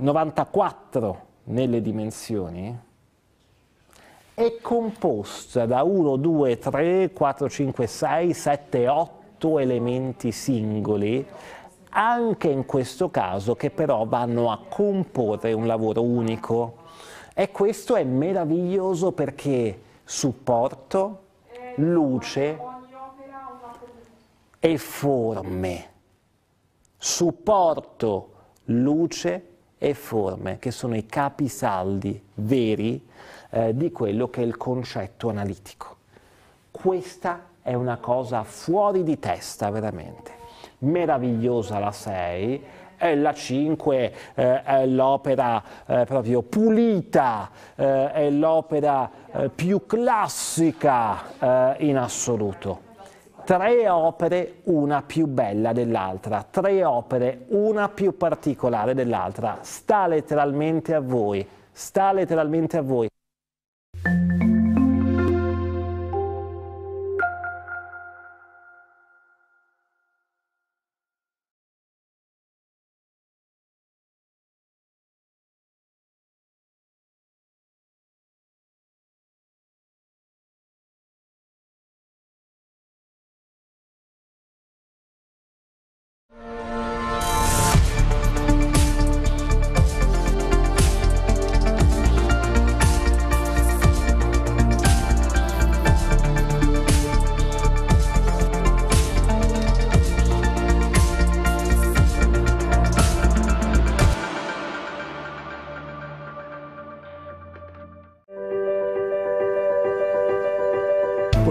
94 nelle dimensioni, è composta da 1, 2, 3, 4, 5, 6, 7, 8 elementi singoli, anche in questo caso che però vanno a comporre un lavoro unico. E questo è meraviglioso perché supporto, luce e forme. Supporto, luce e e forme, che sono i capisaldi veri eh, di quello che è il concetto analitico. Questa è una cosa fuori di testa, veramente. Meravigliosa la 6, è la 5, eh, è l'opera eh, proprio pulita, eh, è l'opera eh, più classica eh, in assoluto tre opere una più bella dell'altra, tre opere una più particolare dell'altra, sta letteralmente a voi, sta letteralmente a voi,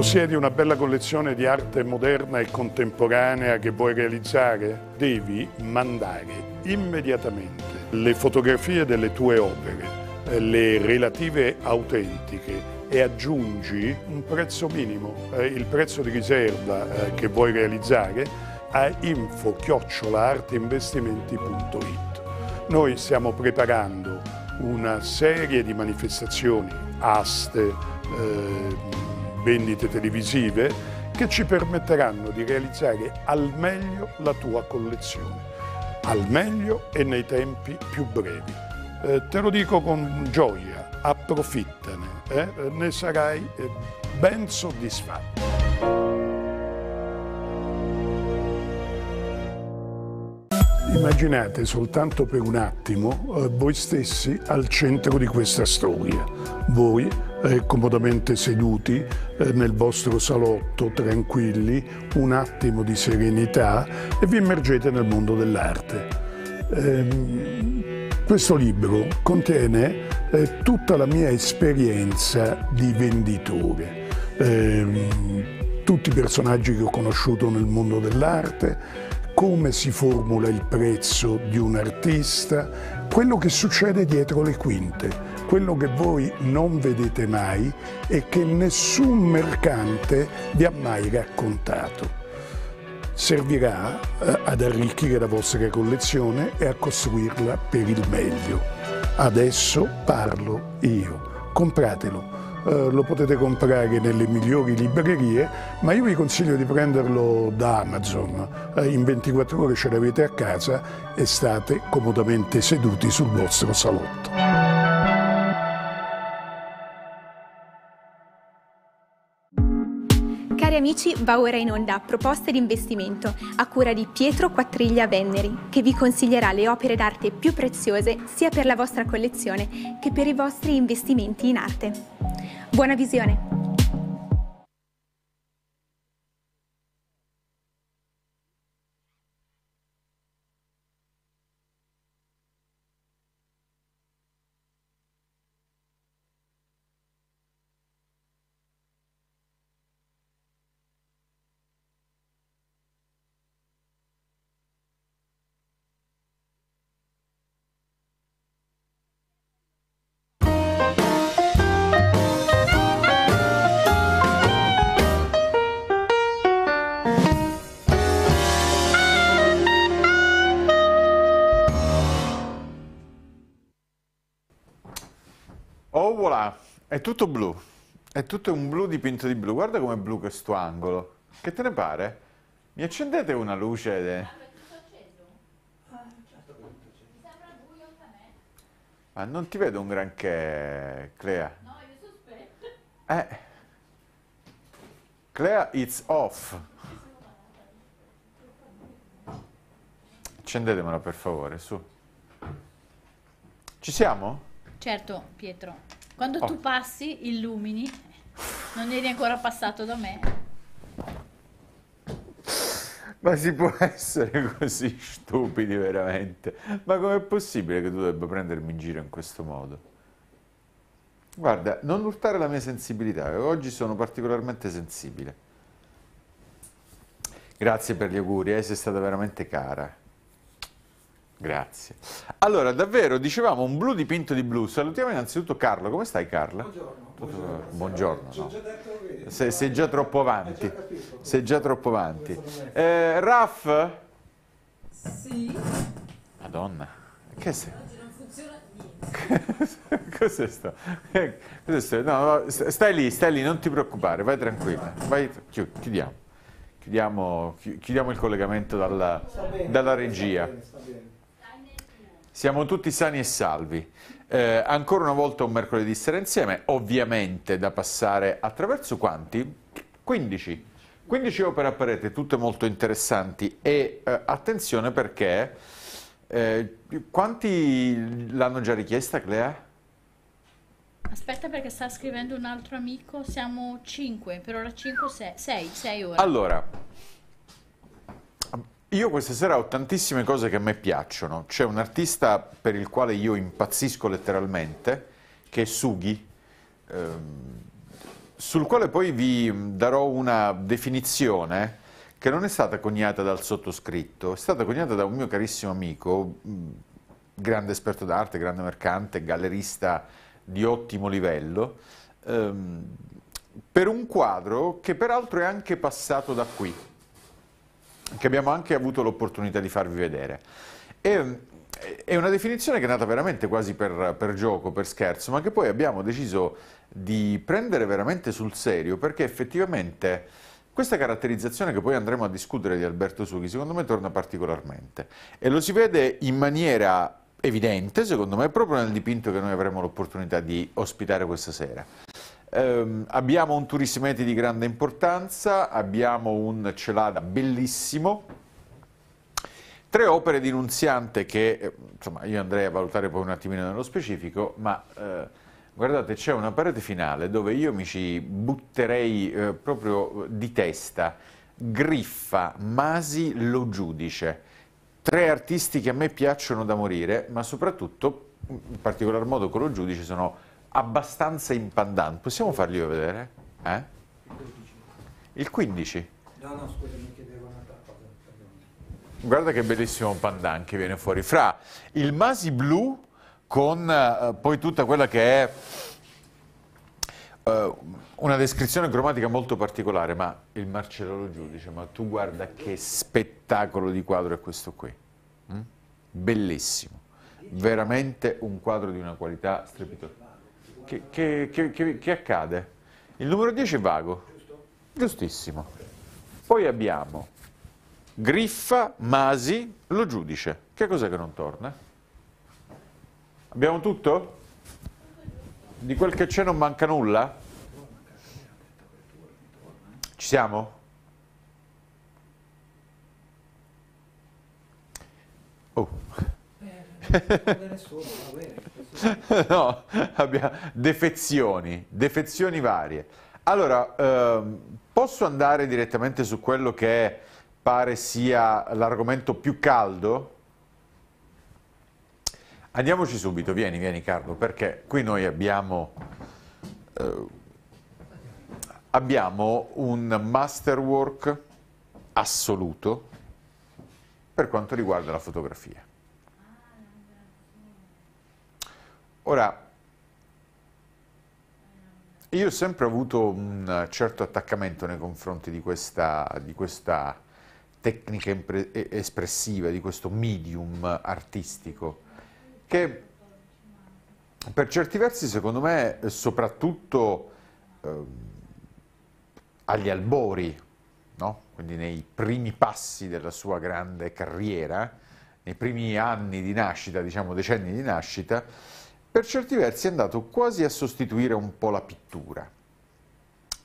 Possiedi una bella collezione di arte moderna e contemporanea che vuoi realizzare? Devi mandare immediatamente le fotografie delle tue opere, le relative autentiche e aggiungi un prezzo minimo, eh, il prezzo di riserva eh, che vuoi realizzare a info-artinvestimenti.it. Noi stiamo preparando una serie di manifestazioni, aste, eh, vendite televisive che ci permetteranno di realizzare al meglio la tua collezione, al meglio e nei tempi più brevi. Eh, te lo dico con gioia, approfittane, eh? ne sarai eh, ben soddisfatto. Immaginate soltanto per un attimo eh, voi stessi al centro di questa storia, voi eh, comodamente seduti eh, nel vostro salotto, tranquilli, un attimo di serenità e vi immergete nel mondo dell'arte. Eh, questo libro contiene eh, tutta la mia esperienza di venditore, ehm, tutti i personaggi che ho conosciuto nel mondo dell'arte, come si formula il prezzo di un artista, quello che succede dietro le quinte, quello che voi non vedete mai e che nessun mercante vi ha mai raccontato. Servirà eh, ad arricchire la vostra collezione e a costruirla per il meglio. Adesso parlo io. Compratelo. Uh, lo potete comprare nelle migliori librerie, ma io vi consiglio di prenderlo da Amazon. Uh, in 24 ore ce l'avete a casa e state comodamente seduti sul vostro salotto. amici va ora in onda Proposte di investimento a cura di Pietro Quattriglia Venneri che vi consiglierà le opere d'arte più preziose sia per la vostra collezione che per i vostri investimenti in arte. Buona visione! Oh voilà, è tutto blu. È tutto un blu dipinto di blu. Guarda com'è blu questo angolo. Che te ne pare? Mi accendete una luce? De... Ma ah, non ti vedo un granché, Clea. No, io sospetto. Eh. Clea, it's off. Accendetemela per favore, su. Ci siamo? Certo, Pietro, quando oh. tu passi, illumini, non eri ancora passato da me. Ma si può essere così stupidi veramente? Ma com'è possibile che tu debba prendermi in giro in questo modo? Guarda, non urtare la mia sensibilità, oggi sono particolarmente sensibile. Grazie per gli auguri, eh, sei stata veramente cara. Grazie. Allora, davvero, dicevamo un blu dipinto di blu. Salutiamo innanzitutto Carlo. Come stai, Carlo? Buongiorno. Buongiorno. buongiorno no. sei, sei, già troppo eh, avanti. sei già troppo avanti. Eh, Raff? Sì. Madonna. Che sei? Cos'è sto? Eh, cos'è sto? No, stai lì, stai lì, non ti preoccupare, vai tranquilla. Vai, chiudiamo. Chiudiamo, chiudiamo il collegamento dalla, dalla regia. Siamo tutti sani e salvi. Eh, ancora una volta un mercoledì sera insieme, ovviamente da passare attraverso quanti? 15. 15 opere a parete, tutte molto interessanti e eh, attenzione perché eh, quanti l'hanno già richiesta Clea? Aspetta perché sta scrivendo un altro amico, siamo 5, per ora 5 6, 6, ore. Allora, io questa sera ho tantissime cose che a me piacciono. C'è un artista per il quale io impazzisco letteralmente, che è Sughi, ehm, sul quale poi vi darò una definizione che non è stata coniata dal sottoscritto, è stata coniata da un mio carissimo amico, mm, grande esperto d'arte, grande mercante, gallerista di ottimo livello, ehm, per un quadro che peraltro è anche passato da qui che abbiamo anche avuto l'opportunità di farvi vedere. E, è una definizione che è nata veramente quasi per, per, gioco, per scherzo, ma che poi abbiamo deciso di prendere veramente sul serio, perché effettivamente questa caratterizzazione che poi andremo a discutere di Alberto Sughi, secondo me torna particolarmente. E lo si vede in maniera evidente, secondo me, proprio nel dipinto che noi avremo l'opportunità di ospitare questa sera. Eh, abbiamo un Turismetti di grande importanza, abbiamo un Celada bellissimo, tre opere di Nunziante che, eh, insomma, io andrei a valutare poi un attimino nello specifico, ma eh, guardate c'è una parete finale dove io mi ci butterei eh, proprio di testa, Griffa, Masi, Lo Giudice, tre artisti che a me piacciono da morire, ma soprattutto, in particolar modo con Lo Giudice, sono abbastanza pandan. Possiamo farglielo vedere? Eh? Il 15. No, no, scusa, mi chiedevo una tappa. Guarda che bellissimo pandan che viene fuori. Fra il masi blu con eh, poi tutta quella che è eh, una descrizione cromatica molto particolare, ma il Marcellolo Giudice, ma tu guarda che spettacolo di quadro è questo qui. Mm? Bellissimo. Veramente un quadro di una qualità strepitosa che, che, che, che accade? Il numero 10 è vago, Giusto. giustissimo. Poi abbiamo Griffa, Masi, lo giudice. Che cos'è che non torna? Abbiamo tutto? Di quel che c'è non manca nulla? Ci siamo? Oh. Eh, no, abbiamo defezioni, defezioni varie. Allora, ehm, posso andare direttamente su quello che pare sia l'argomento più caldo? Andiamoci subito, vieni, vieni Carlo, perché qui noi abbiamo, eh, abbiamo un masterwork assoluto per quanto riguarda la fotografia. Ora, io ho sempre avuto un certo attaccamento nei confronti di questa, di questa tecnica espressiva, di questo medium artistico, che per certi versi secondo me soprattutto eh, agli albori, no? quindi nei primi passi della sua grande carriera, nei primi anni di nascita, diciamo decenni di nascita, per certi versi è andato quasi a sostituire un po' la pittura.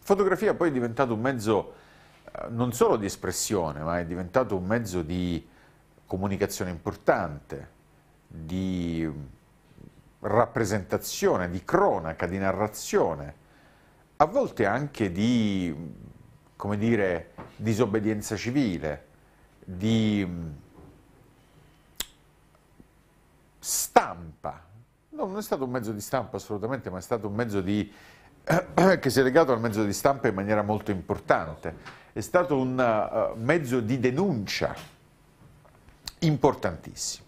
Fotografia poi è diventato un mezzo eh, non solo di espressione, ma è diventato un mezzo di comunicazione importante, di mm, rappresentazione, di cronaca, di narrazione, a volte anche di, mm, come dire, disobbedienza civile, di mm, stampa No, non è stato un mezzo di stampa assolutamente, ma è stato un mezzo di, eh, che si è legato al mezzo di stampa in maniera molto importante. È stato un uh, mezzo di denuncia importantissimo.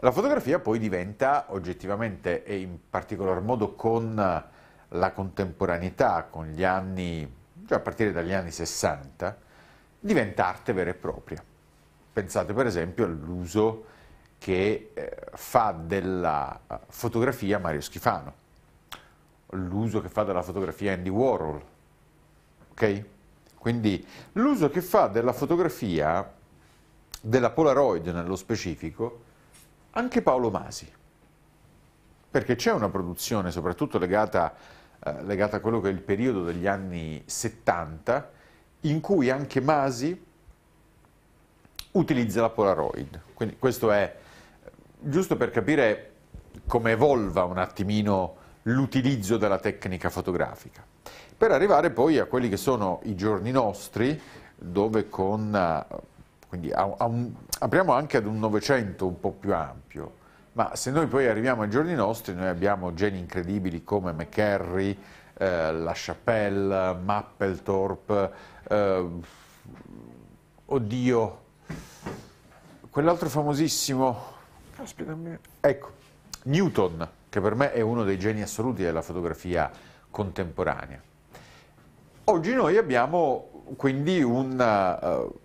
La fotografia poi diventa oggettivamente e in particolar modo con eh, la contemporaneità, con gli anni, già a partire dagli anni 60, diventa arte vera e propria. Pensate per esempio all'uso che eh, fa della eh, fotografia Mario Schifano, l'uso che fa della fotografia Andy Warhol, ok? Quindi l'uso che fa della fotografia, della Polaroid nello specifico, anche Paolo Masi, perché c'è una produzione soprattutto legata, eh, legata a quello che è il periodo degli anni 70, in cui anche Masi utilizza la Polaroid. Quindi questo è giusto per capire come evolva un attimino l'utilizzo della tecnica fotografica, per arrivare poi a quelli che sono i giorni nostri, dove con, eh, a, a un, apriamo anche ad un Novecento un po' più ampio, ma se noi poi arriviamo ai giorni nostri, noi abbiamo geni incredibili come McCarry, eh, La Chapelle, Mapplethorpe, eh, oddio, quell'altro famosissimo Aspetta, ecco, Newton, che per me è uno dei geni assoluti della fotografia contemporanea. Oggi noi abbiamo quindi un uh,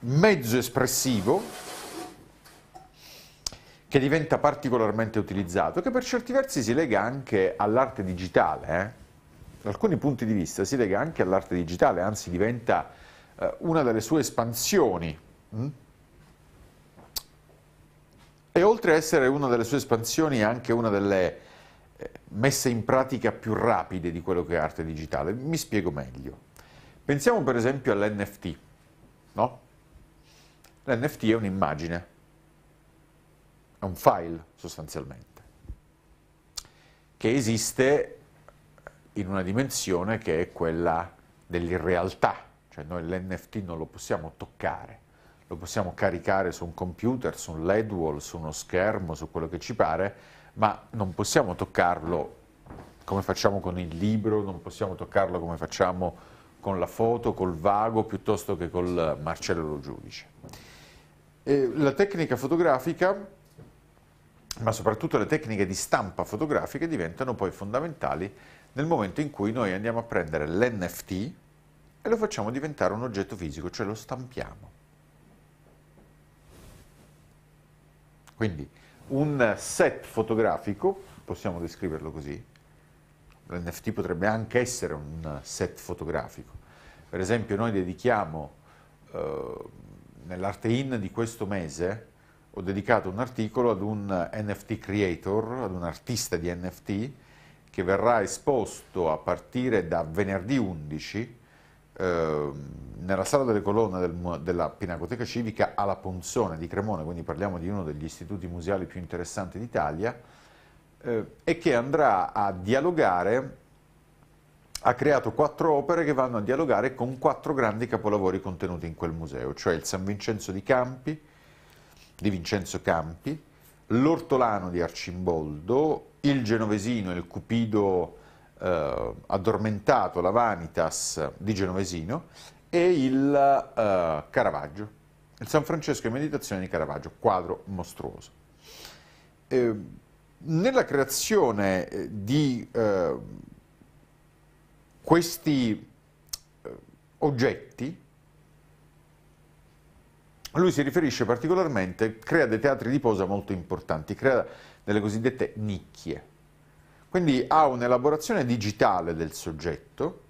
mezzo espressivo che diventa particolarmente utilizzato, che per certi versi si lega anche all'arte digitale, eh? da alcuni punti di vista si lega anche all'arte digitale, anzi diventa eh, una delle sue espansioni. Mm? E oltre a essere una delle sue espansioni è anche una delle eh, messe in pratica più rapide di quello che è arte digitale. Mi spiego meglio. Pensiamo per esempio all'NFT, no? L'NFT è un'immagine, è un file sostanzialmente, che esiste in una dimensione che è quella dell'irrealtà, cioè noi l'NFT non lo possiamo toccare, lo possiamo caricare su un computer, su un LED wall, su uno schermo, su quello che ci pare, ma non possiamo toccarlo come facciamo con il libro, non possiamo toccarlo come facciamo con la foto, col vago, piuttosto che col Marcello Giudice. E la tecnica fotografica, ma soprattutto le tecniche di stampa fotografica, diventano poi fondamentali nel momento in cui noi andiamo a prendere l'NFT e lo facciamo diventare un oggetto fisico, cioè lo stampiamo. Quindi un set fotografico, possiamo descriverlo così, l'NFT potrebbe anche essere un set fotografico. Per esempio noi dedichiamo eh, nell'arte in di questo mese ho dedicato un articolo ad un NFT creator, ad un artista di NFT che verrà esposto a partire da venerdì 11 Ehm, nella sala delle colonne del, della Pinacoteca Civica alla Ponzone di Cremona, quindi parliamo di uno degli istituti museali più interessanti d'Italia, eh, e che andrà a dialogare, ha creato quattro opere che vanno a dialogare con quattro grandi capolavori contenuti in quel museo, cioè il San Vincenzo di Campi, di Vincenzo Campi, l'Ortolano di Arcimboldo, il Genovesino, il Cupido eh, addormentato la Vanitas di Genovesino e il eh, Caravaggio, il San Francesco in meditazione di Caravaggio, quadro mostruoso. Eh, nella creazione eh, di eh, questi eh, oggetti, lui si riferisce particolarmente, crea dei teatri di posa molto importanti, crea delle cosiddette nicchie. Quindi ha un'elaborazione digitale del soggetto,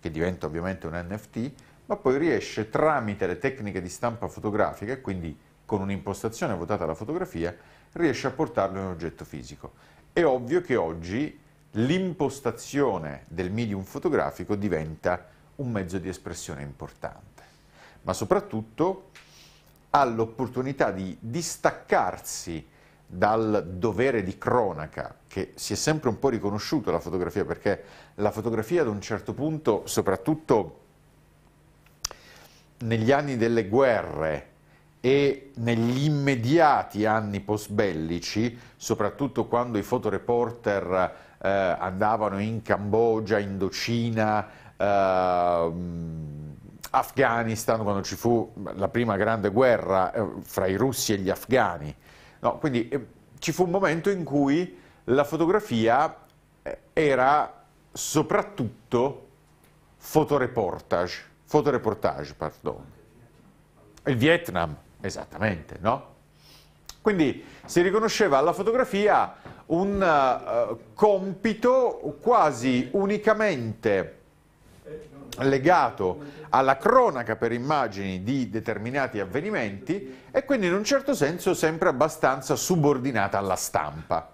che diventa ovviamente un NFT, ma poi riesce tramite le tecniche di stampa fotografica, quindi con un'impostazione votata alla fotografia, riesce a portarlo in un oggetto fisico. È ovvio che oggi l'impostazione del medium fotografico diventa un mezzo di espressione importante, ma soprattutto ha l'opportunità di distaccarsi dal dovere di cronaca che si è sempre un po' riconosciuto la fotografia perché la fotografia ad un certo punto, soprattutto negli anni delle guerre e negli immediati anni post bellici, soprattutto quando i fotoreporter eh, andavano in Cambogia, Indocina, eh, Afghanistan, quando ci fu la prima grande guerra eh, fra i russi e gli afghani, No, quindi eh, ci fu un momento in cui la fotografia eh, era soprattutto fotoreportage, fotoreportage, pardon. Il Vietnam, esattamente, no? Quindi si riconosceva alla fotografia un uh, compito quasi unicamente legato alla cronaca per immagini di determinati avvenimenti e quindi in un certo senso sempre abbastanza subordinata alla stampa.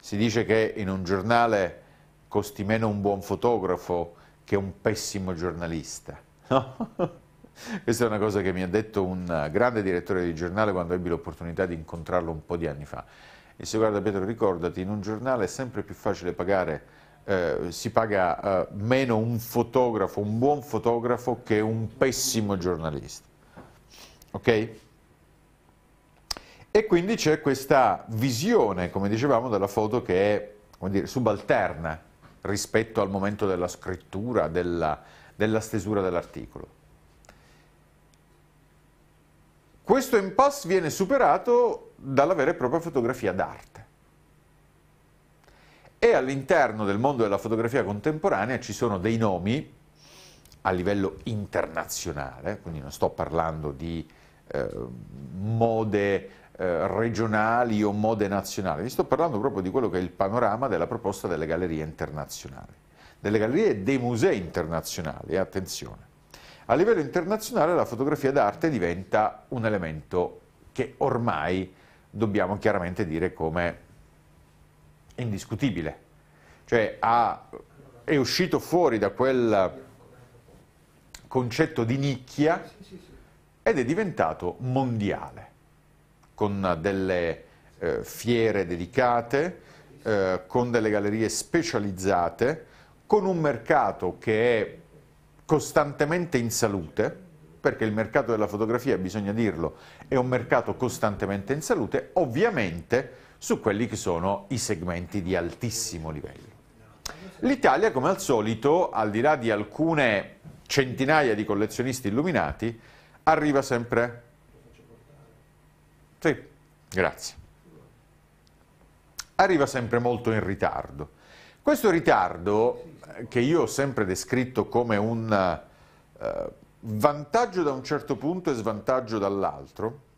Si dice che in un giornale costi meno un buon fotografo che un pessimo giornalista. No? Questa è una cosa che mi ha detto un grande direttore di giornale quando ebbi l'opportunità di incontrarlo un po' di anni fa. E se guarda Pietro, ricordati, in un giornale è sempre più facile pagare eh, si paga eh, meno un fotografo, un buon fotografo che un pessimo giornalista. Ok? E quindi c'è questa visione, come dicevamo, della foto che è dire, subalterna rispetto al momento della scrittura, della, della stesura dell'articolo. Questo impasse viene superato dalla vera e propria fotografia d'arte. E all'interno del mondo della fotografia contemporanea ci sono dei nomi a livello internazionale, quindi non sto parlando di eh, mode eh, regionali o mode nazionali, vi sto parlando proprio di quello che è il panorama della proposta delle gallerie internazionali, delle gallerie e dei musei internazionali, attenzione. A livello internazionale la fotografia d'arte diventa un elemento che ormai dobbiamo chiaramente dire come indiscutibile, cioè ha, è uscito fuori da quel concetto di nicchia ed è diventato mondiale, con delle eh, fiere dedicate, eh, con delle gallerie specializzate, con un mercato che è costantemente in salute, perché il mercato della fotografia, bisogna dirlo, è un mercato costantemente in salute, ovviamente su quelli che sono i segmenti di altissimo livello. L'Italia, come al solito, al di là di alcune centinaia di collezionisti illuminati, arriva sempre... Sì, grazie. Arriva sempre molto in ritardo. Questo ritardo, eh, che io ho sempre descritto come un eh, vantaggio da un certo punto e svantaggio dall'altro,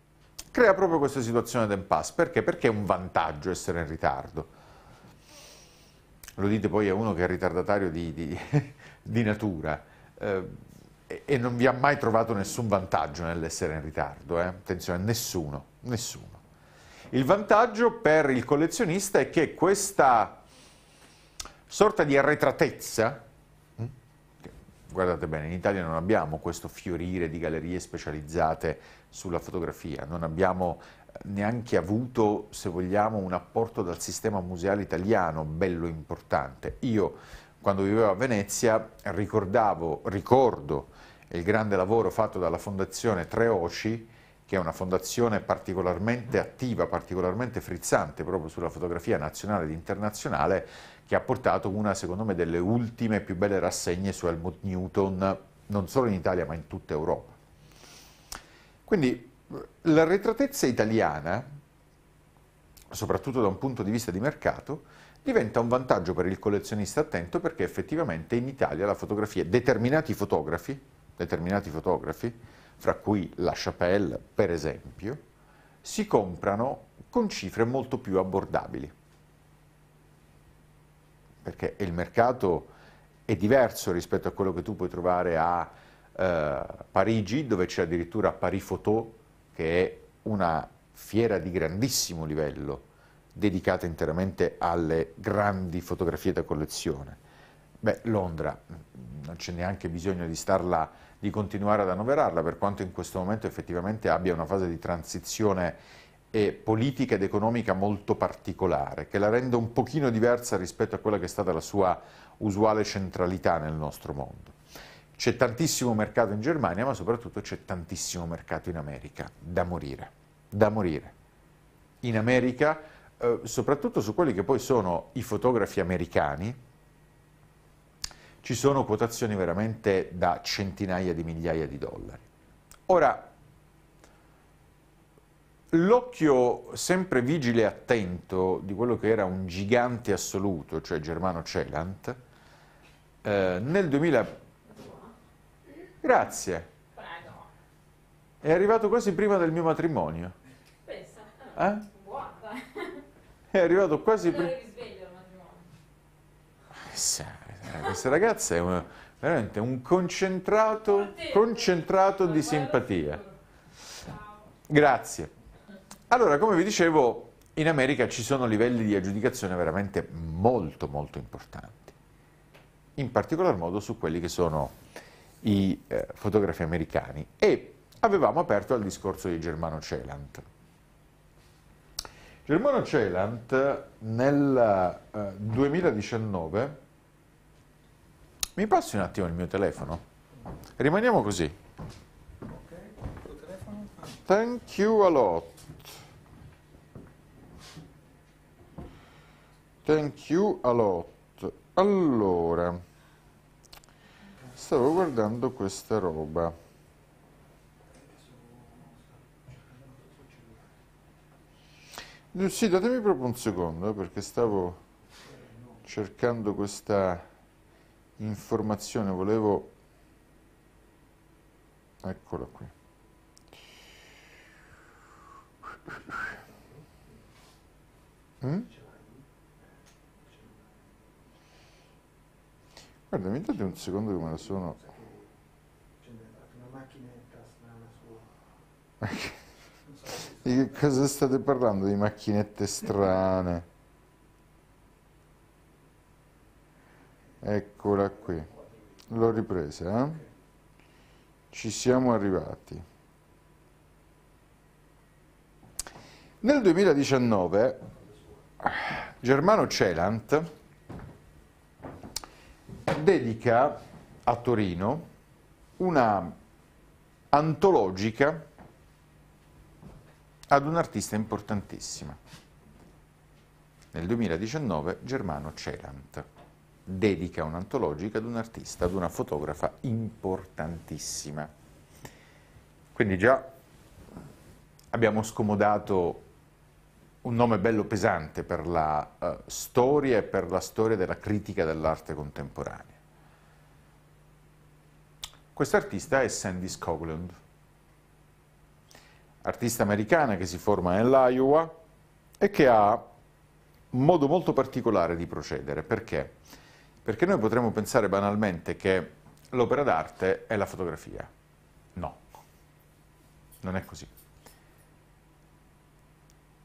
crea proprio questa situazione d'impasse. Perché? Perché è un vantaggio essere in ritardo. Lo dite poi a uno che è ritardatario di, di, di natura eh, e non vi ha mai trovato nessun vantaggio nell'essere in ritardo. Eh? Attenzione, nessuno, nessuno. Il vantaggio per il collezionista è che questa sorta di arretratezza Guardate bene, in Italia non abbiamo questo fiorire di gallerie specializzate sulla fotografia, non abbiamo eh, neanche avuto, se vogliamo, un apporto dal sistema museale italiano bello importante. Io, quando vivevo a Venezia, ricordavo, ricordo il grande lavoro fatto dalla Fondazione Tre Treoci, che è una fondazione particolarmente attiva, particolarmente frizzante proprio sulla fotografia nazionale ed internazionale, che ha portato una, secondo me, delle ultime più belle rassegne su Helmut Newton, non solo in Italia ma in tutta Europa. Quindi la retratezza italiana, soprattutto da un punto di vista di mercato, diventa un vantaggio per il collezionista attento perché effettivamente in Italia la fotografia, determinati fotografi, determinati fotografi fra cui La Chapelle per esempio, si comprano con cifre molto più abbordabili. Perché il mercato è diverso rispetto a quello che tu puoi trovare a eh, Parigi, dove c'è addirittura Paris Photo, che è una fiera di grandissimo livello, dedicata interamente alle grandi fotografie da collezione. Beh, Londra, mm, non c'è neanche bisogno di starla di continuare ad annoverarla, per quanto in questo momento effettivamente abbia una fase di transizione politica ed economica molto particolare, che la rende un pochino diversa rispetto a quella che è stata la sua usuale centralità nel nostro mondo. C'è tantissimo mercato in Germania, ma soprattutto c'è tantissimo mercato in America, da morire, da morire. In America, eh, soprattutto su quelli che poi sono i fotografi americani, ci sono quotazioni veramente da centinaia di migliaia di dollari. Ora, l'occhio sempre vigile e attento di quello che era un gigante assoluto, cioè Germano Celant, eh, nel 2000... Grazie. È arrivato quasi prima del mio matrimonio. Eh? È arrivato quasi prima... Risveglio il matrimonio. Eh, eh, questa ragazza è una, veramente un concentrato, concentrato di simpatia. Grazie. Allora, come vi dicevo, in America ci sono livelli di aggiudicazione veramente molto, molto importanti. In particolar modo su quelli che sono i eh, fotografi americani. E avevamo aperto al discorso di Germano Celant. Germano Celant nel eh, 2019 mi passi un attimo il mio telefono? Rimaniamo così. Thank you a lot. Thank you a lot. Allora, stavo guardando questa roba. Sì, datemi proprio un secondo eh, perché stavo cercando questa informazione volevo eccola qui mm? guarda mi date un secondo che me la sono di che cosa state parlando di macchinette strane eccola qui l'ho ripresa eh? ci siamo arrivati nel 2019 Germano Celant dedica a Torino una antologica ad un'artista importantissima nel 2019 Germano Celant dedica un'antologica ad un artista, ad una fotografa importantissima. Quindi già abbiamo scomodato un nome bello pesante per la uh, storia e per la storia della critica dell'arte contemporanea. Quest'artista è Sandy Scogland, artista americana che si forma nell'Iowa e che ha un modo molto particolare di procedere, perché? Perché noi potremmo pensare banalmente che l'opera d'arte è la fotografia. No, non è così.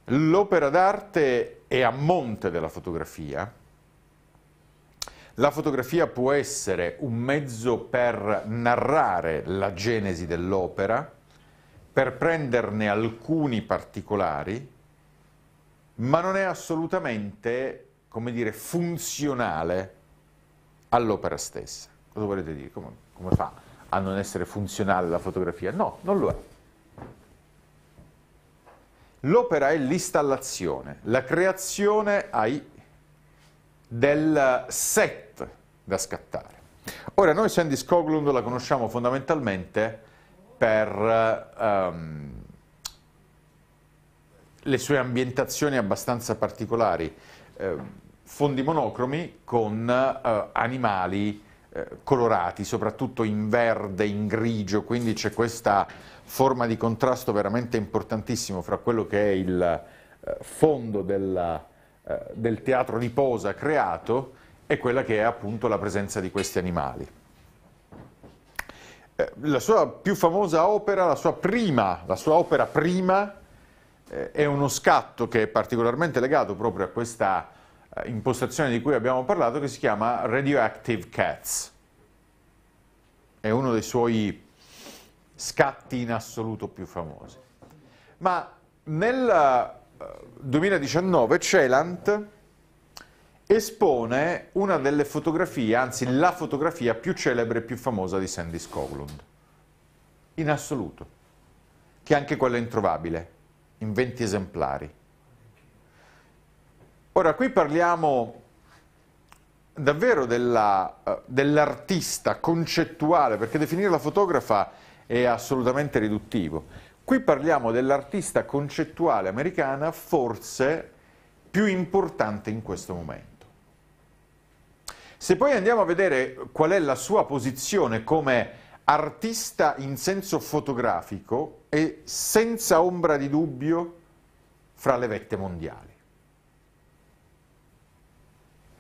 L'opera d'arte è a monte della fotografia. La fotografia può essere un mezzo per narrare la genesi dell'opera, per prenderne alcuni particolari, ma non è assolutamente, come dire, funzionale all'opera stessa. Cosa volete dire? Come, come fa a non essere funzionale la fotografia? No, non lo è. L'opera è l'installazione, la creazione ai, del set da scattare. Ora, noi Sandy Scoglund la conosciamo fondamentalmente per um, le sue ambientazioni abbastanza particolari. Uh, fondi monocromi con eh, animali eh, colorati, soprattutto in verde, in grigio, quindi c'è questa forma di contrasto veramente importantissimo fra quello che è il eh, fondo della, eh, del teatro di posa creato e quella che è appunto la presenza di questi animali. Eh, la sua più famosa opera, la sua prima, la sua opera prima, eh, è uno scatto che è particolarmente legato proprio a questa impostazione di cui abbiamo parlato che si chiama Radioactive Cats. È uno dei suoi scatti in assoluto più famosi. Ma nel 2019 eh, Celant espone una delle fotografie, anzi la fotografia più celebre e più famosa di Sandy Scoglund, in assoluto, che è anche quella introvabile, in 20 esemplari. Ora, qui parliamo davvero eh, dell'artista dell concettuale, perché definire la fotografa è assolutamente riduttivo. Qui parliamo dell'artista concettuale americana forse più importante in questo momento. Se poi andiamo a vedere qual è la sua posizione come artista in senso fotografico, è senza ombra di dubbio fra le vette mondiali.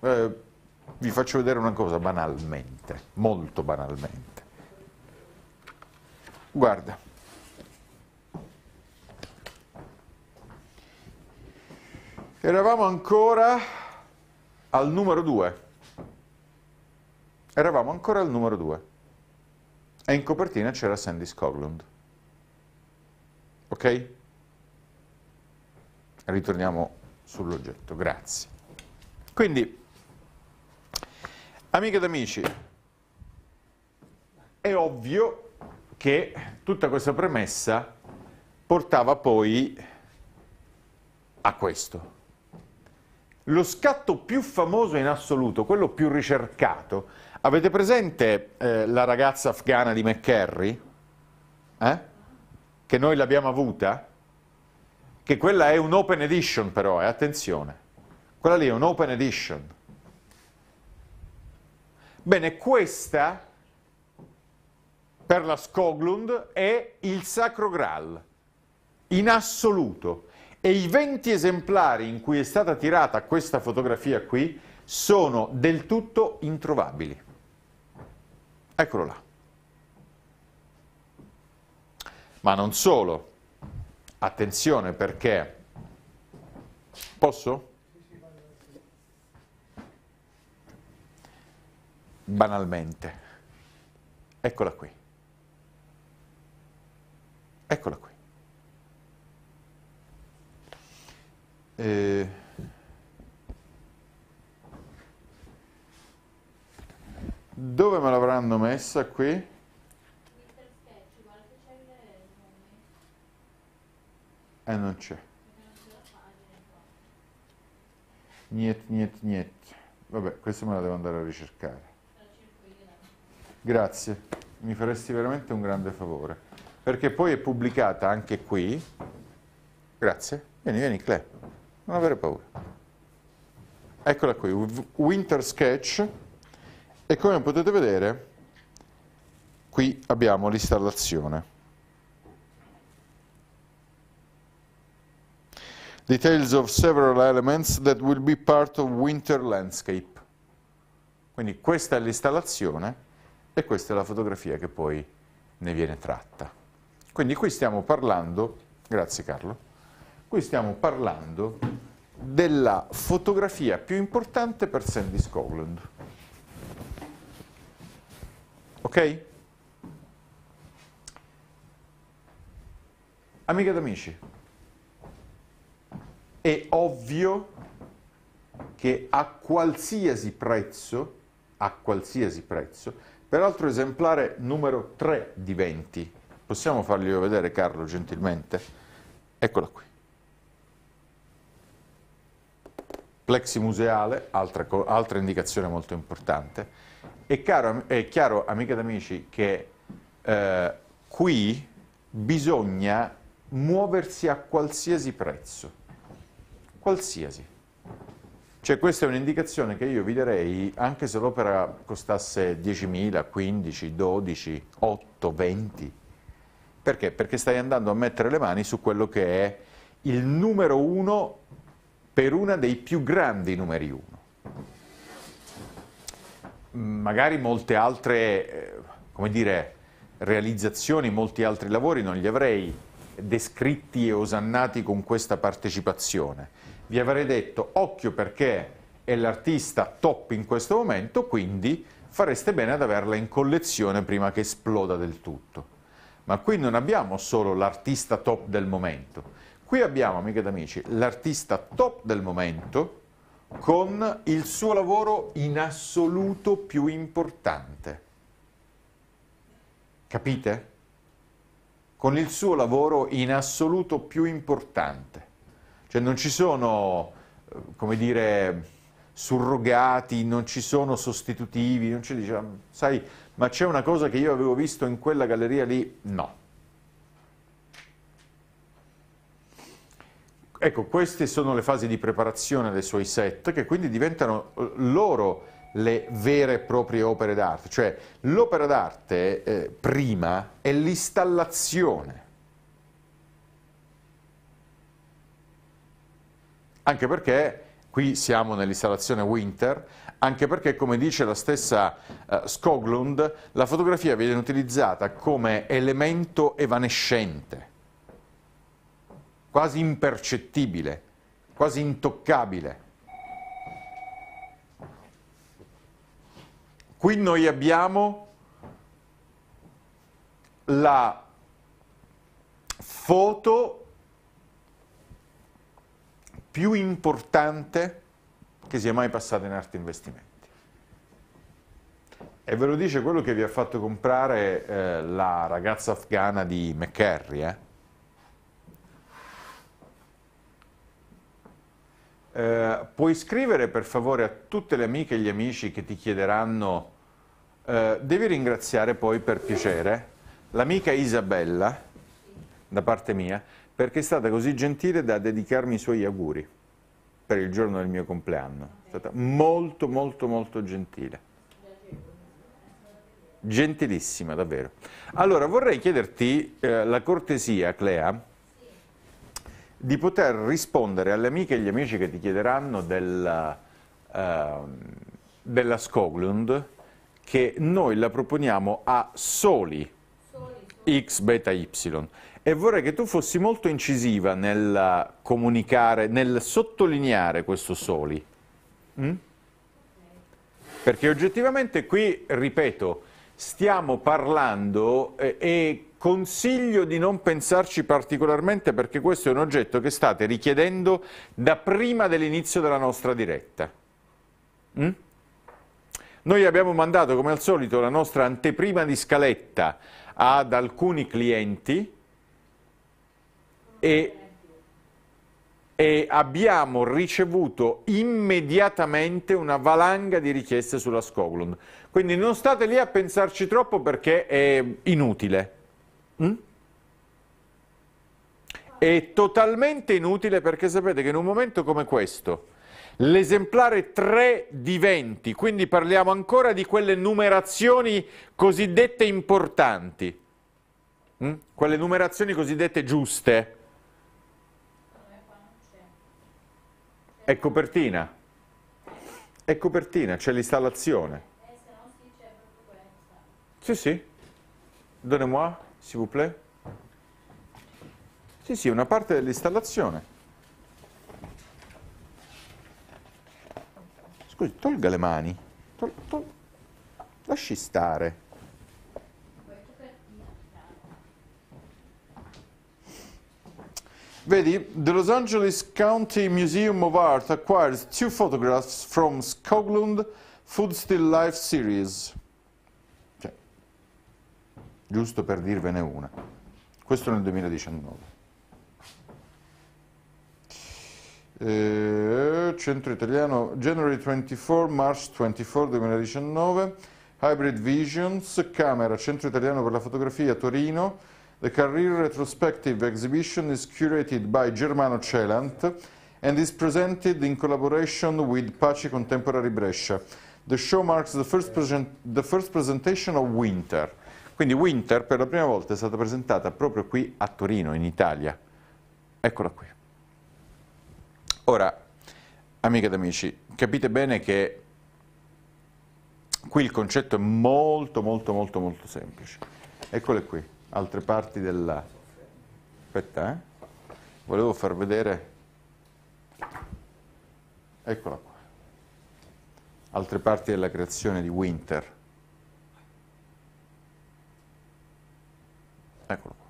Eh, vi faccio vedere una cosa banalmente, molto banalmente. Guarda. Eravamo ancora al numero 2. Eravamo ancora al numero 2. E in copertina c'era Sandy Scoglund. Ok? Ritorniamo sull'oggetto, grazie. Quindi Amiche ed amici, è ovvio che tutta questa premessa portava poi a questo. Lo scatto più famoso in assoluto, quello più ricercato, avete presente eh, la ragazza afghana di McCarry? Eh? Che noi l'abbiamo avuta? Che quella è un open edition però, eh, attenzione. Quella lì è un open edition Bene, questa per la Skoglund è il Sacro Graal, in assoluto. E i 20 esemplari in cui è stata tirata questa fotografia qui sono del tutto introvabili. Eccolo là. Ma non solo. Attenzione perché... Posso? banalmente. Eccola qui. Eccola qui. Eh, dove me l'avranno messa qui? E eh, non c'è. Niente, niente, niente. Vabbè, questo me la devo andare a ricercare. Grazie, mi faresti veramente un grande favore, perché poi è pubblicata anche qui. Grazie, vieni, vieni, Cle, non avere paura. Eccola qui, Winter Sketch, e come potete vedere, qui abbiamo l'installazione. Details of several elements that will be part of Winter Landscape. Quindi questa è l'installazione e questa è la fotografia che poi ne viene tratta. Quindi qui stiamo parlando, grazie Carlo, qui stiamo parlando della fotografia più importante per Sandy Scotland. Ok? Amiche ed amici, è ovvio che a qualsiasi prezzo, a qualsiasi prezzo, Peraltro esemplare numero 3 di 20. Possiamo farglielo vedere Carlo gentilmente? Eccola qui. Plexi museale, altra, altra indicazione molto importante. È, caro, è chiaro, amiche ed amici, che eh, qui bisogna muoversi a qualsiasi prezzo. Qualsiasi. Cioè questa è un'indicazione che io vi darei anche se l'opera costasse 10.000, 15, 12, 8, 20. Perché? Perché stai andando a mettere le mani su quello che è il numero uno per una dei più grandi numeri uno. Magari molte altre, eh, come dire, realizzazioni, molti altri lavori non li avrei descritti e osannati con questa partecipazione vi avrei detto occhio perché è l'artista top in questo momento, quindi fareste bene ad averla in collezione prima che esploda del tutto. Ma qui non abbiamo solo l'artista top del momento, qui abbiamo, amiche ed amici, l'artista top del momento con il suo lavoro in assoluto più importante. Capite? Con il suo lavoro in assoluto più importante. Cioè non ci sono, eh, come dire, surrogati, non ci sono sostitutivi, non ci diciamo, sai, ma c'è una cosa che io avevo visto in quella galleria lì? No. Ecco, queste sono le fasi di preparazione dei suoi set, che quindi diventano eh, loro le vere e proprie opere d'arte. Cioè, l'opera d'arte eh, prima è l'installazione anche perché qui siamo nell'installazione Winter, anche perché come dice la stessa eh, Skoglund, la fotografia viene utilizzata come elemento evanescente, quasi impercettibile, quasi intoccabile. Qui noi abbiamo la foto più importante che sia mai passata in arte investimenti. E ve lo dice quello che vi ha fatto comprare eh, la ragazza afghana di McCarry. Eh? Eh, puoi scrivere per favore a tutte le amiche e gli amici che ti chiederanno, eh, devi ringraziare poi per piacere l'amica Isabella, da parte mia, perché è stata così gentile da dedicarmi i suoi auguri per il giorno del mio compleanno. È stata molto, molto, molto gentile. Gentilissima, davvero. Allora, vorrei chiederti eh, la cortesia, Clea, di poter rispondere alle amiche e agli amici che ti chiederanno della, eh, della Skoglund, che noi la proponiamo a soli, soli. x beta y. E vorrei che tu fossi molto incisiva nel comunicare, nel sottolineare questo soli. Mm? Perché oggettivamente qui, ripeto, stiamo parlando eh, e consiglio di non pensarci particolarmente perché questo è un oggetto che state richiedendo da prima dell'inizio della nostra diretta. Mm? Noi abbiamo mandato come al solito la nostra anteprima di scaletta ad alcuni clienti e, e abbiamo ricevuto immediatamente una valanga di richieste sulla Skoglund. Quindi non state lì a pensarci troppo perché è inutile. Mm? È totalmente inutile perché sapete che in un momento come questo l'esemplare 3 di 20, quindi parliamo ancora di quelle numerazioni cosiddette importanti, mm? quelle numerazioni cosiddette giuste, È copertina. È copertina, c'è l'installazione. Eh, se no si c'è proprio questa. Sì, sì. donne moi s'il vous plaît. Sì, sì, una parte dell'installazione. Scusi, tolga le mani. Tol, tol, lasci stare. Vedi, the Los Angeles County Museum of Art acquires two photographs from Skoglund Food Still Life Series. Cioè, giusto per dirvene una. Questo nel 2019. Eh, centro italiano, January 24, March 24 2019. Hybrid Visions, Camera, Centro Italiano per la Fotografia, Torino. The career retrospective exhibition is curated by Germano Celant and is presented in collaboration with Pace Contemporary Brescia. The show marks the first, the first presentation of Winter. Quindi Winter per la prima volta è stata presentata proprio qui a Torino, in Italia. Eccola qui. Ora, amiche ed amici, capite bene che qui il concetto è molto molto molto molto semplice. Eccole qui altre parti della... aspetta, eh? volevo far vedere, eccola qua, altre parti della creazione di Winter. Eccolo qua.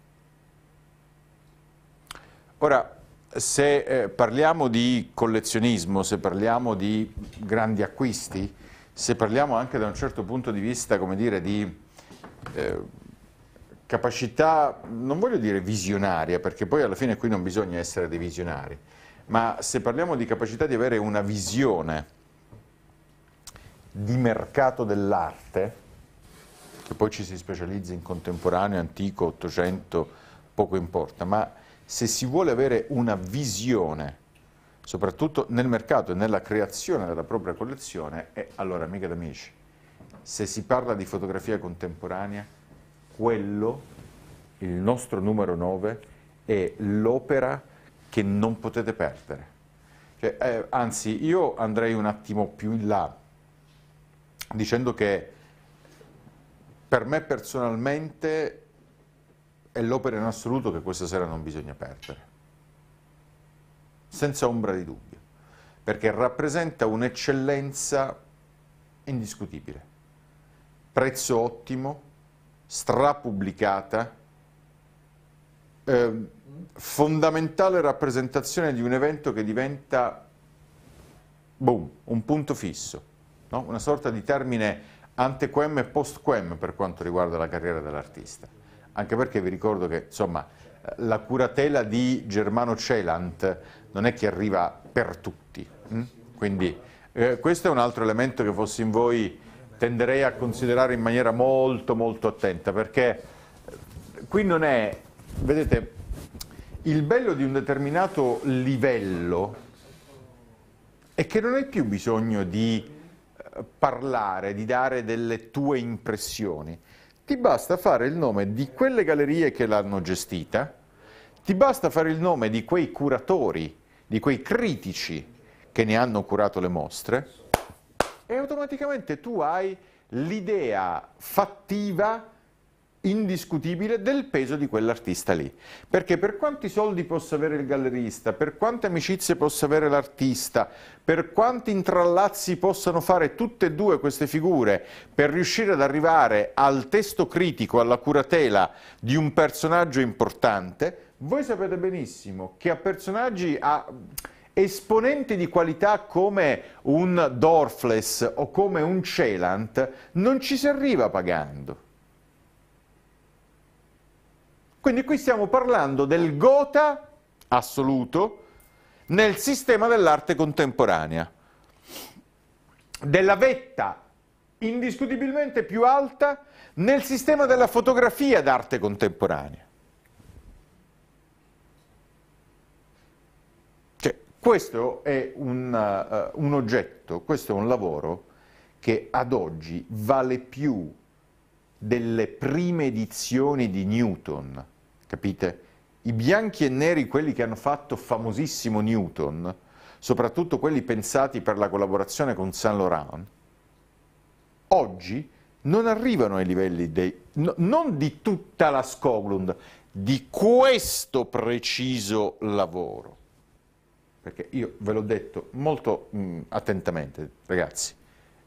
Ora, se eh, parliamo di collezionismo, se parliamo di grandi acquisti, se parliamo anche da un certo punto di vista, come dire, di eh, capacità, non voglio dire visionaria, perché poi alla fine qui non bisogna essere dei visionari, ma se parliamo di capacità di avere una visione di mercato dell'arte, che poi ci si specializza in contemporaneo, antico, ottocento, poco importa, ma se si vuole avere una visione, soprattutto nel mercato e nella creazione della propria collezione, è eh, allora, amiche ed amici, se si parla di fotografia contemporanea, quello, il nostro numero 9, è l'opera che non potete perdere. Cioè, eh, anzi, io andrei un attimo più in là, dicendo che per me personalmente è l'opera in assoluto che questa sera non bisogna perdere, senza ombra di dubbio, perché rappresenta un'eccellenza indiscutibile, prezzo ottimo, strapubblicata, eh, fondamentale rappresentazione di un evento che diventa boom, un punto fisso, no? una sorta di termine antequem e postquem per quanto riguarda la carriera dell'artista. Anche perché vi ricordo che insomma, la curatela di Germano Celant non è che arriva per tutti. Hm? Quindi eh, questo è un altro elemento che fosse in voi tenderei a considerare in maniera molto molto attenta perché eh, qui non è, vedete, il bello di un determinato livello è che non hai più bisogno di eh, parlare, di dare delle tue impressioni. Ti basta fare il nome di quelle gallerie che l'hanno gestita, ti basta fare il nome di quei curatori, di quei critici che ne hanno curato le mostre e automaticamente tu hai l'idea fattiva indiscutibile del peso di quell'artista lì. Perché per quanti soldi possa avere il gallerista, per quante amicizie possa avere l'artista, per quanti intrallazzi possano fare tutte e due queste figure per riuscire ad arrivare al testo critico, alla curatela di un personaggio importante, voi sapete benissimo che a personaggi... A esponenti di qualità come un Dorfles o come un Celant non ci si arriva pagando. Quindi qui stiamo parlando del gota assoluto nel sistema dell'arte contemporanea, della vetta indiscutibilmente più alta nel sistema della fotografia d'arte contemporanea. Questo è un, uh, un oggetto, questo è un lavoro che ad oggi vale più delle prime edizioni di Newton, capite? I bianchi e neri, quelli che hanno fatto famosissimo Newton, soprattutto quelli pensati per la collaborazione con Saint Laurent, oggi non arrivano ai livelli dei, no, non di tutta la Skoglund, di questo preciso lavoro perché io ve l'ho detto molto mh, mm, attentamente, ragazzi,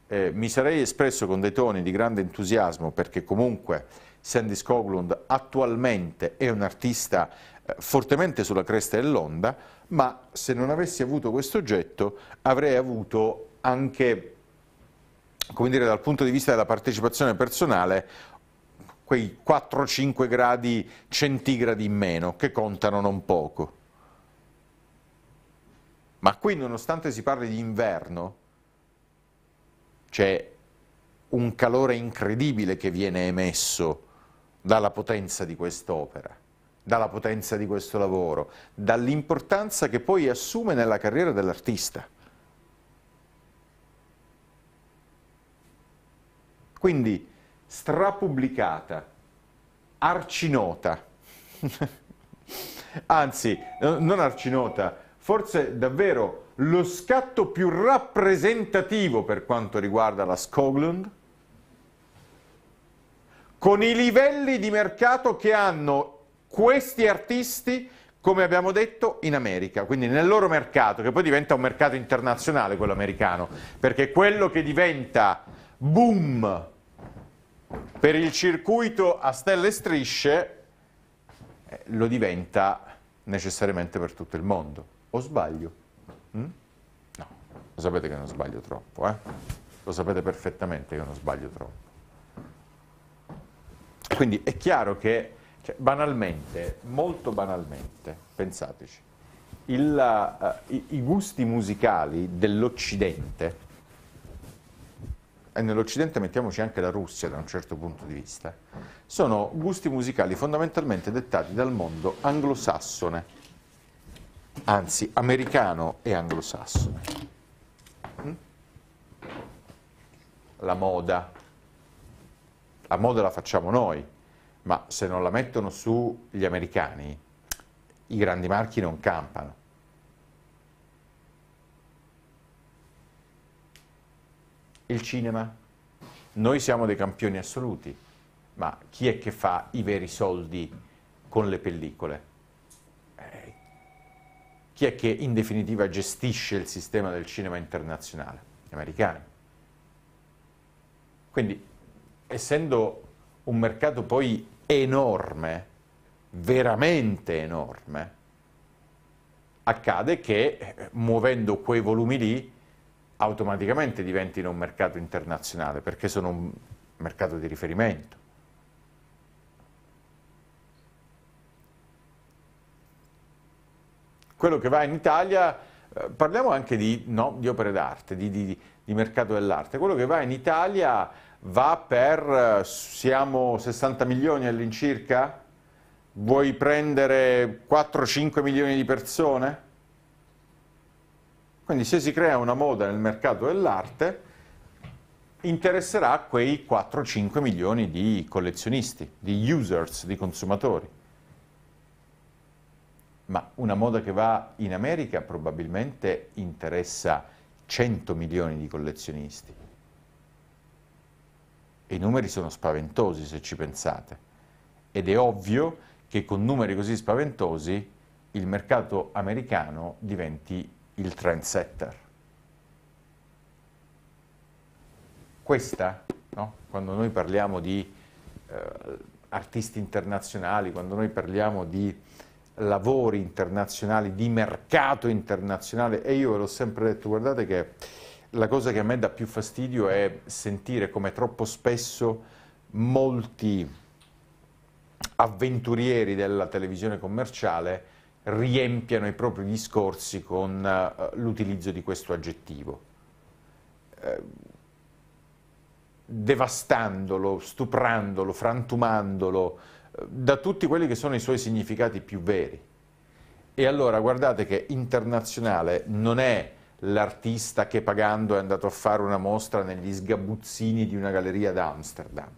eh, mi sarei espresso con dei toni di grande entusiasmo perché comunque Sandy Skoglund attualmente è un artista eh, fortemente sulla cresta dell'onda, ma se non avessi avuto questo oggetto avrei avuto anche, come dire, dal punto di vista della partecipazione personale, quei 4-5 gradi centigradi in meno che contano non poco. Ma qui nonostante si parli di inverno, c'è un calore incredibile che viene emesso dalla potenza di quest'opera, dalla potenza di questo lavoro, dall'importanza che poi assume nella carriera dell'artista. Quindi strapubblicata, arcinota, anzi eh, non arcinota, forse davvero lo scatto più rappresentativo per quanto riguarda la Skoglund, con i livelli di mercato che hanno questi artisti, come abbiamo detto, in America, quindi nel loro mercato, che poi diventa un mercato internazionale quello americano, perché quello che diventa boom per il circuito a stelle e strisce eh, lo diventa necessariamente per tutto il mondo. O sbaglio? Mm? No, lo sapete che non sbaglio troppo, eh? lo sapete perfettamente che non sbaglio troppo. Quindi è chiaro che, cioè, banalmente, molto banalmente, pensateci, il, uh, i, i, gusti musicali dell'Occidente, e nell'Occidente mettiamoci anche la Russia da un certo punto di vista, sono gusti musicali fondamentalmente dettati dal mondo anglosassone, anzi americano e anglosassone. Mm? La moda, la moda la facciamo noi, ma se non la mettono su gli americani, i grandi marchi non campano. Il cinema, noi siamo dei campioni assoluti, ma chi è che fa i veri soldi con le pellicole? chi è che in definitiva gestisce il sistema del cinema internazionale? Gli americani. Quindi, essendo un mercato poi enorme, veramente enorme, accade che eh, muovendo quei volumi lì automaticamente diventino un mercato internazionale perché sono un mercato di riferimento. quello che va in Italia, eh, parliamo anche di, no, di opere d'arte, di, di, di, mercato dell'arte, quello che va in Italia va per, eh, siamo 60 milioni all'incirca? Vuoi prendere 4-5 milioni di persone? Quindi se si crea una moda nel mercato dell'arte, interesserà quei 4-5 milioni di collezionisti, di users, di consumatori ma una moda che va in America probabilmente interessa 100 milioni di collezionisti. E i numeri sono spaventosi se ci pensate. Ed è ovvio che con numeri così spaventosi il mercato americano diventi il trendsetter. Questa, no? quando noi parliamo di eh, artisti internazionali, quando noi parliamo di lavori internazionali, di mercato internazionale e io ve l'ho sempre detto, guardate che la cosa che a me dà più fastidio è sentire come troppo spesso molti avventurieri della televisione commerciale riempiano i propri discorsi con uh, l'utilizzo di questo aggettivo, eh, devastandolo, stuprandolo, frantumandolo, da tutti quelli che sono i suoi significati più veri. E allora guardate che internazionale non è l'artista che pagando è andato a fare una mostra negli sgabuzzini di una galleria ad Amsterdam.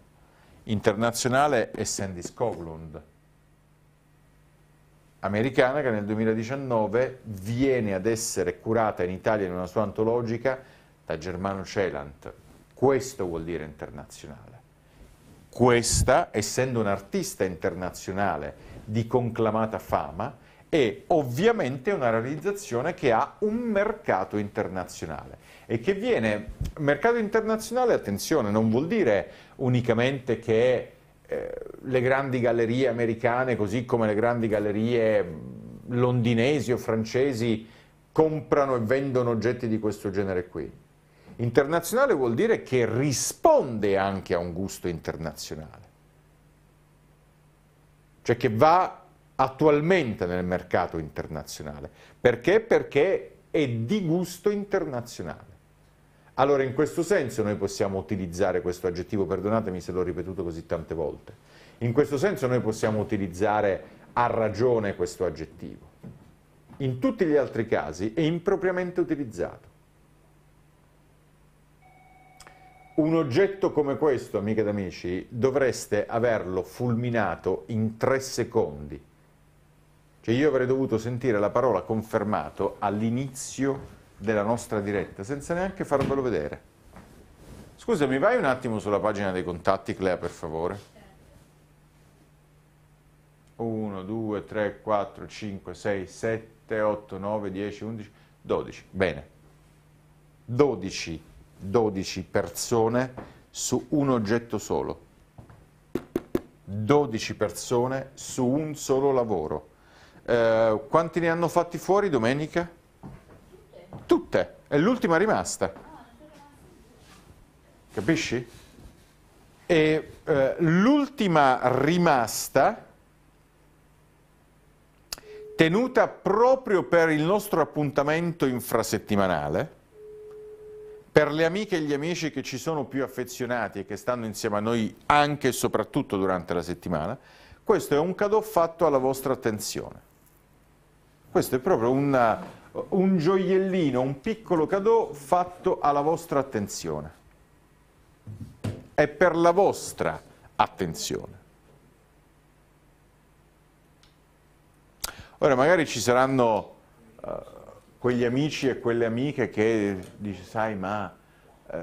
Internazionale è Sandy Skovlund, americana che nel 2019 viene ad essere curata in Italia in una sua antologica da Germano Celant. Questo vuol dire internazionale. Questa, essendo un artista internazionale di conclamata fama, è ovviamente una realizzazione che ha un mercato internazionale e che viene, mercato internazionale, attenzione, non vuol dire unicamente che eh, le grandi gallerie americane, così come le grandi gallerie mm, londinesi o francesi, comprano e vendono oggetti di questo genere qui Internazionale vuol dire che risponde anche a un gusto internazionale, cioè che va attualmente nel mercato internazionale. Perché? Perché è di gusto internazionale. Allora in questo senso noi possiamo utilizzare questo aggettivo, perdonatemi se l'ho ripetuto così tante volte, in questo senso noi possiamo utilizzare a ragione questo aggettivo. In tutti gli altri casi è impropriamente utilizzato. un oggetto come questo, amiche ed amici, dovreste averlo fulminato in tre secondi. Cioè io avrei dovuto sentire la parola confermato all'inizio della nostra diretta, senza neanche farvelo vedere. Scusami, vai un attimo sulla pagina dei contatti, Clea, per favore. 1, 2, 3, 4, 5, 6, 7, 8, 9, 10, 11, 12. Bene. 12 12 persone su un oggetto solo. 12 persone su un solo lavoro. Eh, quanti ne hanno fatti fuori domenica? Tutte. Tutte. È l'ultima rimasta. Capisci? E eh, l'ultima rimasta tenuta proprio per il nostro appuntamento infrasettimanale per le amiche e gli amici che ci sono più affezionati e che stanno insieme a noi anche e soprattutto durante la settimana, questo è un cadeau fatto alla vostra attenzione. Questo è proprio una, un gioiellino, un piccolo cadeau fatto alla vostra attenzione. È per la vostra attenzione. Ora magari ci saranno... Uh, quegli amici e quelle amiche che dici, sai, ma, eh,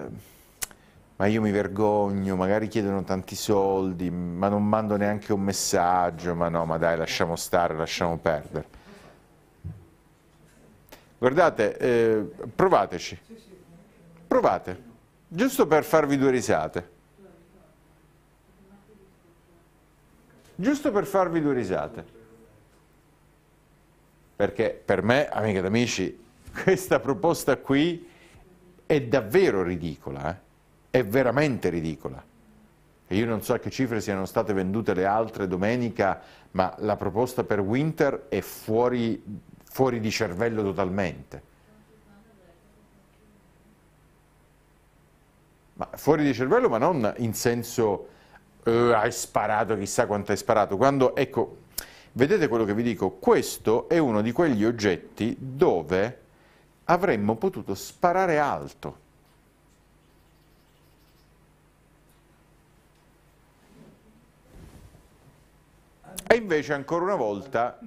ma io mi vergogno, magari chiedono tanti soldi, ma non mando neanche un messaggio, ma no, ma dai, lasciamo stare, lasciamo perdere. Guardate, eh, provateci, provate, giusto per farvi due risate. Giusto per farvi due risate perché per me, amiche ed amici, questa proposta qui è davvero ridicola, eh? è veramente ridicola. E io non so a che cifre siano state vendute le altre domenica, ma la proposta per Winter è fuori, fuori di cervello totalmente. Ma fuori di cervello, ma non in senso eh, hai sparato, chissà quanto hai sparato. Quando, ecco, Vedete quello che vi dico? Questo è uno di quegli oggetti dove avremmo potuto sparare alto. E invece ancora una volta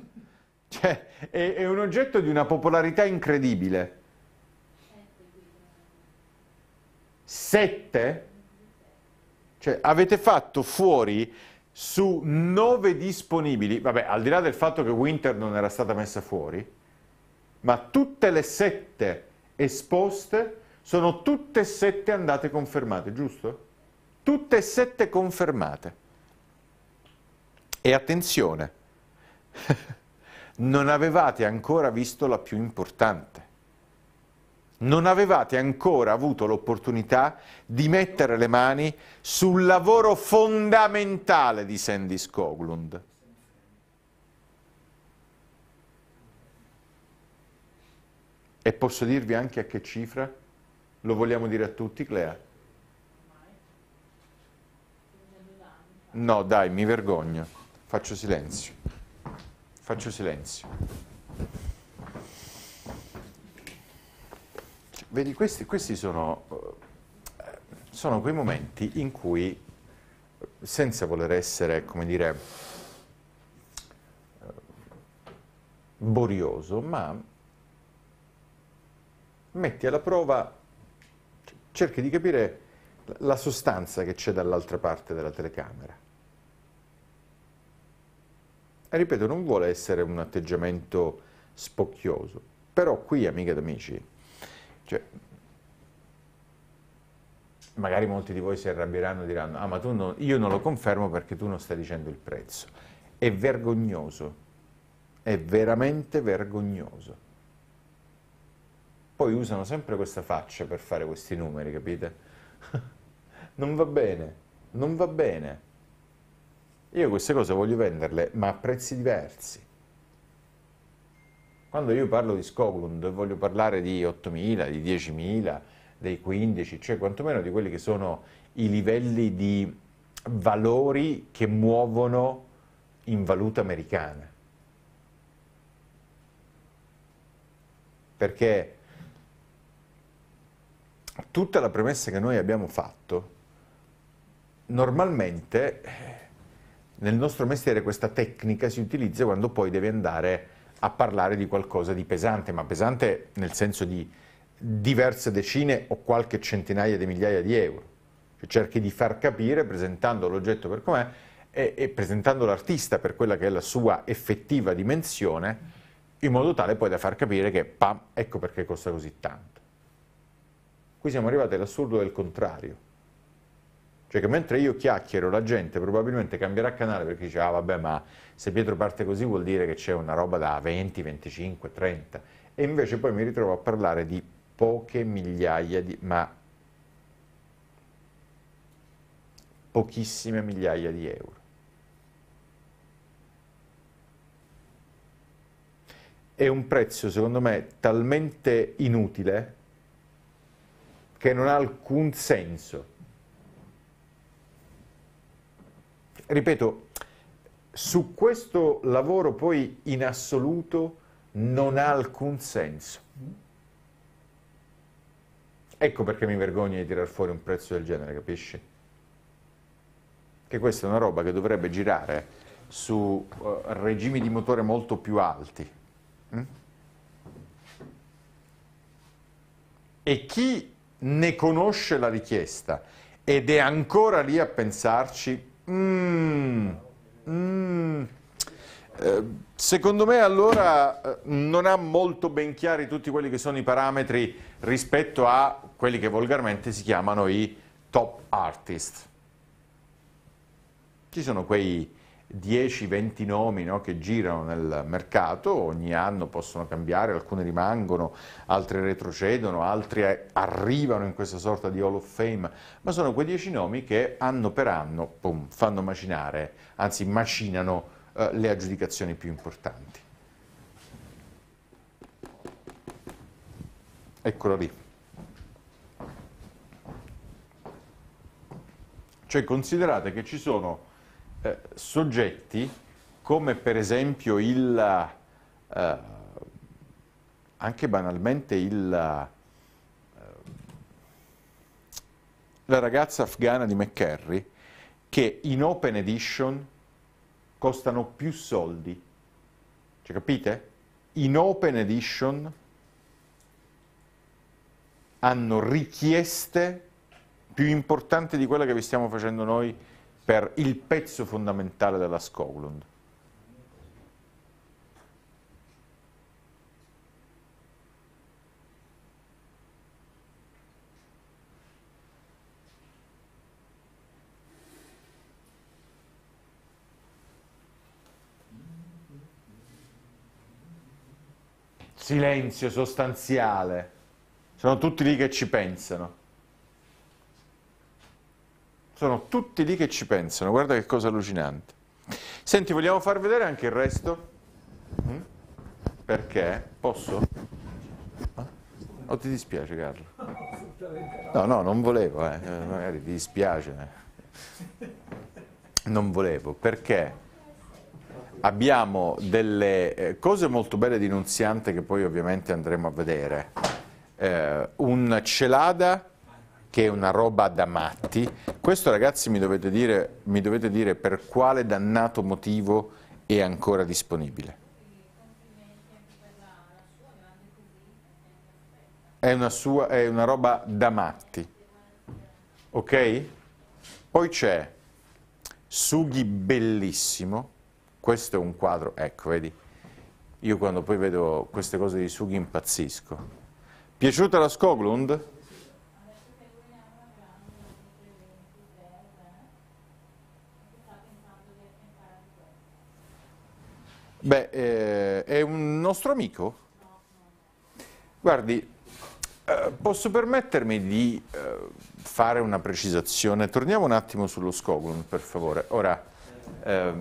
cioè, è, è un oggetto di una popolarità incredibile. Sette? Cioè, avete fatto fuori su 9 disponibili, vabbè, al di là del fatto che Winter non era stata messa fuori, ma tutte le 7 esposte sono tutte e 7 andate confermate, giusto? Tutte e 7 confermate. E attenzione, non avevate ancora visto la più importante non avevate ancora avuto l'opportunità di mettere le mani sul lavoro fondamentale di Sandy Skoglund. E posso dirvi anche a che cifra? Lo vogliamo dire a tutti, Clea? No, dai, mi vergogno. Faccio silenzio. Faccio silenzio. Vedi, questi, questi sono, eh, sono, quei momenti in cui, senza voler essere, come dire, eh, borioso, ma metti alla prova, cerchi di capire la sostanza che c'è dall'altra parte della telecamera. E ripeto, non vuole essere un atteggiamento spocchioso, però qui, amiche ed amici, cioè, magari molti di voi si arrabbieranno e diranno, ah ma tu non, io non lo confermo perché tu non stai dicendo il prezzo. È vergognoso, è veramente vergognoso. Poi usano sempre questa faccia per fare questi numeri, capite? non va bene, non va bene. Io queste cose voglio venderle, ma a prezzi diversi. Quando io parlo di Skoglund voglio parlare di 8.000, di 10.000, dei 15, cioè quantomeno di quelli che sono i livelli di valori che muovono in valuta americana. Perché tutta la premessa che noi abbiamo fatto, normalmente nel nostro mestiere questa tecnica si utilizza quando poi devi andare a parlare di qualcosa di pesante, ma pesante nel senso di diverse decine o qualche centinaia di migliaia di euro. Cioè, cerchi di far capire, presentando l'oggetto per com'è e, e presentando l'artista per quella che è la sua effettiva dimensione, in modo tale poi da far capire che, pam, ecco perché costa così tanto. Qui siamo arrivati all'assurdo del contrario. Cioè che mentre io chiacchiero la gente probabilmente cambierà canale perché dice ah vabbè ma se Pietro parte così vuol dire che c'è una roba da 20, 25, 30 e invece poi mi ritrovo a parlare di poche migliaia di, ma pochissime migliaia di euro. È un prezzo secondo me talmente inutile che non ha alcun senso ripeto, su questo lavoro poi in assoluto non ha alcun senso. Ecco perché mi vergogno di tirar fuori un prezzo del genere, capisci? Che questa è una roba che dovrebbe girare su uh, regimi di motore molto più alti. Mm? E chi ne conosce la richiesta ed è ancora lì a pensarci Mm, mm. Eh, secondo me allora eh, non ha molto ben chiari tutti quelli che sono i parametri rispetto a quelli che volgarmente si chiamano i top artist. Ci sono quei 10-20 nomi no, che girano nel mercato, ogni anno possono cambiare, alcuni rimangono, altri retrocedono, altri eh, arrivano in questa sorta di Hall of Fame, ma sono quei 10 nomi che anno per anno pum, fanno macinare, anzi macinano eh, le aggiudicazioni più importanti. Eccolo lì. Cioè considerate che ci sono eh, soggetti come per esempio il, eh, anche banalmente il, eh, la ragazza afghana di McCarry che in open edition costano più soldi, cioè capite? In open edition hanno richieste più importanti di quella che vi stiamo facendo noi per il pezzo fondamentale della Skoglund. Silenzio sostanziale. Sono tutti lì che ci pensano. Sono tutti lì che ci pensano, guarda che cosa allucinante. Senti, vogliamo far vedere anche il resto? Mm? Perché? Posso? Ah? O ti dispiace Carlo? No, no, non volevo, eh. eh magari ti dispiace. Eh. Non volevo, perché abbiamo delle eh, cose molto belle di Nunziante che poi ovviamente andremo a vedere. Eh, un celada che è una roba da matti. Questo ragazzi mi dovete dire, mi dovete dire per quale dannato motivo è ancora disponibile. È una, sua, è una roba da matti. Ok? Poi c'è Sughi bellissimo. Questo è un quadro, ecco, vedi? Io quando poi vedo queste cose di Sughi impazzisco. Piaciuta la Skoglund? Beh, eh, è un nostro amico? Guardi, eh, posso permettermi di eh, fare una precisazione? Torniamo un attimo sullo Skoglund, per favore. Ora, eh,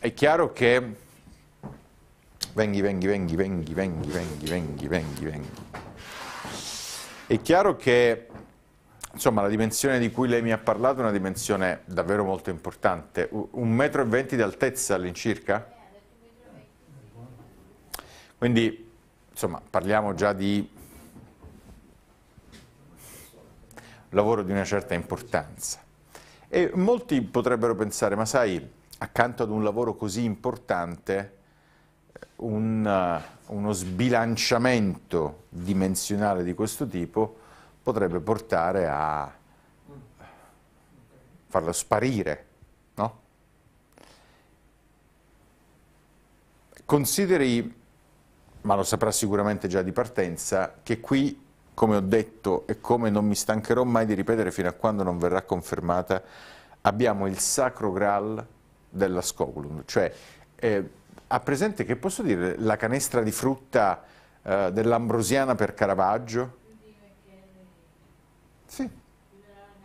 è chiaro che... Venghi, venghi, venghi, venghi, venghi, venghi, venghi, venghi, venghi. È chiaro che insomma, la dimensione di cui lei mi ha parlato è una dimensione davvero molto importante. Un metro e venti di altezza all'incirca? Quindi, insomma, parliamo già di lavoro di una certa importanza. E molti potrebbero pensare, ma sai, accanto ad un lavoro così importante, un, uno sbilanciamento dimensionale di questo tipo potrebbe portare a farlo sparire, no? Consideri ma lo saprà sicuramente già di partenza, che qui, come ho detto e come non mi stancherò mai di ripetere fino a quando non verrà confermata, abbiamo il sacro graal della Scoglund, cioè eh, ha presente che posso dire la canestra di frutta eh, dell'ambrosiana per Caravaggio? Sì.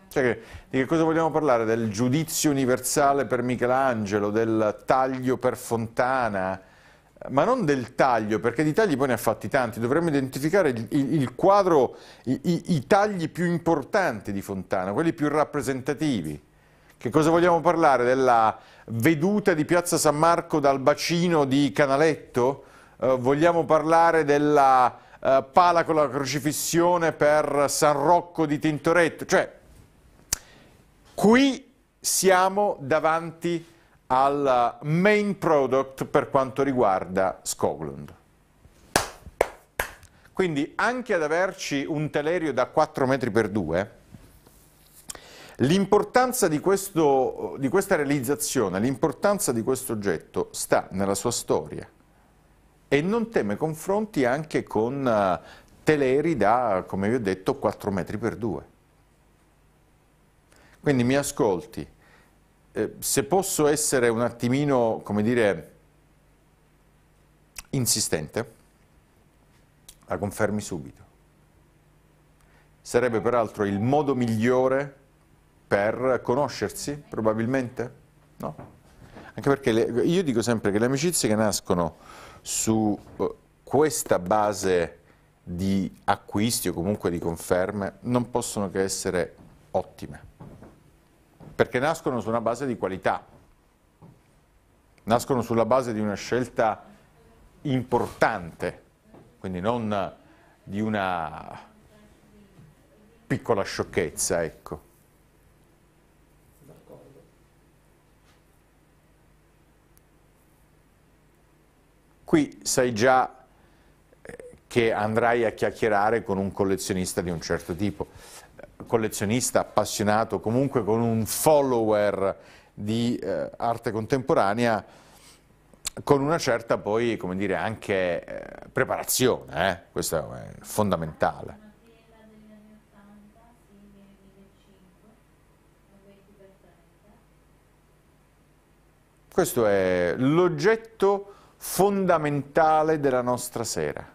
Cioè, di che cosa vogliamo parlare? Del giudizio universale per Michelangelo, del taglio per Fontana, ma non del taglio, perché di tagli poi ne ha fatti tanti, dovremmo identificare il, il quadro, i, i, i, tagli più importanti di Fontana, quelli più rappresentativi. Che cosa vogliamo parlare? Della veduta di Piazza San Marco dal bacino di Canaletto? Eh, vogliamo parlare della eh, pala con la crocifissione per San Rocco di Tintoretto? Cioè, qui siamo davanti a al main product per quanto riguarda Skoglund. Quindi anche ad averci un telerio da 4 metri per 2, l'importanza di, di questa realizzazione, l'importanza di questo oggetto sta nella sua storia e non teme confronti anche con eh, teleri da, come vi ho detto, 4 metri per 2. Quindi mi ascolti, eh, se posso essere un attimino, come dire, insistente, la confermi subito. Sarebbe peraltro il modo migliore per conoscersi, probabilmente? No? Anche perché le, io dico sempre che le amicizie che nascono su eh, questa base di acquisti o comunque di conferme non possono che essere ottime perché nascono su una base di qualità, nascono sulla base di una scelta importante, quindi non di una piccola sciocchezza, ecco. Qui sai già eh, che andrai a chiacchierare con un collezionista di un certo tipo collezionista, appassionato, comunque con un follower di eh, arte contemporanea, con una certa poi, come dire, anche eh, preparazione, eh? questo è fondamentale. Questo è l'oggetto fondamentale della nostra sera.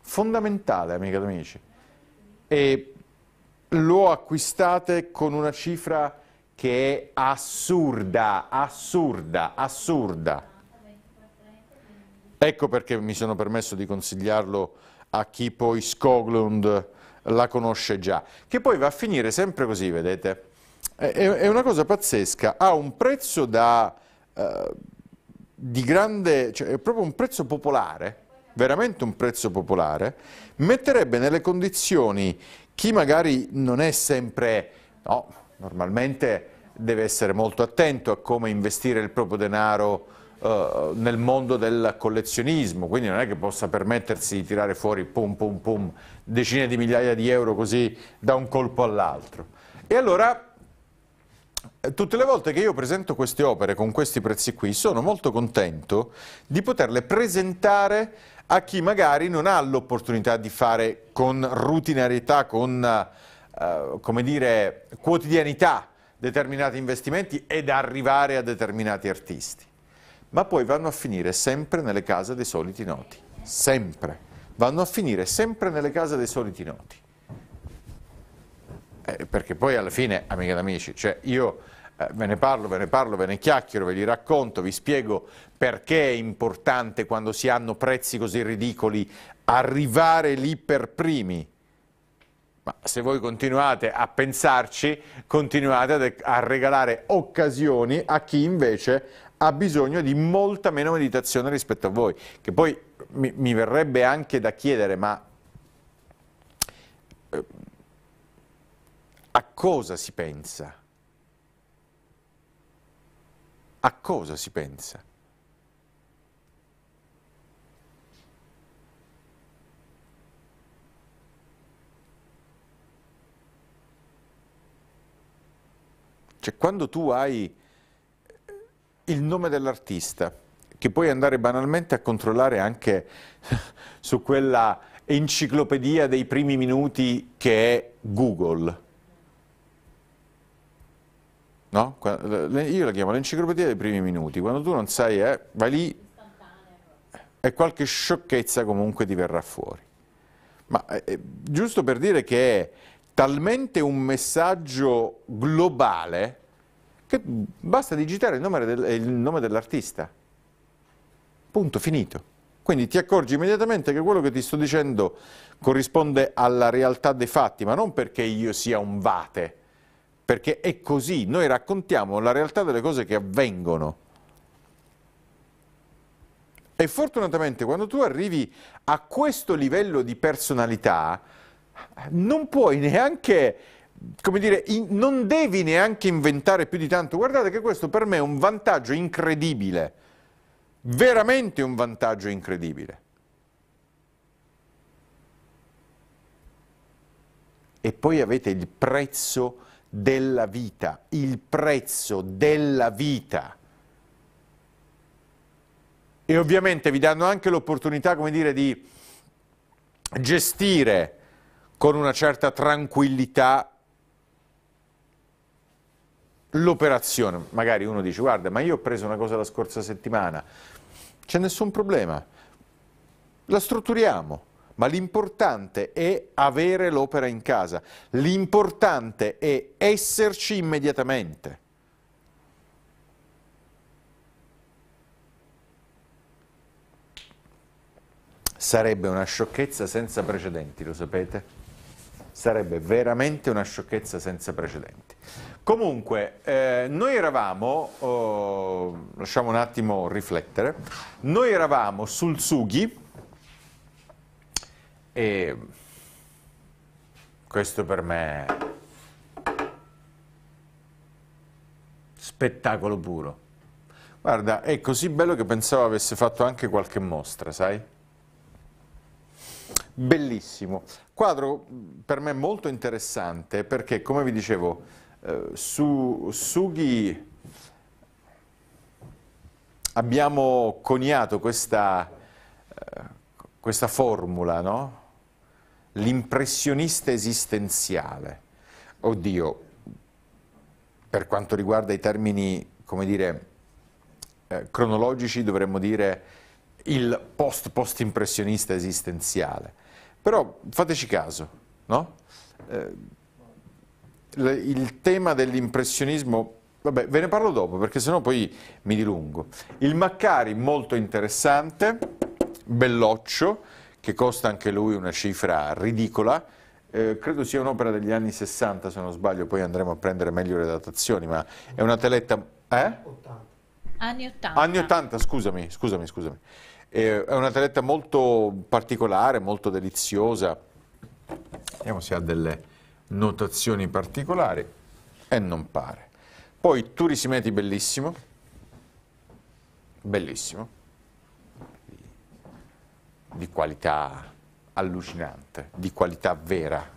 Fondamentale, amiche ed amici e lo acquistate con una cifra che è assurda, assurda, assurda. Ecco perché mi sono permesso di consigliarlo a chi poi Skoglund la conosce già, che poi va a finire sempre così, vedete? È, è una cosa pazzesca, ha un prezzo da, eh, di grande, cioè è proprio un prezzo popolare, veramente un prezzo popolare, metterebbe nelle condizioni chi magari non è sempre, no, normalmente deve essere molto attento a come investire il proprio denaro eh, nel mondo del collezionismo, quindi non è che possa permettersi di tirare fuori pum pum pum decine di migliaia di euro così da un colpo all'altro. E allora eh, Tutte le volte che io presento queste opere con questi prezzi qui sono molto contento di poterle presentare a chi magari non ha l'opportunità di fare con rutinarietà, con eh, come dire, quotidianità determinati investimenti ed arrivare a determinati artisti. Ma poi vanno a finire sempre nelle case dei soliti noti, sempre. Vanno a finire sempre nelle case dei soliti noti. Eh, perché poi alla fine, amiche ed amici, cioè io eh, ve ne parlo, ve ne parlo, ve ne chiacchiero, ve li racconto, vi spiego perché è importante quando si hanno prezzi così ridicoli arrivare lì per primi. Ma se voi continuate a pensarci, continuate a regalare occasioni a chi invece ha bisogno di molta meno meditazione rispetto a voi. Che poi mi, mi verrebbe anche da chiedere, ma eh, a cosa si pensa? a cosa si pensa? Cioè, quando tu hai eh, il nome dell'artista, che puoi andare banalmente a controllare anche su quella enciclopedia dei primi minuti che è Google, No? Io la chiamo l'enciclopedia dei primi minuti, quando tu non sai, eh, vai lì e qualche sciocchezza comunque ti verrà fuori. Ma eh, eh, giusto per dire che è talmente un messaggio globale che basta digitare il nome, del, eh, il nome dell'artista. Punto, finito. Quindi ti accorgi immediatamente che quello che ti sto dicendo corrisponde alla realtà dei fatti, ma non perché io sia un vate, perché è così, noi raccontiamo la realtà delle cose che avvengono. E fortunatamente quando tu arrivi a questo livello di personalità, non puoi neanche, come dire, in, non devi neanche inventare più di tanto. Guardate che questo per me è un vantaggio incredibile, veramente un vantaggio incredibile. E poi avete il prezzo della vita, il prezzo della vita. E ovviamente vi danno anche l'opportunità, come dire, di gestire con una certa tranquillità l'operazione. Magari uno dice, guarda, ma io ho preso una cosa la scorsa settimana, c'è nessun problema, la strutturiamo ma l'importante è avere l'opera in casa, l'importante è esserci immediatamente. Sarebbe una sciocchezza senza precedenti, lo sapete? Sarebbe veramente una sciocchezza senza precedenti. Comunque, eh, noi eravamo, oh, lasciamo un attimo riflettere, noi eravamo sul Sughi, e questo per me è spettacolo puro. Guarda, è così bello che pensavo avesse fatto anche qualche mostra, sai? Bellissimo. Quadro per me molto interessante perché, come vi dicevo, eh, su Sugi abbiamo coniato questa, eh, questa formula, no? l'impressionista esistenziale. Oddio, per quanto riguarda i termini, come dire, eh, cronologici dovremmo dire il post-post-impressionista esistenziale. Però fateci caso, no? Eh, il tema dell'impressionismo Vabbè, ve ne parlo dopo perché sennò poi mi dilungo. Il Maccari molto interessante, belloccio, che costa anche lui una cifra ridicola, eh, credo sia un'opera degli anni 60 se non sbaglio, poi andremo a prendere meglio le datazioni, ma è una teletta... Eh? 80. Anni 80. Anni 80, scusami, scusami, scusami. Eh, è una teletta molto particolare, molto deliziosa. Vediamo se ha delle notazioni particolari. E non pare. Poi Turisimeti bellissimo, bellissimo di qualità allucinante, di qualità vera,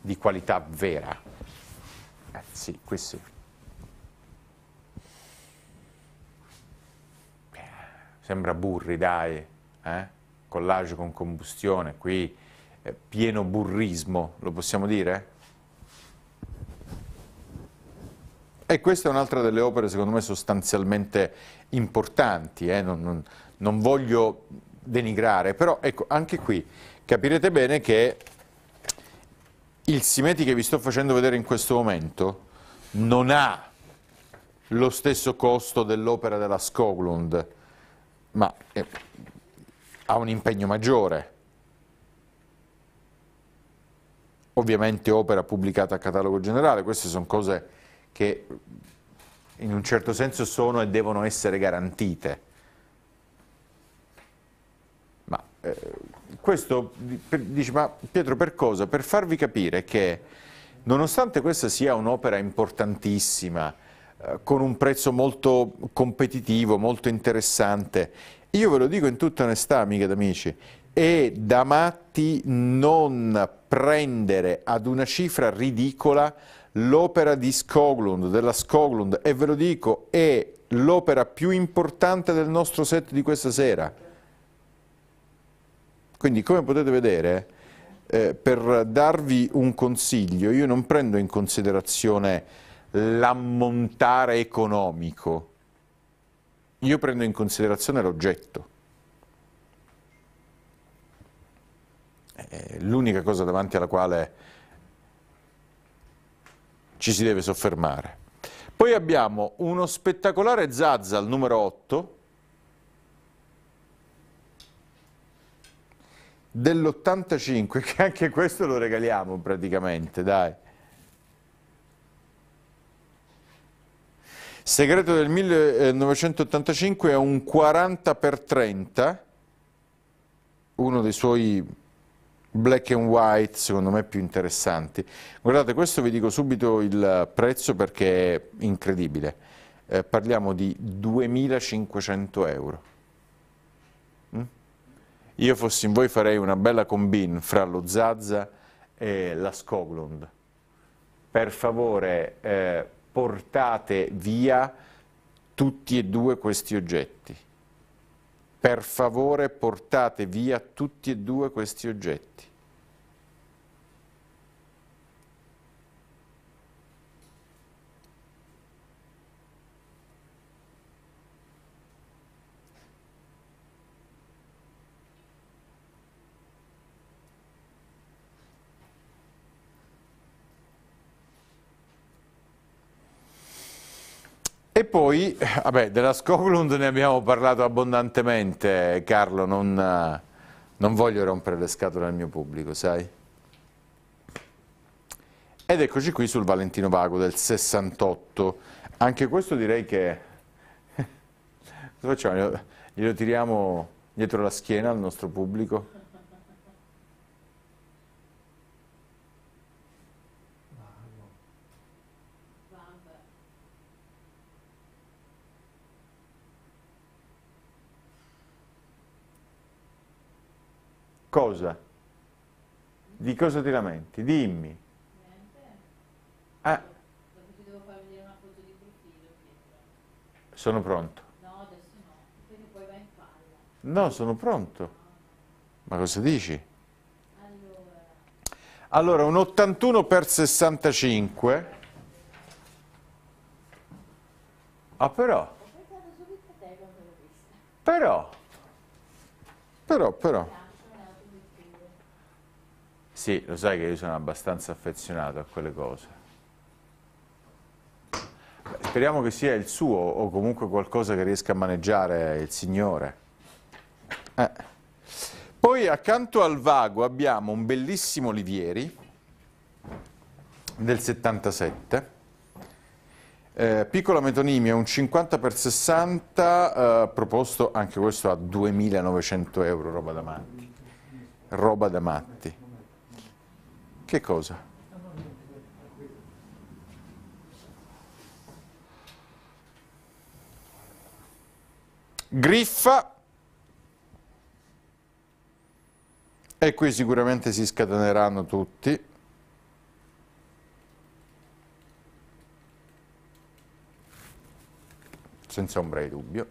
di qualità vera. Eh, sì, qui sì. Eh, sembra burri, dai, eh? collage con combustione, qui eh, pieno burrismo, lo possiamo dire? E questa è un'altra delle opere, secondo me, sostanzialmente importanti. Eh? Non, non, non voglio denigrare, però ecco, anche qui capirete bene che il Simeti che vi sto facendo vedere in questo momento non ha lo stesso costo dell'opera della Skoglund, ma eh, ha un impegno maggiore. Ovviamente opera pubblicata a catalogo generale, queste sono cose che in un certo senso sono e devono essere garantite. Eh, questo dice, ma Pietro per cosa? Per farvi capire che nonostante questa sia un'opera importantissima, eh, con un prezzo molto competitivo, molto interessante, io ve lo dico in tutta onestà, amiche ed amici, è da matti non prendere ad una cifra ridicola l'opera di Skoglund, della Skoglund, e ve lo dico, è l'opera più importante del nostro set di questa sera. Quindi come potete vedere, eh, per darvi un consiglio, io non prendo in considerazione l'ammontare economico, io prendo in considerazione l'oggetto. Eh, l'unica cosa davanti alla quale ci si deve soffermare. Poi abbiamo uno spettacolare Zazza al numero 8, dell'85, che anche questo lo regaliamo praticamente, dai. Segreto del 1985 è un 40x30, uno dei suoi black and white, secondo me più interessanti. Guardate, questo vi dico subito il prezzo perché è incredibile. Eh, parliamo di 2500 euro. Io fossi in voi farei una bella combin fra lo Zazza e la Skoglund. Per favore eh, portate via tutti e due questi oggetti. Per favore portate via tutti e due questi oggetti. poi, eh, vabbè, della Skoglund ne abbiamo parlato abbondantemente, Carlo, non, eh, non voglio rompere le scatole al mio pubblico, sai? Ed eccoci qui sul Valentino Vago del 68. Anche questo direi che... Cosa facciamo? Glielo tiriamo dietro la schiena al nostro pubblico? Cosa? Di cosa ti lamenti? Dimmi. Niente. Ah. Dopo ti devo far vedere una foto di profilo, Sono pronto. No, adesso no, perché poi va in palla. No, sono pronto. Ma cosa dici? Allora. un 81 per 65. Ah, però. Però. Però, però. Sì, lo sai che io sono abbastanza affezionato a quelle cose. speriamo che sia il suo o comunque qualcosa che riesca a maneggiare il Signore. Eh. Poi accanto al vago abbiamo un bellissimo Olivieri del 77. Eh, piccola metonimia, un 50 x 60, eh, proposto anche questo a 2.900 euro, roba da matti. Roba da matti. Che cosa? Griffa e qui sicuramente si scateneranno tutti. senza ombra di dubbio.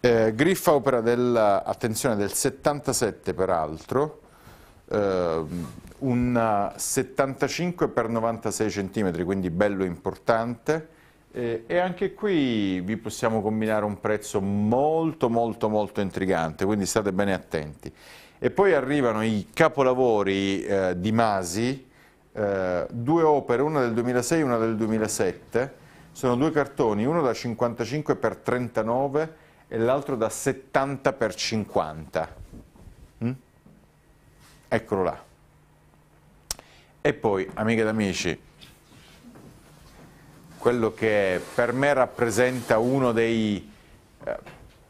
Eh, Griffa opera dell'attenzione del 77 peraltro, ehm, un 75 x 96 cm, quindi bello importante. Eh, e anche qui vi possiamo combinare un prezzo molto molto molto intrigante, quindi state bene attenti. E poi arrivano i capolavori eh, di Masi, eh, due opere, una del 2006 e una del 2007, sono due cartoni, uno da 55 x 39 e l'altro da 70 x 50. Mm? Eccolo là. E poi, amiche ed amici, quello che per me rappresenta uno dei eh,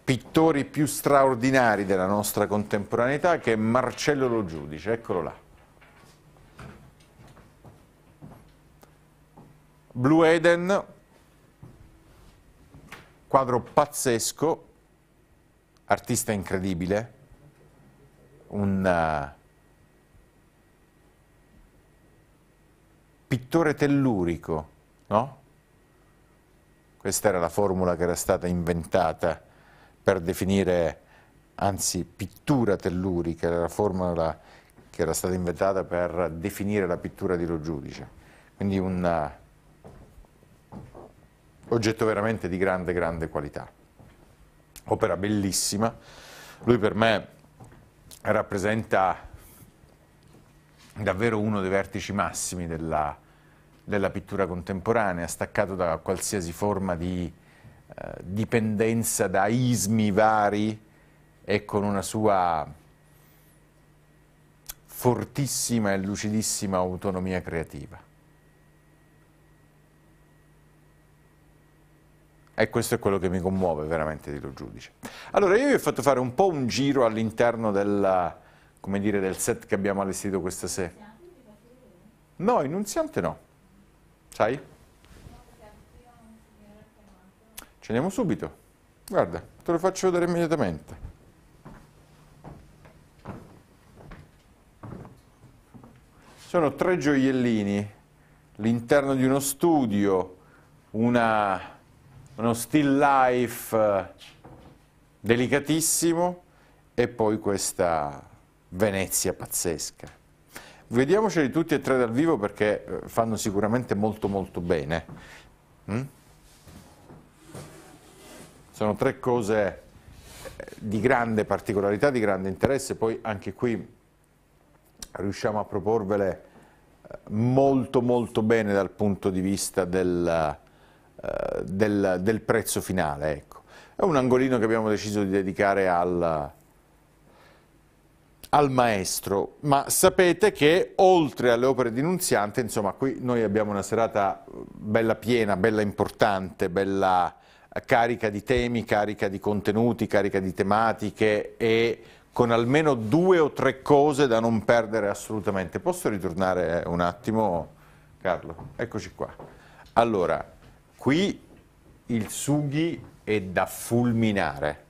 pittori più straordinari della nostra contemporaneità, che è Marcello Lo Giudice, eccolo là. Blue Eden, quadro pazzesco, artista incredibile, un... Uh, pittore tellurico, no? Questa era la formula che era stata inventata per definire, anzi pittura tellurica, era la formula che era stata inventata per definire la pittura di Lo Giudice. Quindi un eh, oggetto veramente di grande, grande qualità. Opera bellissima. Lui per me rappresenta davvero uno dei vertici massimi della della pittura contemporanea, staccato da qualsiasi forma di eh, dipendenza da ismi vari e con una sua fortissima e lucidissima autonomia creativa. E questo è quello che mi commuove veramente di Lo Giudice. Allora, io vi ho fatto fare un po' un giro all'interno del, del set che abbiamo allestito questa sera. No, Annunziante no. Sai? Ce andiamo subito. Guarda, te lo faccio vedere immediatamente. Sono tre gioiellini, l'interno di uno studio, una, uno still life eh, delicatissimo e poi questa Venezia pazzesca. Vediamoceli tutti e tre dal vivo perché eh, fanno sicuramente molto molto bene. Mm? Sono tre cose eh, di grande particolarità, di grande interesse, poi anche qui riusciamo a proporvele eh, molto molto bene dal punto di vista del, del, del prezzo finale. Ecco. È un angolino che abbiamo deciso di dedicare al, al maestro, ma sapete che oltre alle opere di Nunziante, insomma, qui noi abbiamo una serata eh, bella piena, bella importante, bella eh, carica di temi, carica di contenuti, carica di tematiche e con almeno due o tre cose da non perdere assolutamente. Posso ritornare eh, un attimo, Carlo? Eccoci qua. Allora, qui il Sughi è da fulminare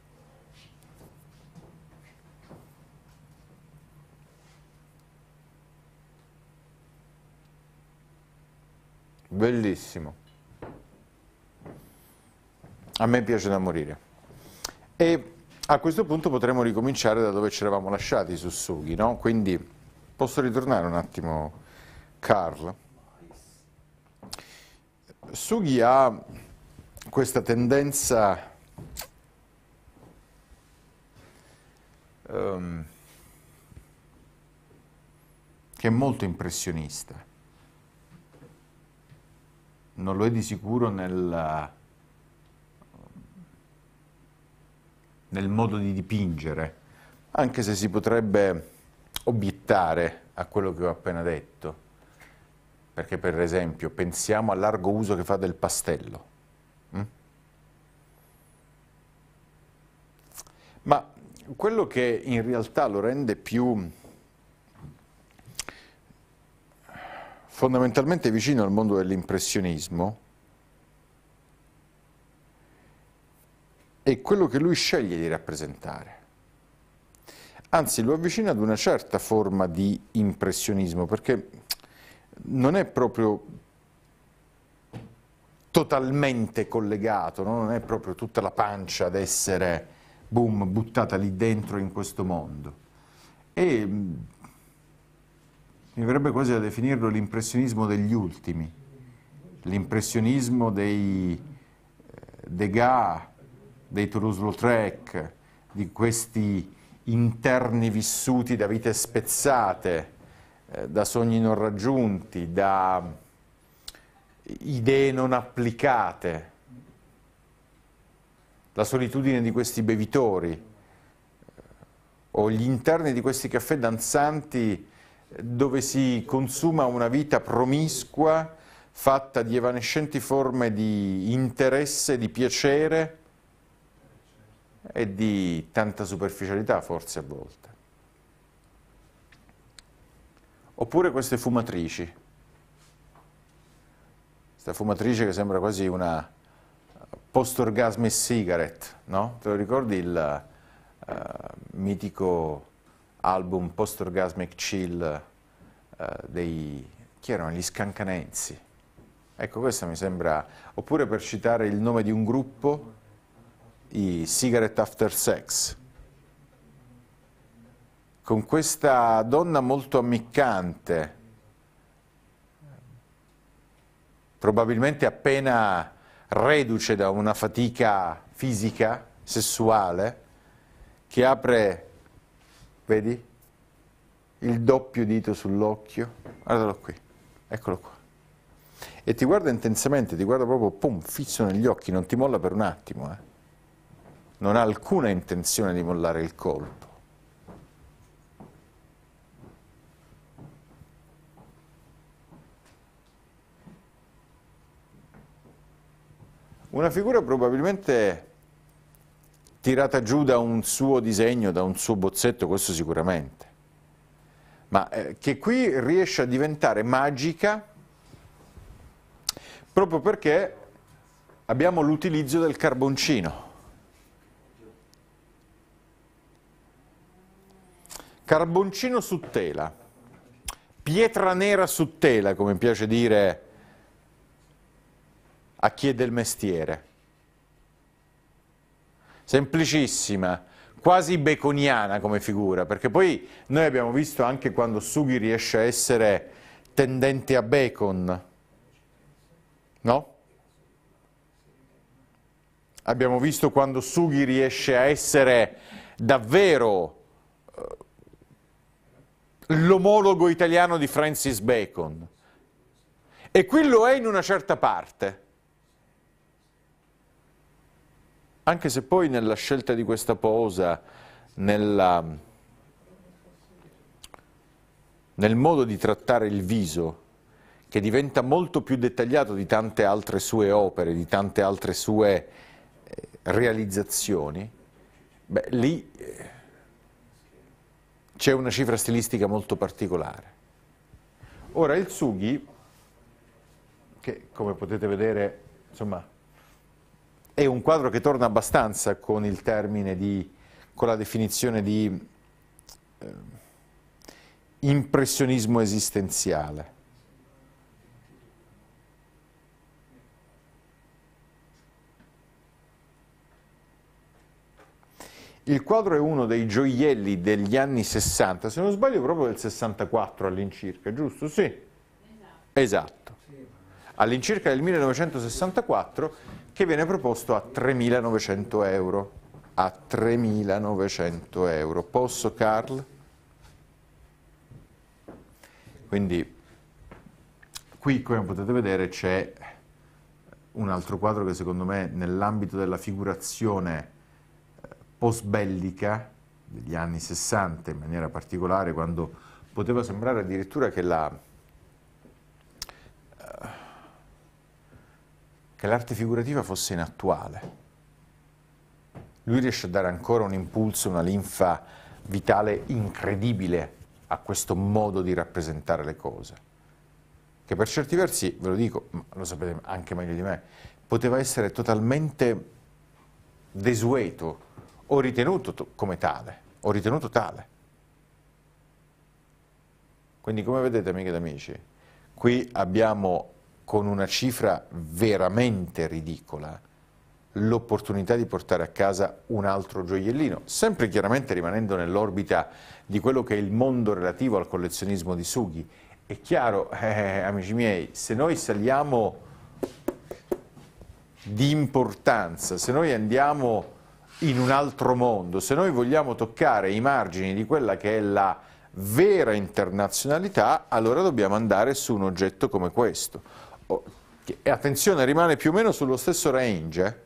bellissimo. A me piace da morire. E a questo punto potremmo ricominciare da dove ci eravamo lasciati su Sughi, no? Quindi posso ritornare un attimo, Carl? Sughi ha questa tendenza um, che è molto impressionista non lo è di sicuro nel, nel modo di dipingere, anche se si potrebbe obiettare a quello che ho appena detto, perché per esempio pensiamo al largo uso che fa del pastello. Mm? Ma quello che in realtà lo rende più fondamentalmente vicino al mondo dell'impressionismo e quello che lui sceglie di rappresentare. Anzi, lo avvicina ad una certa forma di impressionismo, perché non è proprio totalmente collegato, no? non è proprio tutta la pancia ad essere, boom, buttata lì dentro in questo mondo. E mi verrebbe quasi da definirlo l'impressionismo degli ultimi, l'impressionismo dei eh, Degas, dei Toulouse-Lautrec, di questi interni vissuti da vite spezzate, eh, da sogni non raggiunti, da idee non applicate, la solitudine di questi bevitori eh, o gli interni di questi caffè danzanti dove si consuma una vita promiscua, fatta di evanescenti forme di interesse, di piacere e di tanta superficialità forse a volte. Oppure queste fumatrici, questa fumatrice che sembra quasi una post-orgasmic cigarette, no? Te lo ricordi il uh, mitico album post-orgasmic chill eh, dei... chi erano? Gli Scancanensi. Ecco, questo mi sembra... Oppure per citare il nome di un gruppo, i Cigarette After Sex. Con questa donna molto ammiccante, probabilmente appena reduce da una fatica fisica, sessuale, che apre vedi? Il doppio dito sull'occhio, guardalo qui, eccolo qua. E ti guarda intensamente, ti guarda proprio pum, fisso negli occhi, non ti molla per un attimo. Eh? Non ha alcuna intenzione di mollare il colpo. Una figura probabilmente tirata giù da un suo disegno, da un suo bozzetto, questo sicuramente, ma eh, che qui riesce a diventare magica proprio perché abbiamo l'utilizzo del carboncino. Carboncino su tela, pietra nera su tela, come piace dire a chi è del mestiere semplicissima, quasi baconiana come figura, perché poi noi abbiamo visto anche quando Sughi riesce a essere tendente a bacon, no? Abbiamo visto quando Sughi riesce a essere davvero eh, l'omologo italiano di Francis Bacon. E qui lo è in una certa parte. anche se poi nella scelta di questa posa, nella, nel modo di trattare il viso, che diventa molto più dettagliato di tante altre sue opere, di tante altre sue eh, realizzazioni, beh, lì eh, c'è una cifra stilistica molto particolare. Ora, il Sughi, che come potete vedere, insomma, è un quadro che torna abbastanza con il termine di, con la definizione di eh, impressionismo esistenziale. Il quadro è uno dei gioielli degli anni 60, se non sbaglio proprio del 64 all'incirca, giusto? Sì. Esatto. esatto all'incirca del 1964 che viene proposto a 3.900 euro. A 3.900 euro. Posso Carl? Quindi qui come potete vedere c'è un altro quadro che secondo me nell'ambito della figurazione eh, post bellica degli anni 60 in maniera particolare quando poteva sembrare addirittura che la che l'arte figurativa fosse inattuale. Lui riesce a dare ancora un impulso, una linfa vitale incredibile a questo modo di rappresentare le cose, che per certi versi, ve lo dico, ma lo sapete anche meglio di me, poteva essere totalmente desueto o ritenuto come tale, o ritenuto tale. Quindi come vedete amiche ed amici, qui abbiamo con una cifra veramente ridicola l'opportunità di portare a casa un altro gioiellino, sempre chiaramente rimanendo nell'orbita di quello che è il mondo relativo al collezionismo di Sughi. È chiaro, eh, amici miei, se noi saliamo di importanza, se noi andiamo in un altro mondo, se noi vogliamo toccare i margini di quella che è la vera internazionalità, allora dobbiamo andare su un oggetto come questo Oh, e attenzione rimane più o meno sullo stesso range,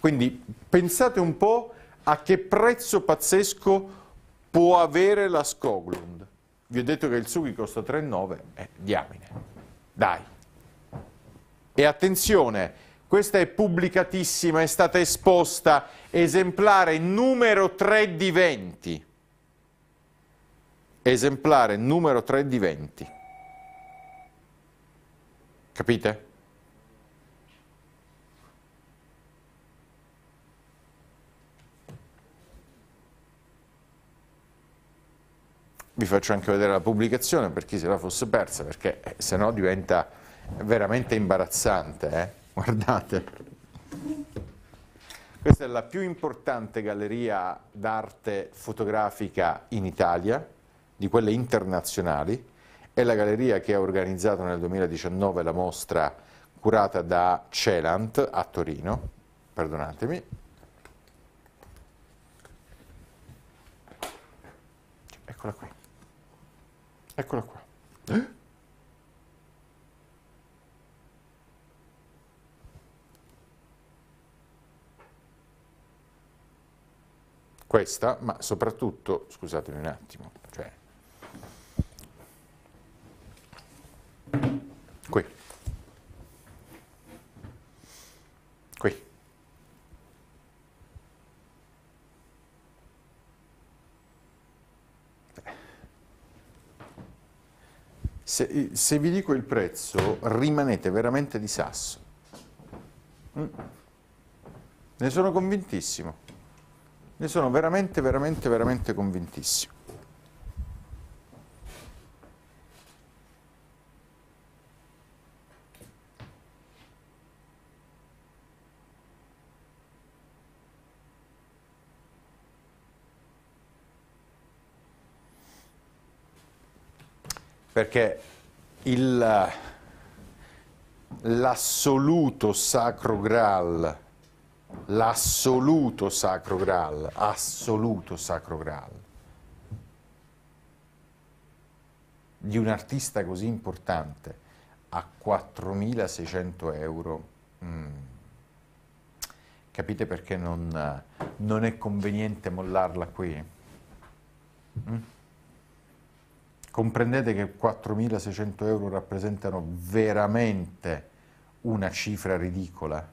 quindi pensate un po' a che prezzo pazzesco può avere la Skoglund. Vi ho detto che il Sughi costa 3,9, eh, diamine, dai. E attenzione, questa è pubblicatissima, è stata esposta, esemplare numero 3 di 20. Esemplare numero 3 di 20. Capite? vi faccio anche vedere la pubblicazione per chi se la fosse persa, perché eh, se no diventa veramente imbarazzante, eh? guardate. Questa è la più importante galleria d'arte fotografica in Italia, di quelle internazionali, è la galleria che ha organizzato nel 2019 la mostra curata da Celant a Torino, perdonatemi, eccola qui, eccola qua. Eh? Questa, ma soprattutto, scusatemi un attimo, cioè Se, se, vi dico il prezzo, rimanete veramente di sasso. Mm. Ne sono convintissimo. Ne sono veramente, veramente, veramente convintissimo. perché l'assoluto sacro graal, l'assoluto sacro graal, assoluto sacro graal, di un artista così importante a 4.600 euro, mm. capite perché non, non, è conveniente mollarla qui? Mm? comprendete che 4.600 euro rappresentano veramente una cifra ridicola?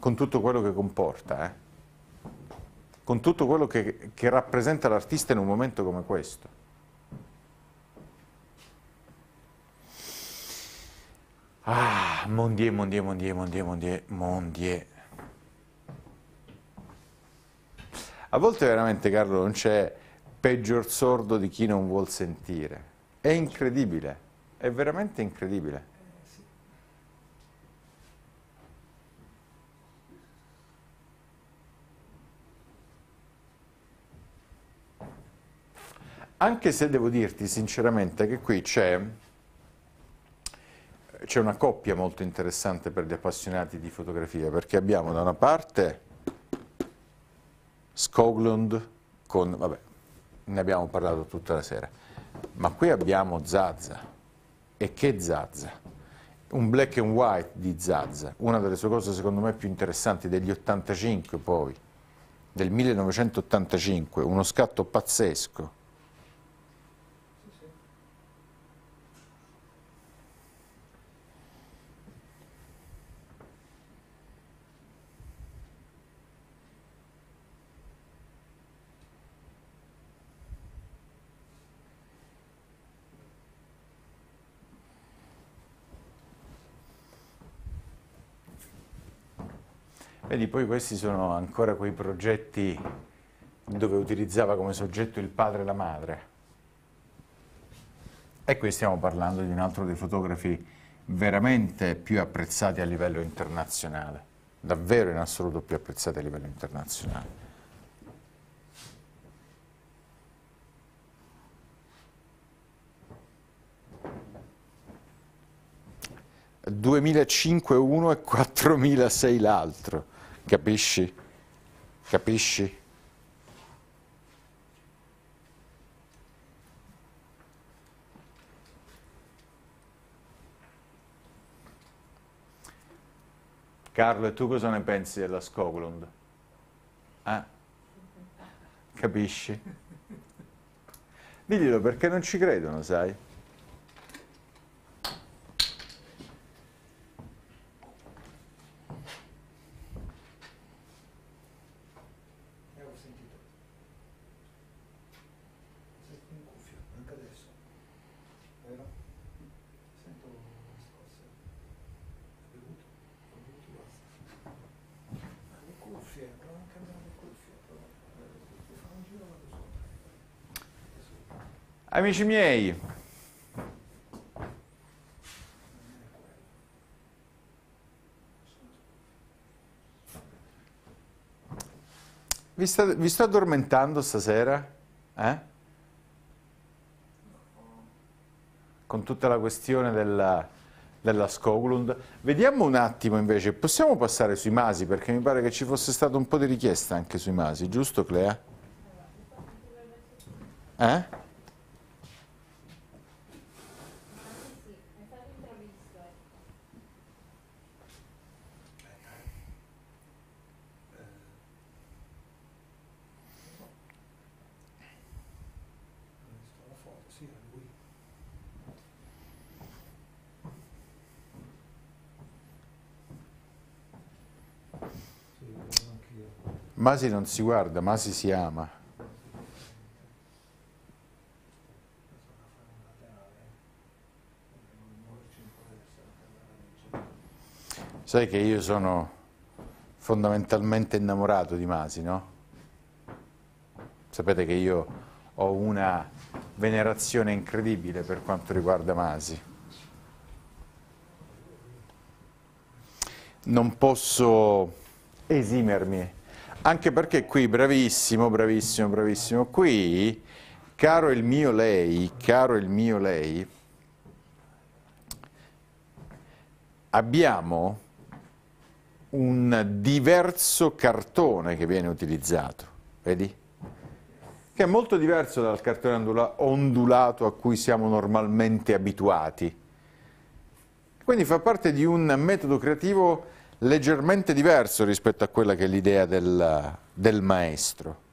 Con tutto quello che comporta, eh? con tutto quello che, che rappresenta l'artista in un momento come questo. Ah, mondier, mondier, mondier, mondier, mondier, mondier. A volte veramente, Carlo, non c'è peggior sordo di chi non vuol sentire. È incredibile, è veramente incredibile. Anche se devo dirti sinceramente che qui c'è una coppia molto interessante per gli appassionati di fotografia, perché abbiamo da una parte Skoglund con, vabbè, ne abbiamo parlato tutta la sera, ma qui abbiamo Zazza, e che Zazza? Un black and white di Zazza, una delle sue cose secondo me più interessanti, degli 85 poi, del 1985, uno scatto pazzesco, Vedi, poi questi sono ancora quei progetti dove utilizzava come soggetto il padre e la madre. E qui stiamo parlando di un altro dei fotografi veramente più apprezzati a livello internazionale, davvero in assoluto più apprezzati a livello internazionale. «2005 uno e 4006 l'altro». Capisci? Capisci? Carlo, e tu cosa ne pensi della Scoglund? Eh? Capisci? Diglielo perché non ci credono, sai? amici miei, vi, sta, vi sto addormentando stasera? Eh? Con tutta la questione della, della Skoglund. Vediamo un attimo invece, possiamo passare sui masi perché mi pare che ci fosse stata un po' di richiesta anche sui masi, giusto Clea? Eh? Masi non si guarda, Masi si ama. Sai che io sono fondamentalmente innamorato di Masi, no? Sapete che io ho una venerazione incredibile per quanto riguarda Masi. Non posso esimermi anche perché qui, bravissimo, bravissimo, bravissimo, qui, caro il mio lei, caro il mio lei, abbiamo un diverso cartone che viene utilizzato, vedi? Che è molto diverso dal cartone ondulato a cui siamo normalmente abituati. Quindi fa parte di un metodo creativo leggermente diverso rispetto a quella che è l'idea del, del maestro.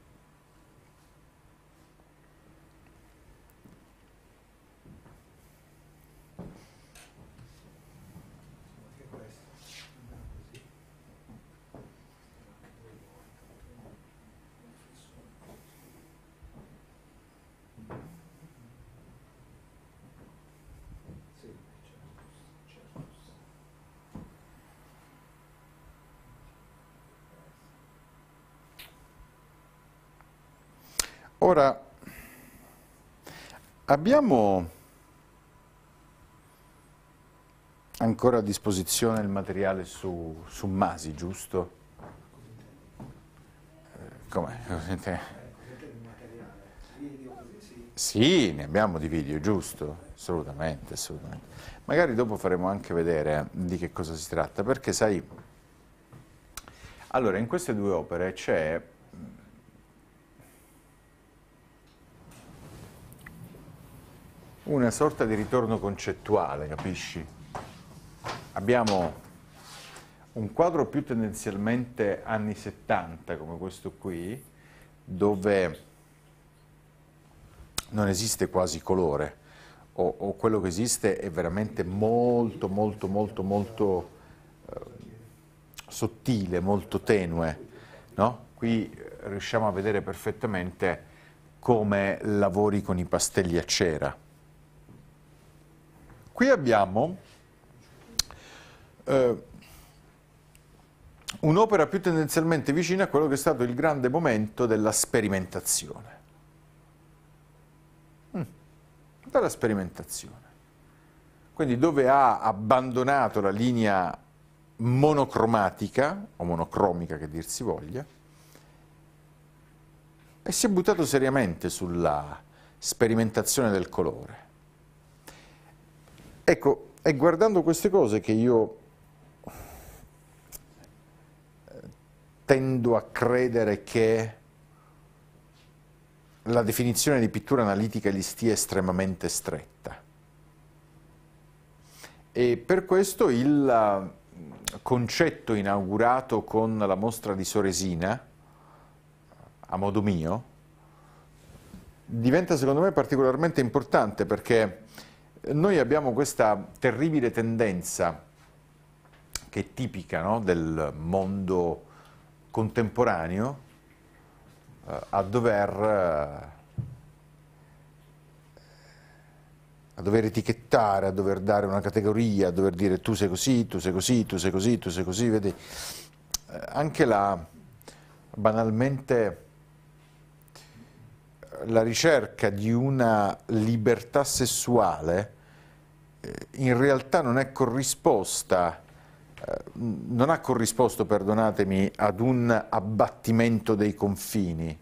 Ora, abbiamo ancora a disposizione il materiale su, su Masi, giusto? Eh, com'è? Sì, ne abbiamo di video, giusto? Assolutamente, assolutamente. Magari dopo faremo anche vedere eh, di che cosa si tratta, perché sai... Allora, in queste due opere c'è una sorta di ritorno concettuale, capisci? Abbiamo un quadro più tendenzialmente anni 70 come questo qui, dove non esiste quasi colore, o, o quello che esiste è veramente molto, molto, molto, molto eh, sottile, molto tenue. No? Qui eh, riusciamo a vedere perfettamente come lavori con i pastelli a cera Qui abbiamo eh, un'opera più tendenzialmente vicina a quello che è stato il grande momento della sperimentazione. Mm. Della sperimentazione. Quindi dove ha abbandonato la linea monocromatica, o monocromica che dir si voglia, e si è buttato seriamente sulla sperimentazione del colore. Ecco, è guardando queste cose che io eh, tendo a credere che la definizione di pittura analitica gli stia estremamente stretta. E per questo il eh, concetto inaugurato con la mostra di Soresina, a modo mio, diventa secondo me particolarmente importante perché noi abbiamo questa terribile tendenza che è tipica no, del mondo contemporaneo eh, a, dover, eh, a dover etichettare, a dover dare una categoria, a dover dire tu sei così, tu sei così, tu sei così, tu sei così, vedi? Eh, anche la banalmente la ricerca di una libertà sessuale in realtà non è corrisposta eh, non ha corrisposto, perdonatemi, ad un abbattimento dei confini.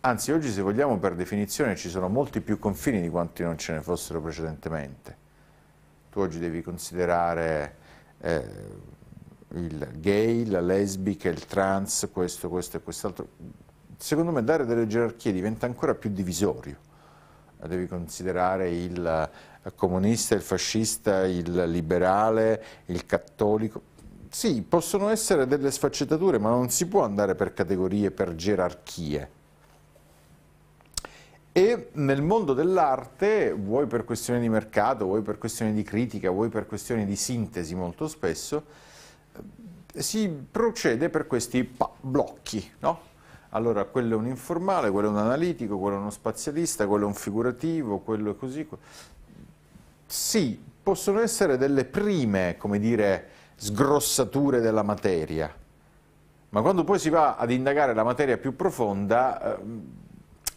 Anzi, oggi se vogliamo, per definizione, ci sono molti più confini di quanti non ce ne fossero precedentemente. Tu oggi devi considerare eh, il gay, la lesbica, il trans, questo, questo e quest'altro. Secondo me dare delle gerarchie diventa ancora più divisorio devi considerare il eh, comunista, il fascista, il liberale, il cattolico. Sì, possono essere delle sfaccettature, ma non si può andare per categorie, per gerarchie. E nel mondo dell'arte, vuoi per questione di mercato, vuoi per questione di critica, vuoi per questione di sintesi molto spesso, eh, si procede per questi blocchi, no? allora quello è un informale, quello è un analitico, quello è uno spazialista, quello è un figurativo, quello è così. Sì, possono essere delle prime, come dire, sgrossature della materia, ma quando poi si va ad indagare la materia più profonda, eh,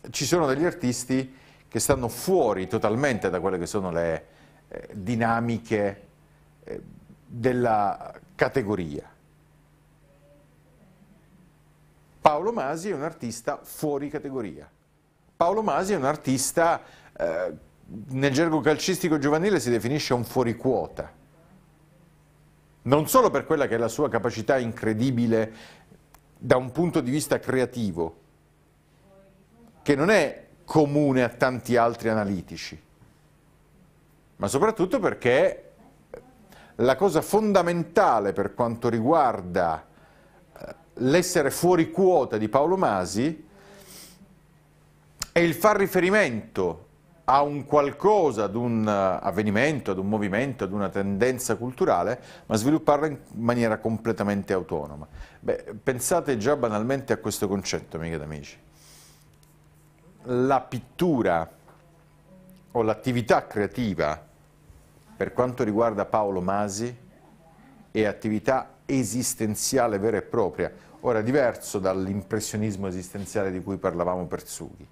ci sono degli artisti che stanno fuori totalmente da quelle che sono le eh, dinamiche eh, della categoria. Paolo Masi è un artista fuori categoria. Paolo Masi è un artista, eh, nel gergo calcistico giovanile si definisce un fuoriquota. Non solo per quella che è la sua capacità incredibile da un punto di vista creativo, che non è comune a tanti altri analitici, ma soprattutto perché la cosa fondamentale per quanto riguarda l'essere fuori quota di Paolo Masi e il far riferimento a un qualcosa, ad un eh, avvenimento, ad un movimento, ad una tendenza culturale, ma svilupparla in maniera completamente autonoma. Beh, pensate già banalmente a questo concetto, amiche ed amici. La pittura o l'attività creativa, per quanto riguarda Paolo Masi, è attività esistenziale vera e propria, Ora, diverso dall'impressionismo esistenziale di cui parlavamo per Sughi.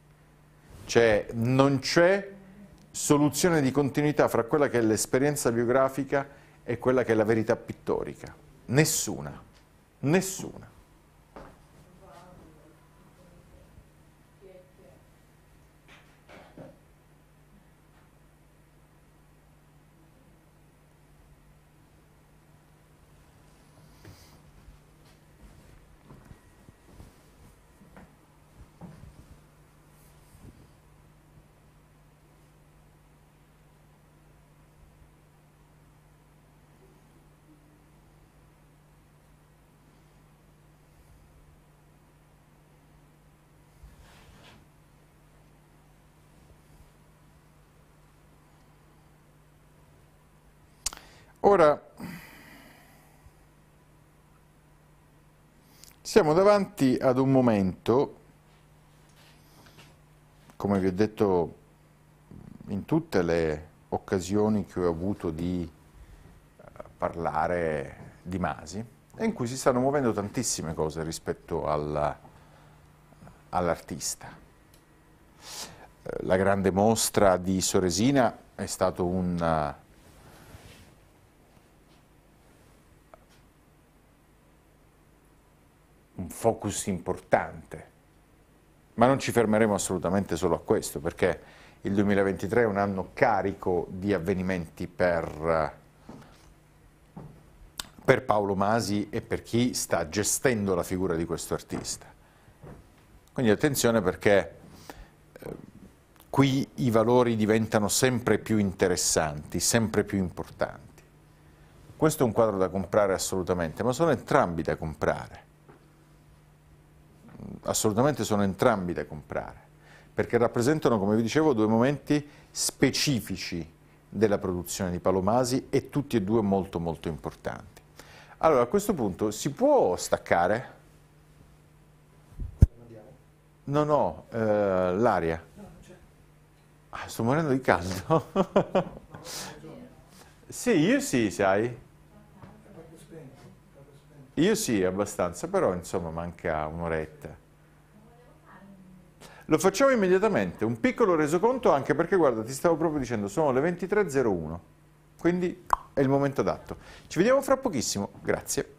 Cioè, non c'è soluzione di continuità fra quella che è l'esperienza biografica e quella che è la verità pittorica. Nessuna. Nessuna. Ora siamo davanti ad un momento, come vi ho detto in tutte le occasioni che ho avuto di eh, parlare di Masi, in cui si stanno muovendo tantissime cose rispetto all'artista. All eh, la grande mostra di Soresina è stato un un focus importante. Ma non ci fermeremo assolutamente solo a questo, perché il 2023 è un anno carico di avvenimenti per, per Paolo Masi e per chi sta gestendo la figura di questo artista. Quindi attenzione perché eh, qui i valori diventano sempre più interessanti, sempre più importanti. Questo è un quadro da comprare assolutamente, ma sono entrambi da comprare assolutamente sono entrambi da comprare, perché rappresentano, come vi dicevo, due momenti specifici della produzione di palomasi e tutti e due molto molto importanti. Allora, a questo punto si può staccare? No, no, eh, l'aria. Ah, sto morendo di caldo. sì, io sì, sai. Io sì, abbastanza, però insomma manca un'oretta. Lo facciamo immediatamente, un piccolo resoconto anche perché, guarda, ti stavo proprio dicendo, sono le 23.01, quindi è il momento adatto. Ci vediamo fra pochissimo, grazie.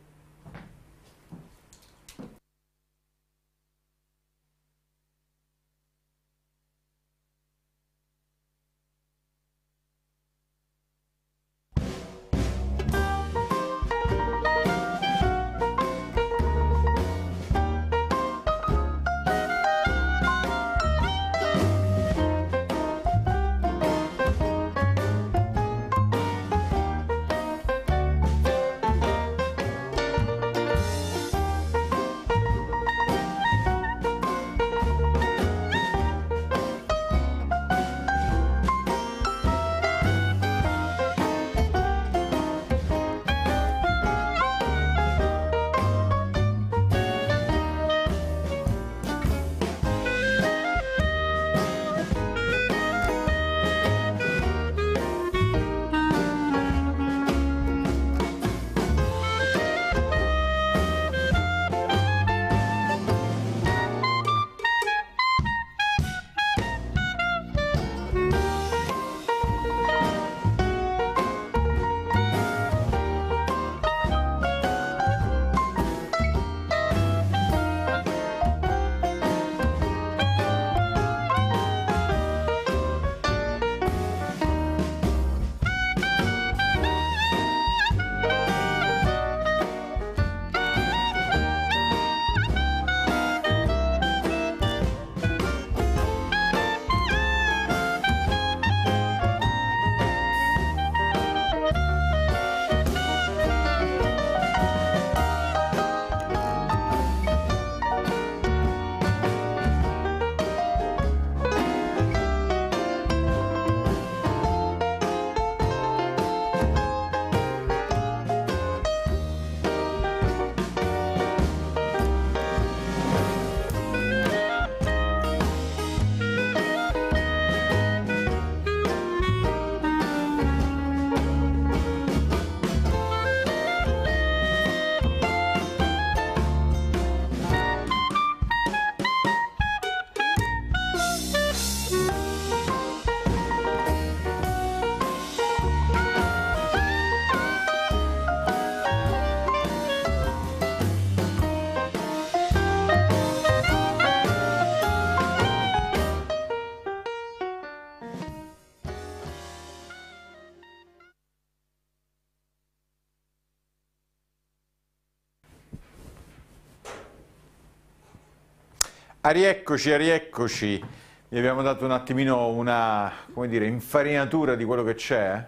Arieccoci, arieccoci. Vi abbiamo dato un attimino una, come dire, infarinatura di quello che c'è.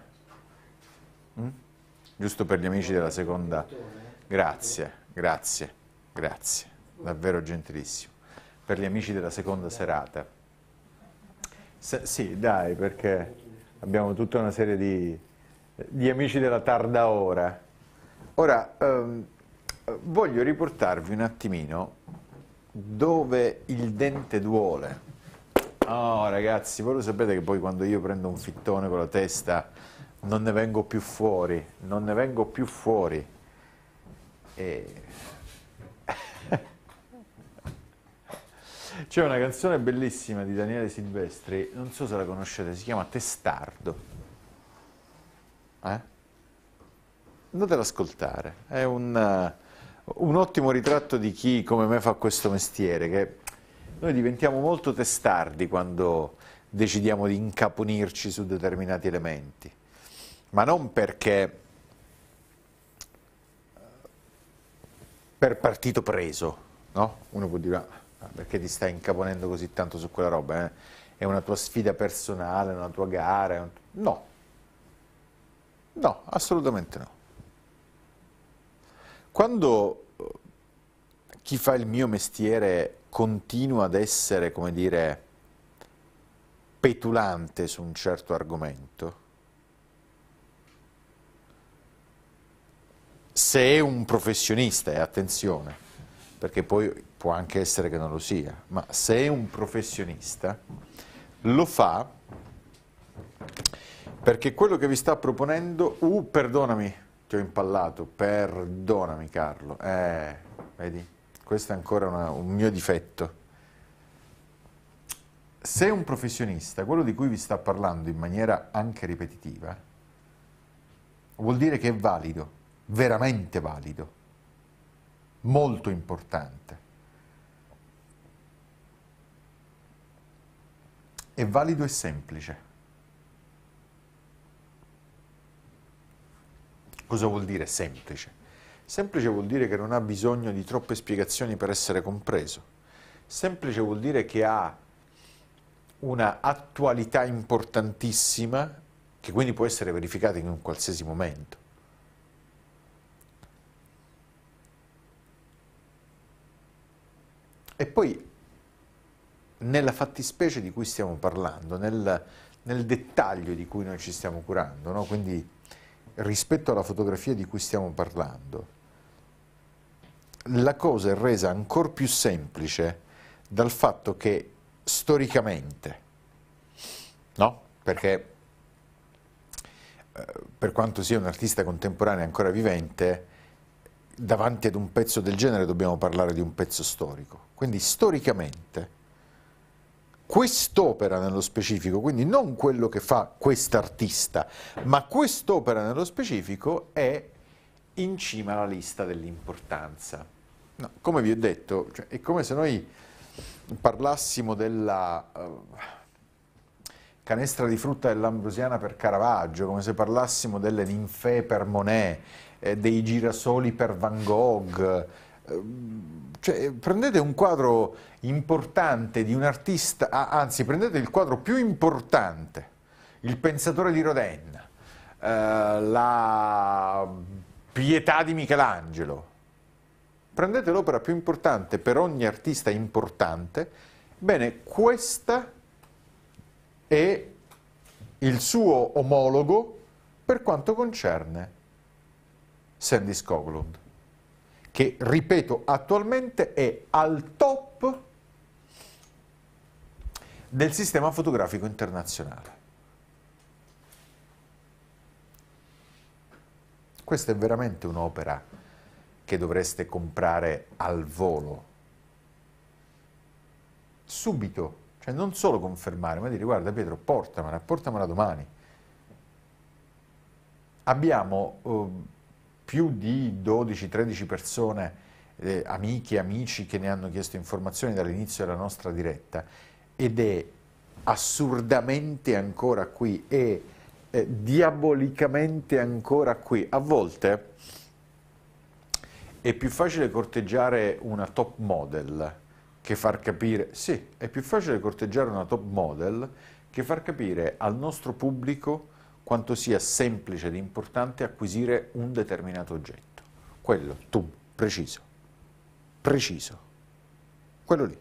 Eh? Mm? Giusto per gli amici della seconda. Grazie, grazie, grazie. Davvero gentilissimo. Per gli amici della seconda serata. Se, sì, dai, perché abbiamo tutta una serie di, di amici della tarda ora. Ora, ehm, voglio riportarvi un attimino dove il dente duole. Oh ragazzi, voi lo sapete che poi quando io prendo un fittone con la testa non ne vengo più fuori, non ne vengo più fuori. E... C'è una canzone bellissima di Daniele Silvestri, non so se la conoscete, si chiama Testardo. Eh? Andatela ad ascoltare, è un un ottimo ritratto di chi come me fa questo mestiere, che noi diventiamo molto testardi quando decidiamo di incaponirci su determinati elementi, ma non perché per partito preso, no? Uno può dire, ah, perché ti stai incaponendo così tanto su quella roba, eh? è una tua sfida personale, è una tua gara, un... no, no, assolutamente no. Quando eh, chi fa il mio mestiere continua ad essere, come dire, petulante su un certo argomento, se è un professionista, e attenzione, perché poi può anche essere che non lo sia, ma se è un professionista, lo fa perché quello che vi sta proponendo, uh, perdonami, ti ho impallato, perdonami Carlo. Eh, vedi, questo è ancora una, un mio difetto. Se un professionista, quello di cui vi sta parlando in maniera anche ripetitiva, vuol dire che è valido, veramente valido, molto importante. È valido e semplice. Cosa vuol dire semplice? Semplice vuol dire che non ha bisogno di troppe spiegazioni per essere compreso. Semplice vuol dire che ha una attualità importantissima che quindi può essere verificata in un qualsiasi momento. E poi nella fattispecie di cui stiamo parlando, nel, nel dettaglio di cui noi ci stiamo curando, no? quindi rispetto alla fotografia di cui stiamo parlando, la cosa è resa ancora più semplice dal fatto che storicamente, no? perché eh, per quanto sia un artista contemporaneo ancora vivente, davanti ad un pezzo del genere dobbiamo parlare di un pezzo storico. Quindi storicamente quest'opera nello specifico, quindi non quello che fa quest'artista, ma quest'opera nello specifico è in cima alla lista dell'importanza. No, come vi ho detto, cioè, è come se noi parlassimo della uh, canestra di frutta dell'ambrosiana per Caravaggio, come se parlassimo delle ninfee per Monet, eh, dei girasoli per Van Gogh, Ehm, cioè, prendete un quadro importante di un artista, anzi prendete il quadro più importante, il pensatore di Rodin, eh, la pietà di Michelangelo, prendete l'opera più importante per ogni artista importante, bene, questa è il suo omologo per quanto concerne Sandy Skoglund che, ripeto, attualmente è al top del sistema fotografico internazionale. Questa è veramente un'opera che dovreste comprare al volo, subito, cioè non solo confermare, ma dire guarda Pietro, portamela, portamela domani. Abbiamo... Eh, più di 12-13 persone, eh, amiche e amici che ne hanno chiesto informazioni dall'inizio della nostra diretta ed è assurdamente ancora qui è, eh, diabolicamente ancora qui. A volte è più facile corteggiare una top model che far capire, sì, è più facile corteggiare una top model che far capire al nostro pubblico quanto sia semplice ed importante acquisire un determinato oggetto. Quello, tu, preciso, preciso, quello lì.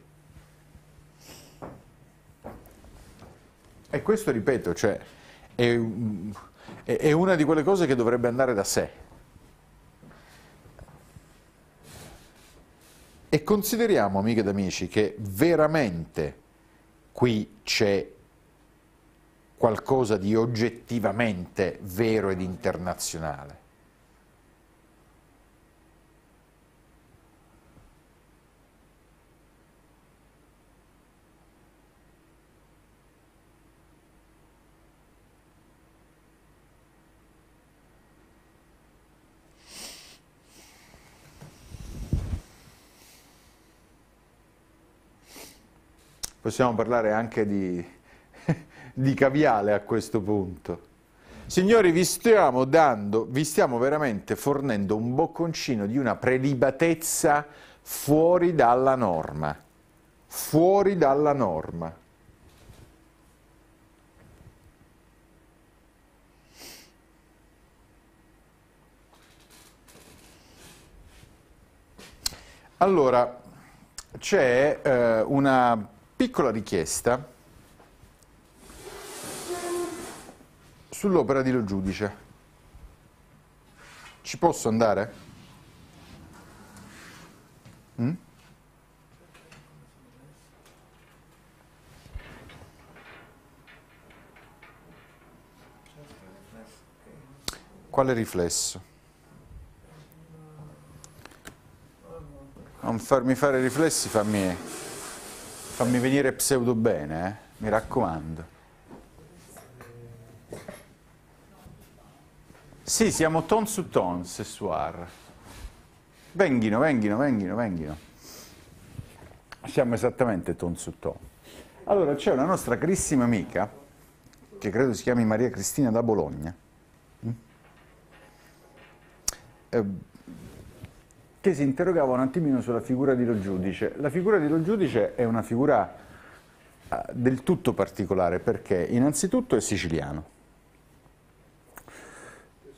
E questo, ripeto, cioè, è, è una di quelle cose che dovrebbe andare da sé. E consideriamo, amiche ed amici, che veramente qui c'è qualcosa di oggettivamente vero ed internazionale. Possiamo parlare anche di di caviale a questo punto. Signori, vi stiamo dando, vi stiamo veramente fornendo un bocconcino di una prelibatezza fuori dalla norma. Fuori dalla norma. Allora, c'è eh, una piccola richiesta sull'opera di lo giudice. Ci posso andare? Mm? Quale riflesso? Non farmi fare riflessi, fammi, fammi venire pseudo bene, eh? mi raccomando. Sì, siamo ton su ton, sessuar. Venghino, venghino, venghino, venghino. Siamo esattamente ton su ton. Allora, c'è una nostra carissima amica, che credo si chiami Maria Cristina da Bologna, mm? eh, che si interrogava un attimino sulla figura di lo giudice. La figura di lo giudice è una figura eh, del tutto particolare perché innanzitutto è siciliano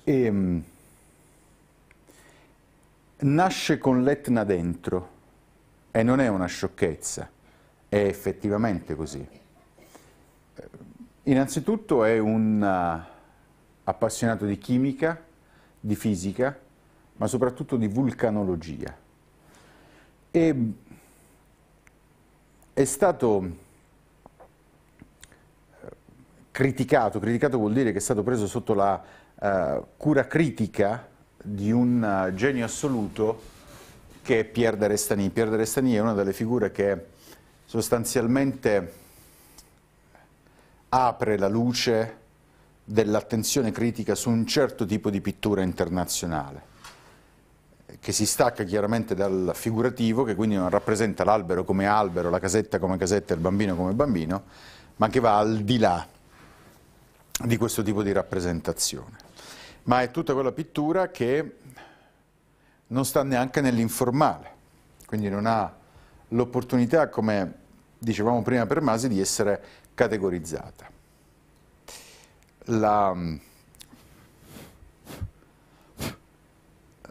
e, ehm, nasce con l'Etna dentro e non è una sciocchezza, è effettivamente così. Eh, innanzitutto è un eh, appassionato di chimica, di fisica, ma soprattutto di vulcanologia. E mm, è stato eh, criticato, criticato vuol dire che è stato preso sotto la eh, cura critica di un uh, genio assoluto che è Pierre de Restani. Pierre de Restani è una delle figure che sostanzialmente apre la luce dell'attenzione critica su un certo tipo di pittura internazionale, che si stacca chiaramente dal figurativo, che quindi non rappresenta l'albero come albero, la casetta come casetta, il bambino come bambino, ma che va al di là di questo tipo di rappresentazione ma è tutta quella pittura che non sta neanche nell'informale, quindi non ha l'opportunità, come dicevamo prima per Masi, di essere categorizzata. La,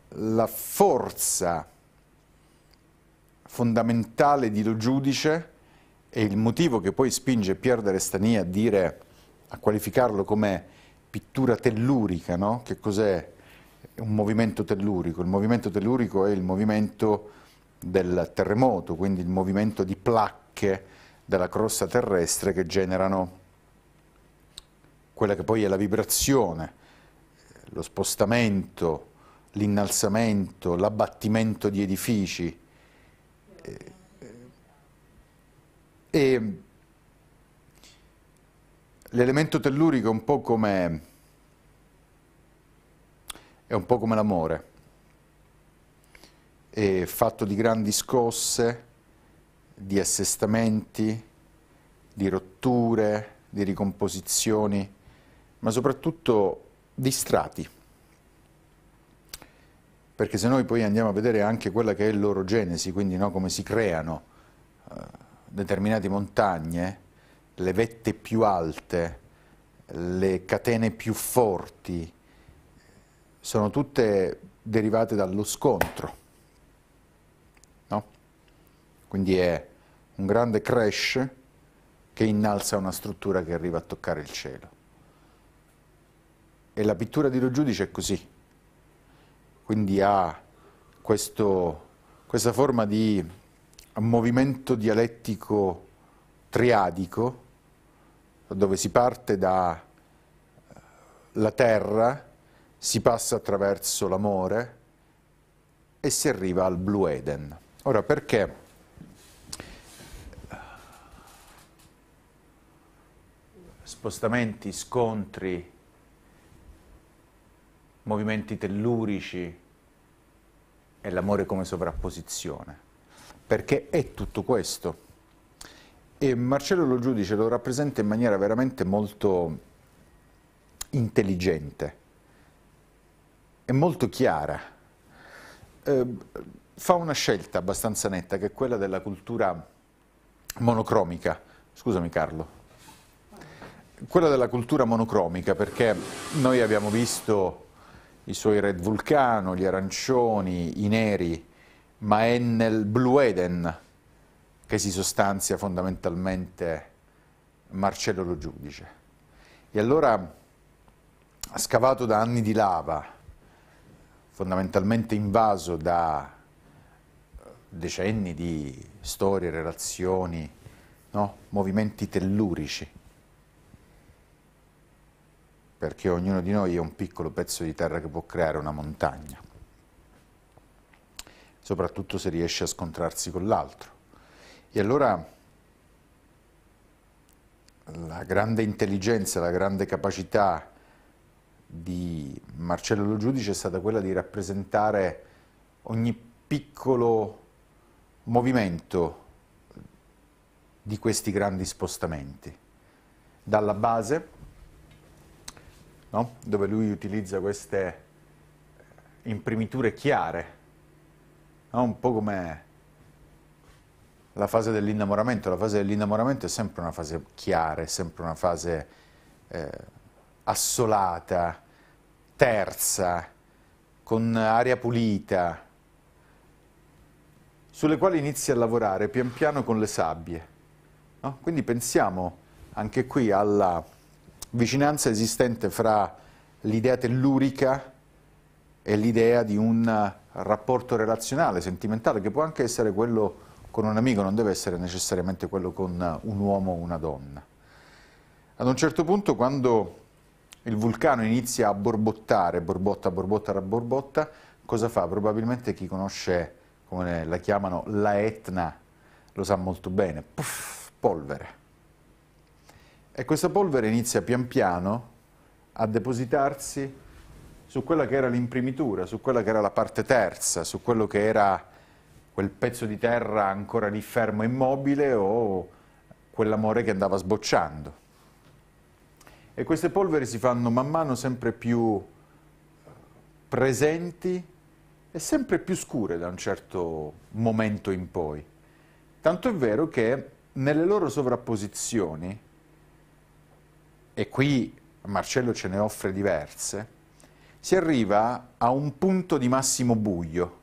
la forza fondamentale di Lo Giudice e il motivo che poi spinge Pierre de a dire, a qualificarlo come pittura tellurica, no? Che cos'è un movimento tellurico? Il movimento tellurico è il movimento del terremoto, quindi il movimento di placche della crosta terrestre che generano quella che poi è la vibrazione, lo spostamento, l'innalzamento, l'abbattimento di edifici. E, e l'elemento tellurico è un po' come, come l'amore, è fatto di grandi scosse, di assestamenti, di rotture, di ricomposizioni, ma soprattutto di strati. Perché se noi poi andiamo a vedere anche quella che è loro genesi quindi no, come si creano eh, determinate montagne, le vette più alte, le catene più forti, sono tutte derivate dallo scontro. No? Quindi è un grande crash che innalza una struttura che arriva a toccare il cielo. E la pittura di Lo Giudice è così, quindi ha questo, questa forma di movimento dialettico triadico dove si parte dalla eh, terra, si passa attraverso l'amore e si arriva al Blue Eden. Ora perché? Eh, spostamenti, scontri, movimenti tellurici e l'amore come sovrapposizione. Perché è tutto questo. E Marcello Lo Giudice lo rappresenta in maniera veramente molto intelligente e molto chiara. Eh, fa una scelta abbastanza netta che è quella della cultura monocromica. Scusami Carlo. Quella della cultura monocromica perché noi abbiamo visto i suoi Red Vulcano, gli arancioni, i neri, ma è nel Blue Eden che si sostanzia fondamentalmente Marcello Lo Giudice. E allora, scavato da anni di lava, fondamentalmente invaso da decenni di storie, relazioni, no? movimenti tellurici, perché ognuno di noi è un piccolo pezzo di terra che può creare una montagna, soprattutto se riesce a scontrarsi con l'altro. E allora la grande intelligenza, la grande capacità di Marcello Lo Giudice è stata quella di rappresentare ogni piccolo movimento di questi grandi spostamenti. Dalla base, no? dove lui utilizza queste imprimiture chiare, no? un po' come la fase dell'innamoramento. La fase dell'innamoramento è sempre una fase chiara, è sempre una fase eh, assolata, terza, con aria pulita, sulle quali inizi a lavorare pian piano con le sabbie. No? Quindi pensiamo anche qui alla vicinanza esistente fra l'idea tellurica e l'idea di un rapporto relazionale, sentimentale, che può anche essere quello con un amico non deve essere necessariamente quello con un uomo o una donna. Ad un certo punto quando il vulcano inizia a borbottare, borbotta, borbotta, raborbotta, cosa fa? Probabilmente chi conosce, come la chiamano, la Etna, lo sa molto bene, puff, polvere. E questa polvere inizia pian piano a depositarsi su quella che era l'imprimitura, su quella che era la parte terza, su quello che era quel pezzo di terra ancora lì fermo e immobile o quell'amore che andava sbocciando. E queste polveri si fanno man mano sempre più presenti e sempre più scure da un certo momento in poi. Tanto è vero che nelle loro sovrapposizioni, e qui Marcello ce ne offre diverse, si arriva a un punto di massimo buio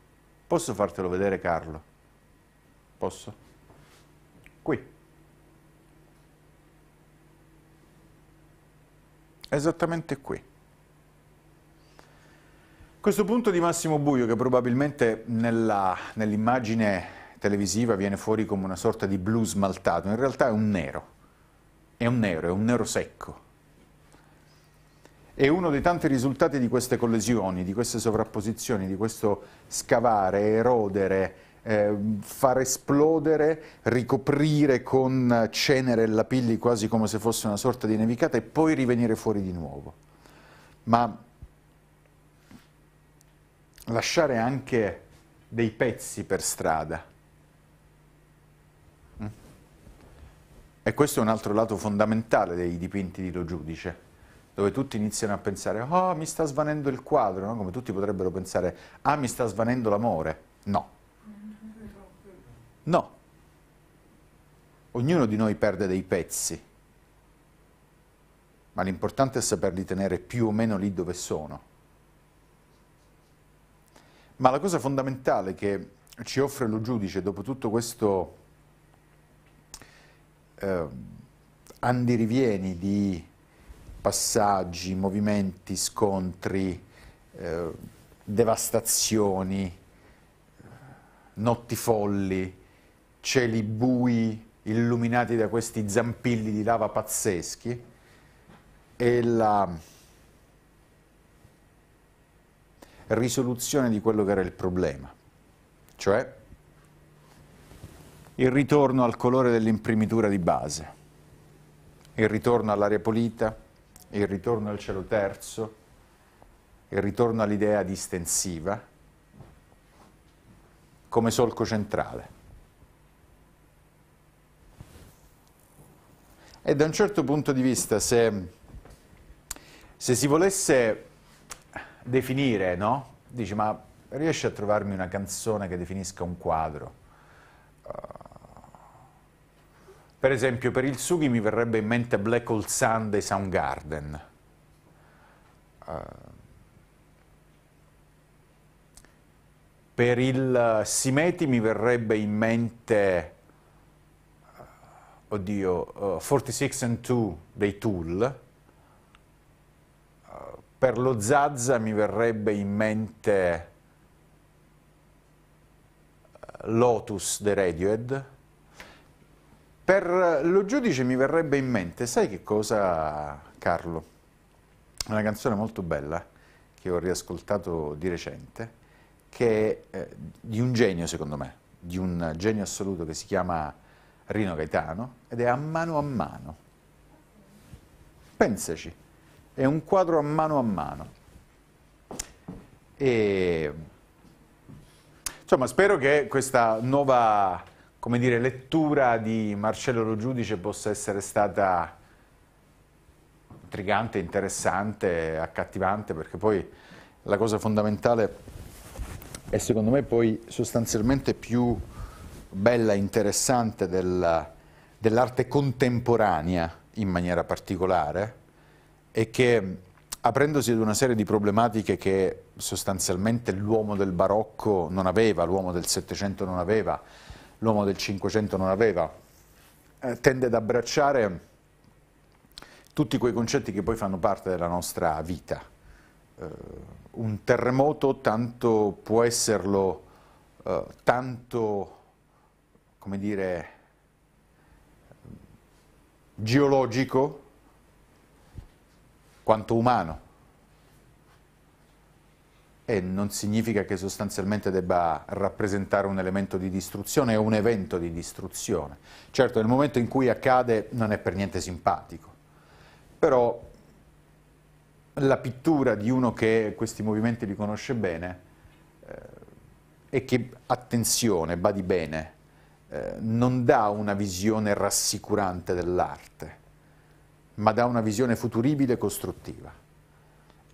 Posso fartelo vedere Carlo? Posso? Qui. Esattamente qui. Questo punto di massimo buio che probabilmente nell'immagine nell televisiva viene fuori come una sorta di blu smaltato, in realtà è un nero, è un nero, è un nero secco. E uno dei tanti risultati di queste collisioni, di queste sovrapposizioni, di questo scavare, erodere, eh, far esplodere, ricoprire con cenere e lapilli quasi come se fosse una sorta di nevicata e poi rivenire fuori di nuovo. Ma lasciare anche dei pezzi per strada. Mm? E questo è un altro lato fondamentale dei dipinti di Lo Giudice dove tutti iniziano a pensare «Oh, mi sta svanendo il quadro», no? come tutti potrebbero pensare «Ah, mi sta svanendo l'amore». No. No. Ognuno di noi perde dei pezzi, ma l'importante è saperli tenere più o meno lì dove sono. Ma la cosa fondamentale che ci offre lo giudice dopo tutto questo eh, andirivieni di passaggi, movimenti, scontri, eh, devastazioni, notti folli, cieli bui illuminati da questi zampilli di lava pazzeschi e la risoluzione di quello che era il problema, cioè il ritorno al colore dell'imprimitura di base, il ritorno all'aria pulita, il ritorno al cielo terzo, il ritorno all'idea distensiva come solco centrale. E da un certo punto di vista, se, se si volesse definire, no? Dici, ma riesci a trovarmi una canzone che definisca un quadro? Uh, per esempio per il Sughi mi verrebbe in mente Black Hole Sun dei Soundgarden. Uh, per il Simeti mi verrebbe in mente, eh, oddio, uh, eh, 46 and 2 dei Tool. Uh, per lo Zazza mi verrebbe in mente Lotus dei Radiohead. Per lo giudice mi verrebbe in mente, sai che cosa Carlo? Una canzone molto bella che ho riascoltato di recente, che è eh, di un genio secondo me, di un genio assoluto che si chiama Rino Gaetano ed è a mano a mano. Pensaci, è un quadro a mano a mano. E, insomma, spero che questa nuova come dire, lettura di Marcello Lo Giudice possa essere stata intrigante, interessante, accattivante, perché poi la cosa fondamentale è secondo me poi sostanzialmente più bella e interessante dell'arte contemporanea in maniera particolare è che aprendosi ad una serie di problematiche che sostanzialmente l'uomo del barocco non aveva, l'uomo del Settecento non aveva, l'uomo del Cinquecento non aveva, eh, tende ad abbracciare tutti quei concetti che poi fanno parte della nostra vita. Eh, un terremoto tanto può esserlo, eh, tanto, come dire, geologico quanto umano e non significa che sostanzialmente debba rappresentare un elemento di distruzione è un evento di distruzione. Certo, nel momento in cui accade non è per niente simpatico, però la pittura di uno che questi movimenti li conosce bene eh, e che, attenzione, badi bene, eh, non dà una visione rassicurante dell'arte, ma dà una visione futuribile e costruttiva.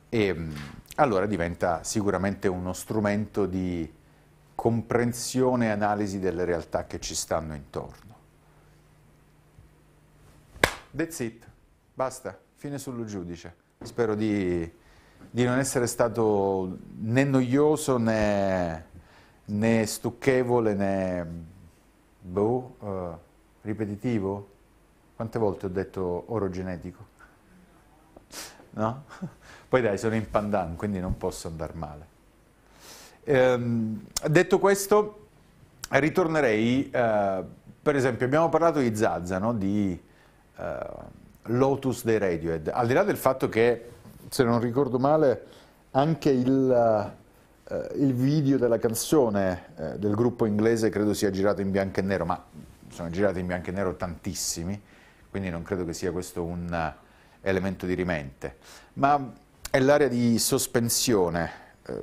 E, mm, allora diventa sicuramente uno strumento di comprensione e analisi delle realtà che ci stanno intorno. That's it, basta, fine sullo giudice. Spero di, di non essere stato né noioso né, né stucchevole né boh, uh, ripetitivo. Quante volte ho detto orogenetico? No? Poi dai, sono in pandan, quindi non posso andare male. Ehm, detto questo, ritornerei, eh, per esempio, abbiamo parlato di Zazza, no? di eh, Lotus dei Radiohead, al di là del fatto che, se non ricordo male, anche il, eh, il video della canzone eh, del gruppo inglese credo sia girato in bianco e nero, ma sono girati in bianco e nero tantissimi, quindi non credo che sia questo un eh, elemento di rimente. Ma è l'area di sospensione. Eh,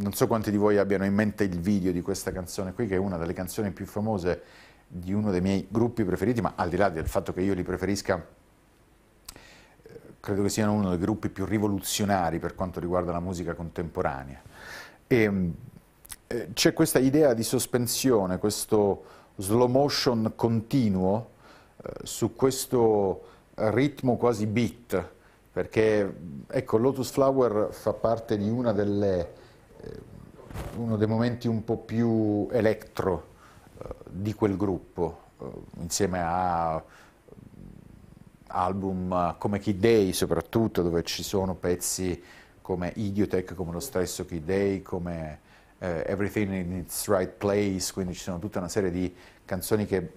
non so quanti di voi abbiano in mente il video di questa canzone qui, che è una delle canzoni più famose di uno dei miei gruppi preferiti, ma al di là del fatto che io li preferisca, eh, credo che siano uno dei gruppi più rivoluzionari per quanto riguarda la musica contemporanea. Ehm, eh, c'è questa idea di sospensione, questo slow motion continuo su questo ritmo quasi beat, perché ecco, Lotus Flower fa parte di delle, eh, uno dei momenti un po' più elettro eh, di quel gruppo, eh, insieme a mm, album eh, come Kid Day soprattutto, dove ci sono pezzi come Idiotech, come lo stesso Kid Day, come eh, Everything in its Right Place, quindi ci sono tutta una serie di canzoni che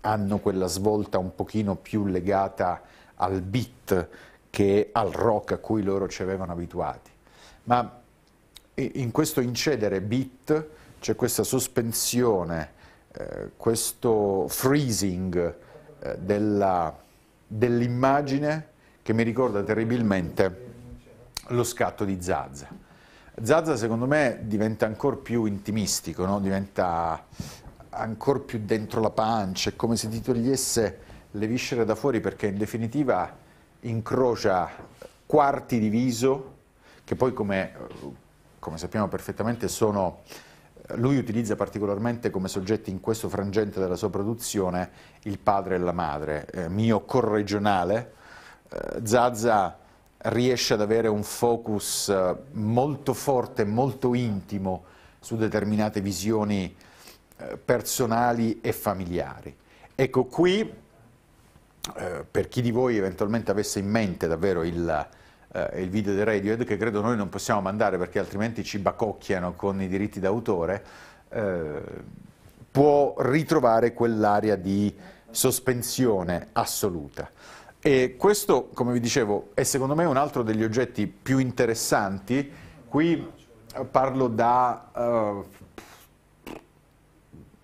hanno quella svolta un pochino più legata al beat, che al rock a cui loro ci avevano abituati. Ma in questo incedere beat c'è questa sospensione, eh, questo freezing eh, dell'immagine dell che mi ricorda terribilmente lo scatto di Zazza. Zazza secondo me diventa ancora più intimistico, no? diventa ancora più dentro la pancia, è come se ti togliesse le viscere da fuori perché in definitiva incrocia quarti di viso, che poi come, come sappiamo perfettamente sono, lui utilizza particolarmente come soggetti in questo frangente della sua produzione il padre e la madre, eh, mio corregionale. Eh, Zazza riesce ad avere un focus eh, molto forte, molto intimo su determinate visioni eh, personali e familiari. Ecco qui eh, per chi di voi eventualmente avesse in mente davvero il, eh, il video di Radiohead, che credo noi non possiamo mandare perché altrimenti ci bacocchiano con i diritti d'autore, eh, può ritrovare quell'area di sospensione assoluta. E questo, come vi dicevo, è secondo me un altro degli oggetti più interessanti. Qui eh, parlo da uh,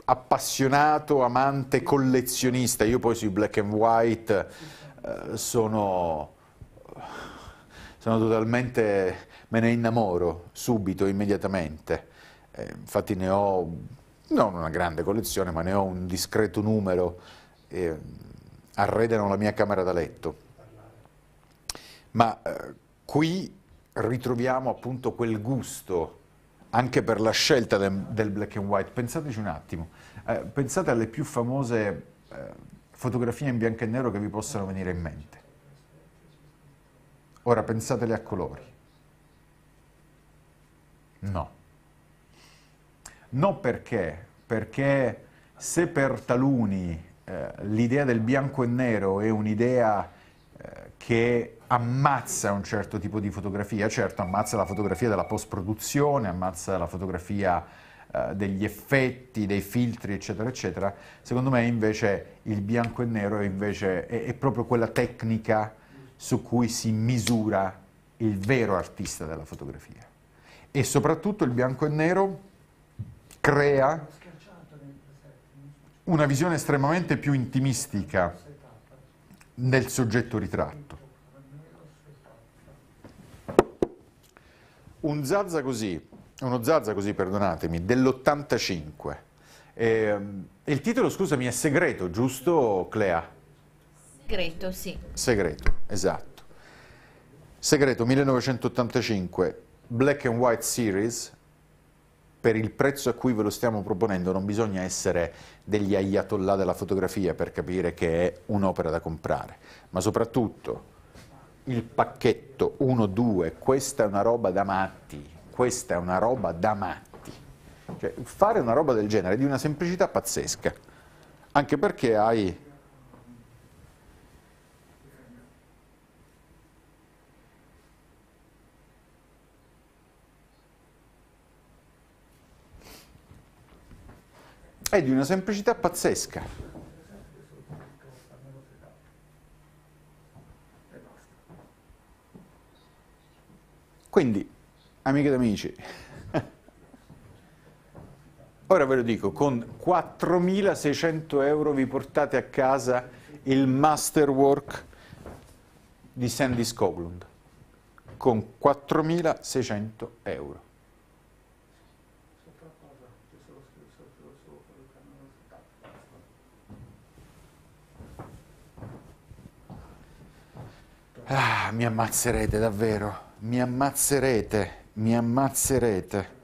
appassionato, amante, collezionista. Io poi sui black and white eh, sono, sono, totalmente, me ne innamoro subito, immediatamente. Eh, infatti ne ho non una grande collezione, ma ne ho un discreto numero. Eh, arredano la mia camera da letto. Ma eh, qui ritroviamo appunto quel gusto anche per la scelta del, del black and white. Pensateci un attimo, eh, pensate alle più famose eh, fotografie in bianco e nero che vi possano venire in mente. Ora pensatele a colori. No. No perché? Perché se per taluni eh, l'idea del bianco e nero è un'idea eh, che ammazza un certo tipo di fotografia, certo ammazza la fotografia della post-produzione, ammazza la fotografia eh, degli effetti, dei filtri, eccetera, eccetera, secondo me invece il bianco e nero invece è, è proprio quella tecnica su cui si misura il vero artista della fotografia. E soprattutto il bianco e nero crea una visione estremamente più intimistica del soggetto ritratto. Un Zazza così, uno Zaza così, perdonatemi, dell'85. Eh, il titolo, scusami, è segreto, giusto Clea? Segreto, sì. Segreto, esatto. Segreto 1985, Black and White Series, per il prezzo a cui ve lo stiamo proponendo non bisogna essere degli ayatollah della fotografia per capire che è un'opera da comprare, ma soprattutto il pacchetto 1-2, questa è una roba da matti, questa è una roba da matti. Cioè, fare una roba del genere è di una semplicità pazzesca, anche perché hai è di una semplicità pazzesca. Quindi amiche ed amici, ora ve lo dico, con 4.600 euro vi portate a casa il masterwork di Sandy Skoglund, con 4.600 euro. Ah, mi ammazzerete davvero, mi ammazzerete mi ammazzerete.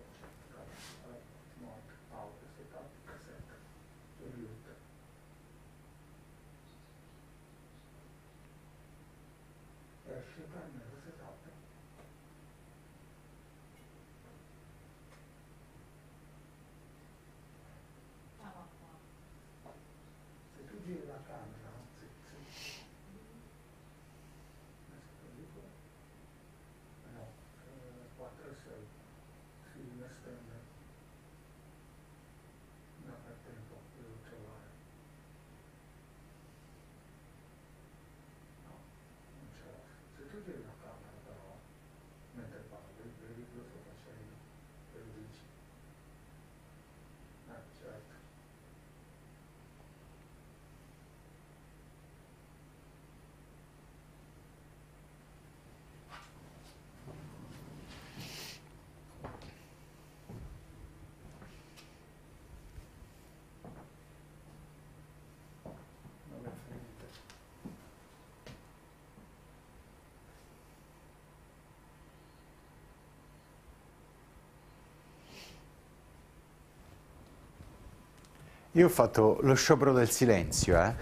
Io ho fatto lo sciopero del silenzio, eh?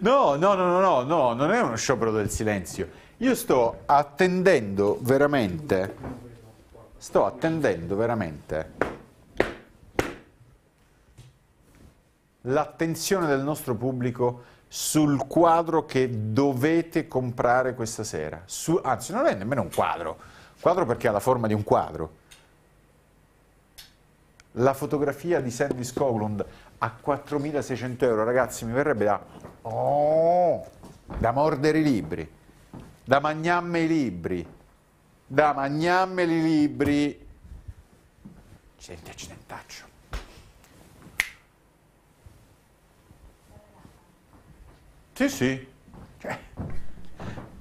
no, no, no, no, no, non è uno sciopero del silenzio. Io sto attendendo veramente, sto attendendo veramente l'attenzione del nostro pubblico sul quadro che dovete comprare questa sera. Su, anzi, non è nemmeno un quadro, quadro perché ha la forma di un quadro la fotografia di Sandy Scoglund a 4.600 euro, ragazzi, mi verrebbe da, oh, da mordere i libri, da magnamme i libri, da magnamme i libri. Senti, accidentaccio. Sì, sì. Cioè.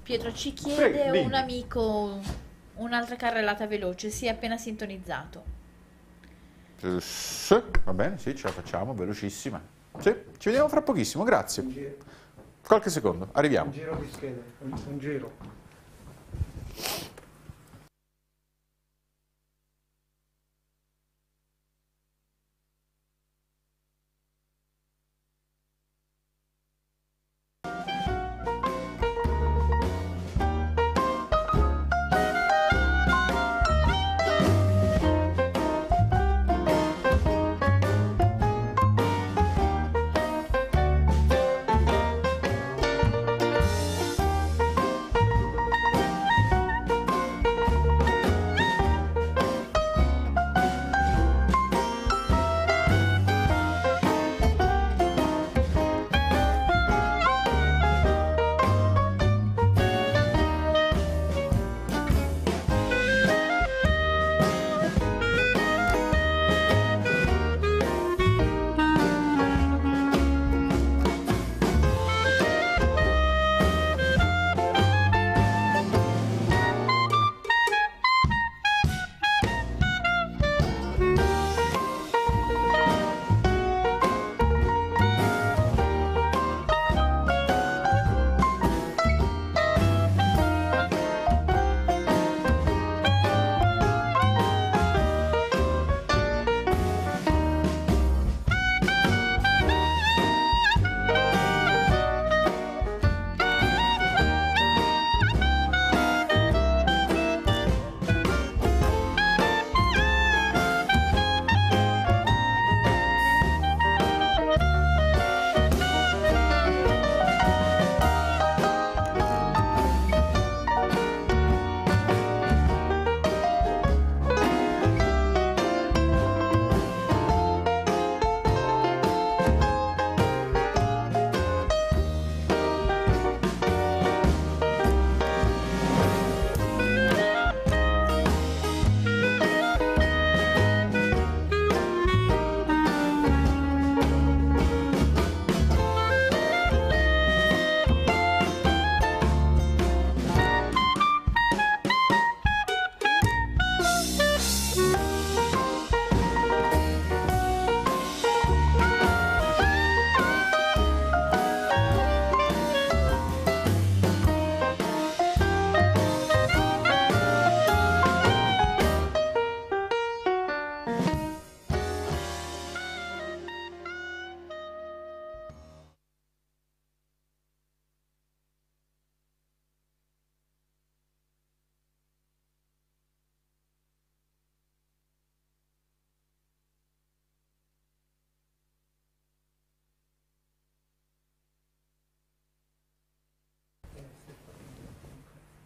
Pietro ci chiede Prego, un amico un'altra carrellata veloce, si è appena sintonizzato va bene, sì, ce la facciamo, velocissima. Sì, ci vediamo fra pochissimo, grazie. Qualche secondo, arriviamo. Un giro di schede, un giro.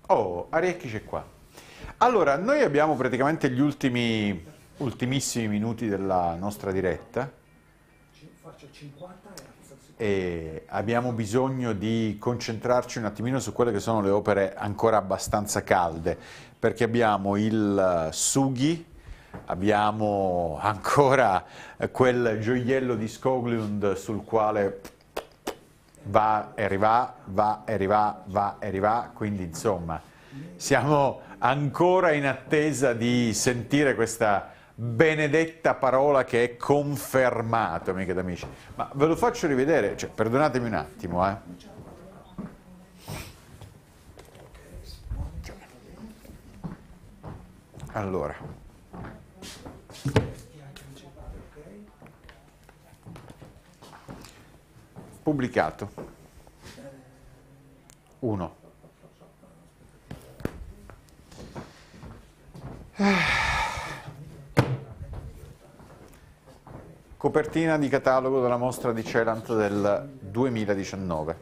Oh, Arecchi c'è qua. Allora, noi abbiamo praticamente gli ultimi, ultimissimi minuti della nostra diretta. Faccio 50 e abbiamo bisogno di concentrarci un attimino su quelle che sono le opere ancora abbastanza calde, perché abbiamo il Sughi, abbiamo ancora quel gioiello di Skoglund sul quale va e rivà, va e rivà, va e rivà, quindi insomma siamo ancora in attesa di sentire questa benedetta parola che è confermato, amiche ed amici. Ma ve lo faccio rivedere, cioè, perdonatemi un attimo, eh. Allora. Pubblicato. 1. Copertina di catalogo della mostra di Celant del 2019,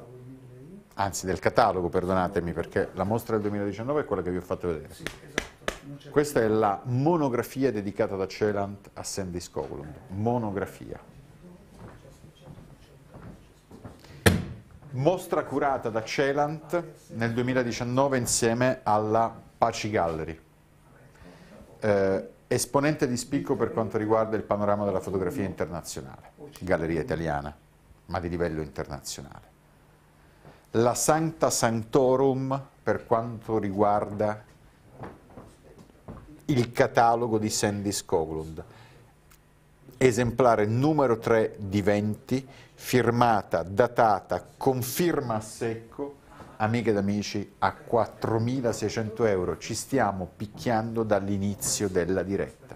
anzi del catalogo, perdonatemi, perché la mostra del 2019 è quella che vi ho fatto vedere. Esatto. Questa è la monografia dedicata da Celant a Sandy Scowland, monografia. mostra curata da Celant nel 2019 insieme alla Paci Gallery. Eh, esponente di spicco per quanto riguarda il panorama della fotografia internazionale, galleria italiana, ma di livello internazionale. La Sancta Sanctorum per quanto riguarda il catalogo di Sandy Skoglund, esemplare numero 3 di 20 firmata, datata, con firma a secco, amiche ed amici, a 4.600 euro. Ci stiamo picchiando dall'inizio della diretta.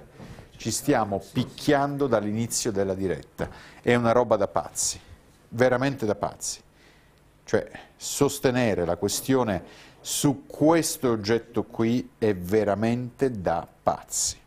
Ci stiamo picchiando dall'inizio della diretta. È una roba da pazzi, veramente da pazzi. Cioè, sostenere la questione su questo oggetto qui è veramente da pazzi.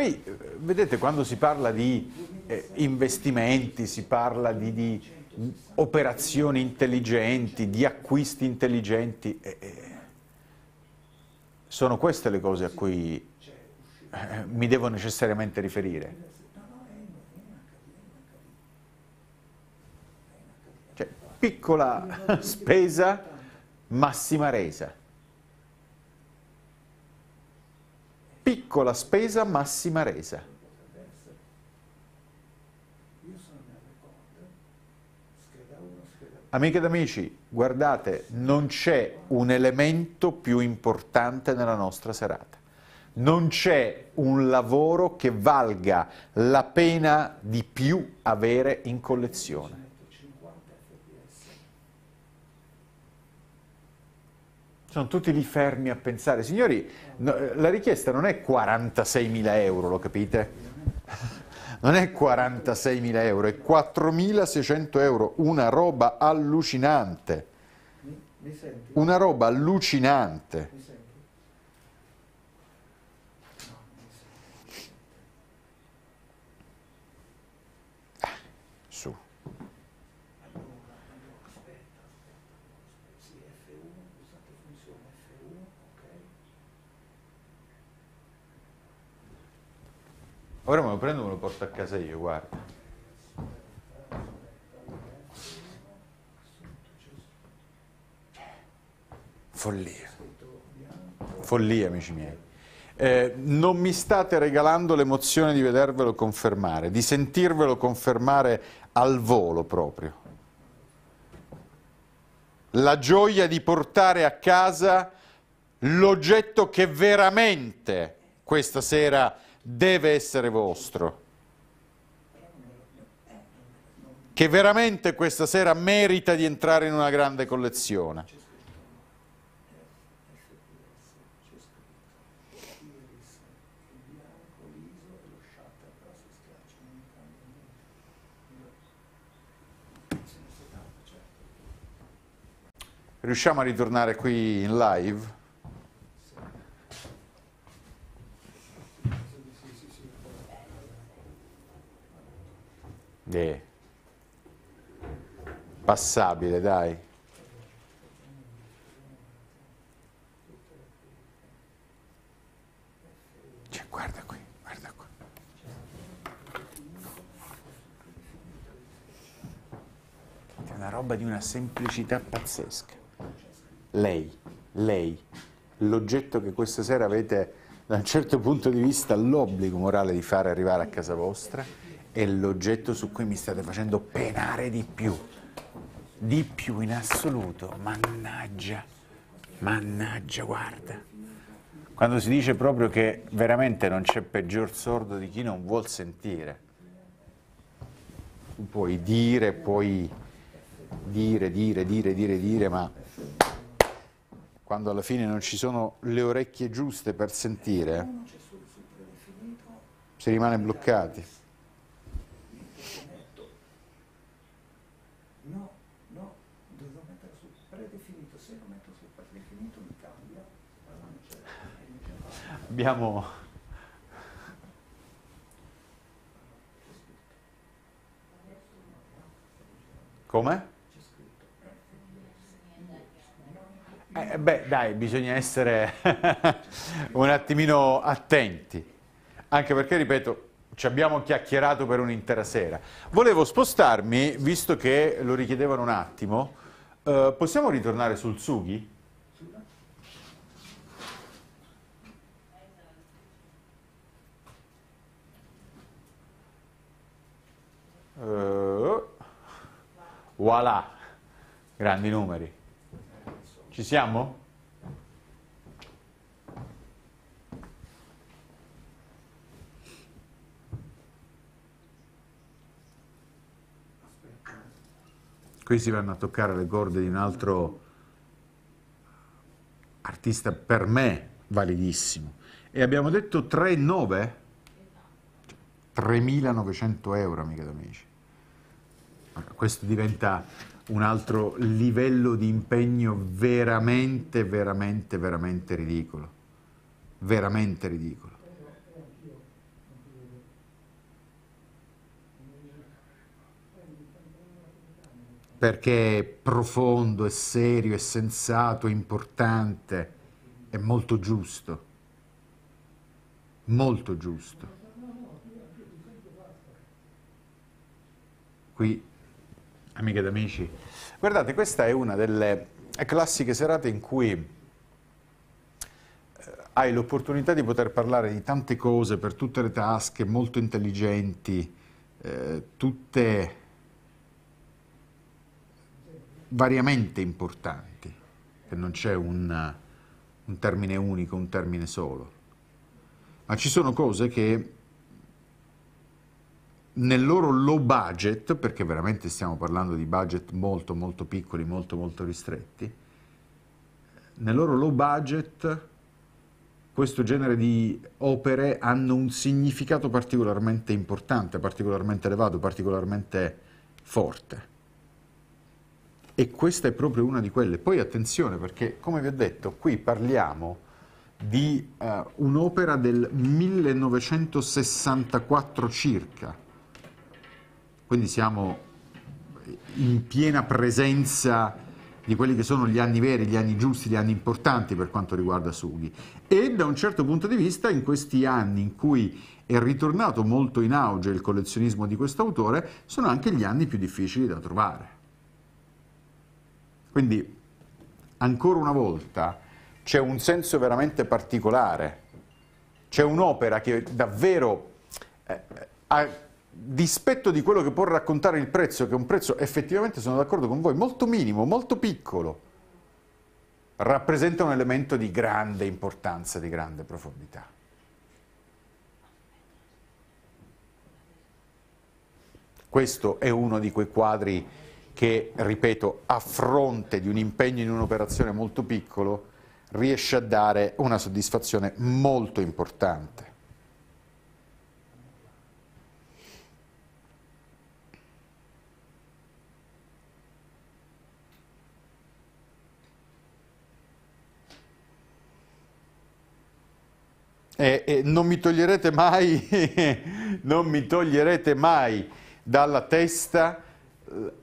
Poi eh, vedete quando si parla di eh, investimenti, si parla di, di, operazioni intelligenti, di acquisti intelligenti, eh, eh, sono queste le cose a cui eh, mi devo necessariamente riferire. Cioè, piccola spesa, massima resa. piccola spesa massima resa. Amiche ed amici, guardate, non c'è un elemento più importante nella nostra serata. Non c'è un lavoro che valga la pena di più avere in collezione. Sono tutti lì fermi a pensare. Signori, no, la richiesta non è 46.000 euro, lo capite? Non è 46.000 euro, è 4.600 euro, una roba allucinante. Una roba allucinante. Ora me lo prendo e me lo porto a casa io, guarda. Follia. Follia, amici miei. Eh, non mi state regalando l'emozione di vedervelo confermare, di sentirvelo confermare al volo proprio. La gioia di portare a casa l'oggetto che veramente questa sera deve essere vostro. Che veramente questa sera merita di entrare in una grande collezione. Riusciamo a ritornare qui in live? Eh. Passabile, dai. Cioè, guarda qui, guarda qui. È una roba di una semplicità pazzesca. Lei, lei, l'oggetto che questa sera avete da un certo punto di vista l'obbligo morale di fare arrivare a casa vostra è l'oggetto su cui mi state facendo penare di più. Di più in assoluto. Mannaggia. Mannaggia, guarda. Quando si dice proprio che veramente non c'è peggior sordo di chi non vuol sentire. Tu puoi dire, puoi dire, dire, dire, dire, dire, ma quando alla fine non ci sono le orecchie giuste per sentire, si rimane bloccati. abbiamo come? Eh, beh dai bisogna essere un attimino attenti anche perché ripeto ci abbiamo chiacchierato per un'intera sera volevo spostarmi visto che lo richiedevano un attimo eh, possiamo ritornare sul Sughi? Uh, voilà, grandi numeri. Ci siamo? Qui si vanno a toccare le corde di un altro artista per me validissimo. E abbiamo detto 3,9? 3.900 euro, amiche ed amici questo diventa un altro livello di impegno veramente, veramente, veramente ridicolo. Veramente ridicolo. Perché è profondo, è serio, è sensato, è importante, è molto giusto. Molto giusto. Qui Amiche ed amici, guardate, questa è una delle classiche serate in cui eh, hai l'opportunità di poter parlare di tante cose per tutte le tasche, molto intelligenti, eh, tutte variamente importanti, che non c'è un, un termine unico, un termine solo. Ma ci sono cose che nel loro low budget, perché veramente stiamo parlando di budget molto molto piccoli, molto molto ristretti, nel loro low budget questo genere di opere hanno un significato particolarmente importante, particolarmente elevato, particolarmente forte. E questa è proprio una di quelle. Poi attenzione perché, come vi ho detto, qui parliamo di uh, un'opera del 1964 circa, quindi siamo in piena presenza di quelli che sono gli anni veri, gli anni giusti, gli anni importanti per quanto riguarda Sughi. E da un certo punto di vista, in questi anni in cui è ritornato molto in auge il collezionismo di questo autore, sono anche gli anni più difficili da trovare. Quindi, ancora una volta, c'è un senso veramente particolare, c'è un'opera che davvero eh, ha dispetto di quello che può raccontare il prezzo, che è un prezzo effettivamente, sono d'accordo con voi, molto minimo, molto piccolo, rappresenta un elemento di grande importanza, di grande profondità. Questo è uno di quei quadri che, ripeto, a fronte di un impegno in un'operazione molto piccolo, riesce a dare una soddisfazione molto importante. eh, eh, non mi toglierete mai, non mi toglierete mai dalla testa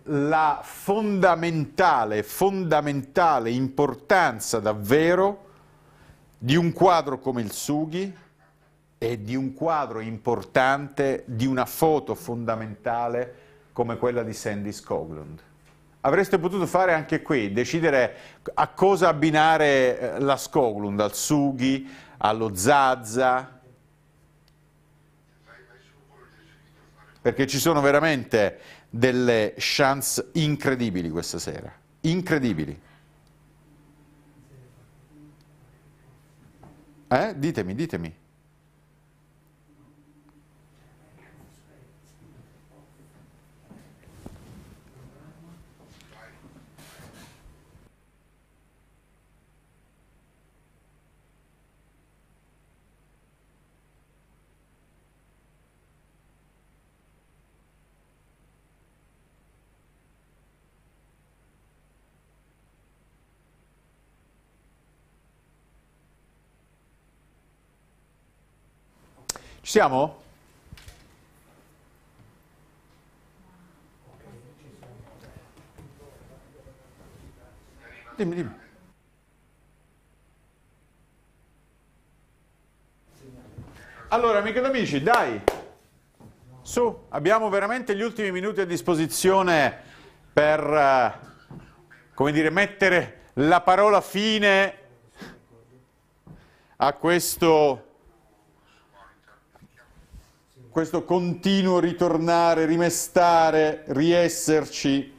la fondamentale, fondamentale importanza davvero di un quadro come il Sughi e di un quadro importante, di una foto fondamentale come quella di Sandy Scoglund. Avreste potuto fare anche qui, decidere a cosa abbinare eh, la Scoglund, al Sughi, allo Zazza, perché ci sono veramente delle chance incredibili questa sera, incredibili. Eh? Ditemi, ditemi. siamo? Dimmi, dimmi. Allora, amiche ed amici, dai, su, abbiamo veramente gli ultimi minuti a disposizione per, eh, come dire, mettere la parola fine a questo questo continuo ritornare, rimestare, riesserci.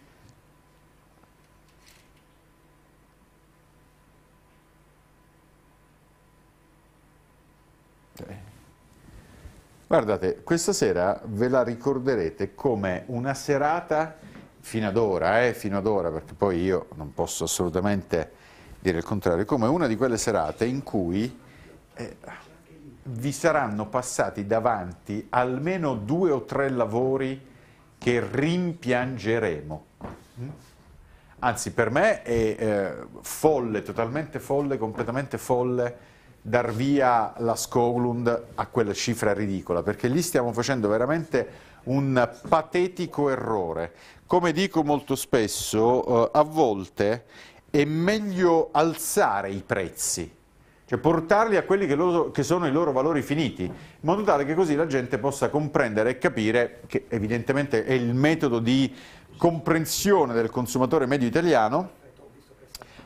Guardate, questa sera ve la ricorderete come una serata, fino ad ora, eh, fino ad ora, perché poi io non posso assolutamente dire il contrario, come una di quelle serate in cui... Eh, vi saranno passati davanti almeno due o tre lavori che rimpiangeremo. Mm? Anzi, per me è eh, folle, totalmente folle, completamente folle dar via la Skoglund a quella cifra ridicola, perché lì stiamo facendo veramente un patetico errore. Come dico molto spesso, eh, a volte è meglio alzare i prezzi cioè portarli a quelli che, loro, che, sono i loro valori finiti, in modo tale che così la gente possa comprendere e capire, che evidentemente è il metodo di comprensione del consumatore medio italiano,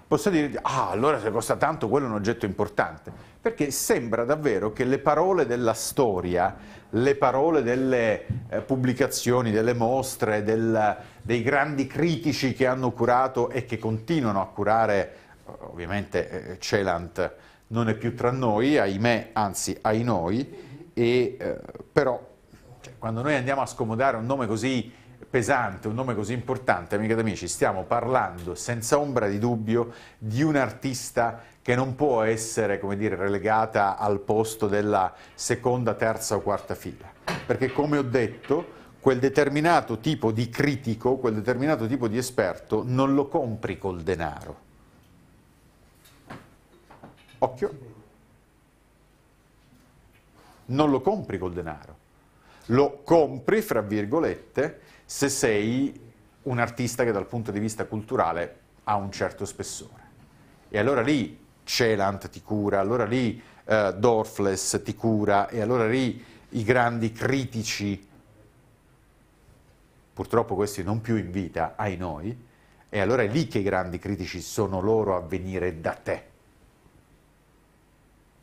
possa dire, ah allora se costa tanto quello è un oggetto importante, perché sembra davvero che le parole della storia, le parole delle eh, pubblicazioni, delle mostre, del, dei grandi critici che hanno curato e che continuano a curare, ovviamente eh, Celant, non è più tra noi, ahimè, anzi ai noi, e, eh, però cioè, quando noi andiamo a scomodare un nome così pesante, un nome così importante, amiche ed amici, stiamo parlando senza ombra di dubbio di un artista che non può essere, come dire, relegata al posto della seconda, terza o quarta fila, perché come ho detto, quel determinato tipo di critico, quel determinato tipo di esperto non lo compri col denaro Occhio. Non lo compri col denaro. Lo compri, fra virgolette, se sei un artista che dal punto di vista culturale ha un certo spessore. E allora lì Celant ti cura, allora lì eh, Dorfles ti cura, e allora lì i grandi critici, purtroppo questi non più in vita, ai noi, e allora è lì che i grandi critici sono loro a venire da te.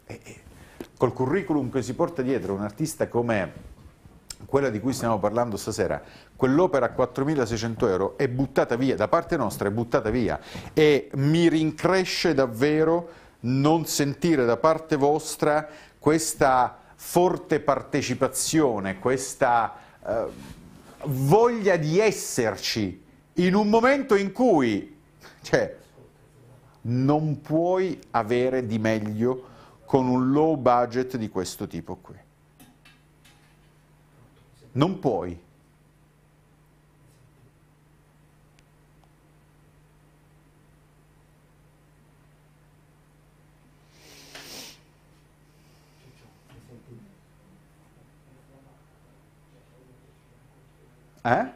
E, e, col curriculum che si porta dietro un artista come quella di cui stiamo parlando stasera, quell'opera a 4.600 euro è buttata via, da parte nostra è buttata via e mi rincresce davvero non sentire da parte vostra questa forte partecipazione, questa eh, voglia di esserci in un momento in cui cioè, non puoi avere di meglio con un low budget di questo tipo qui. Non puoi. Eh?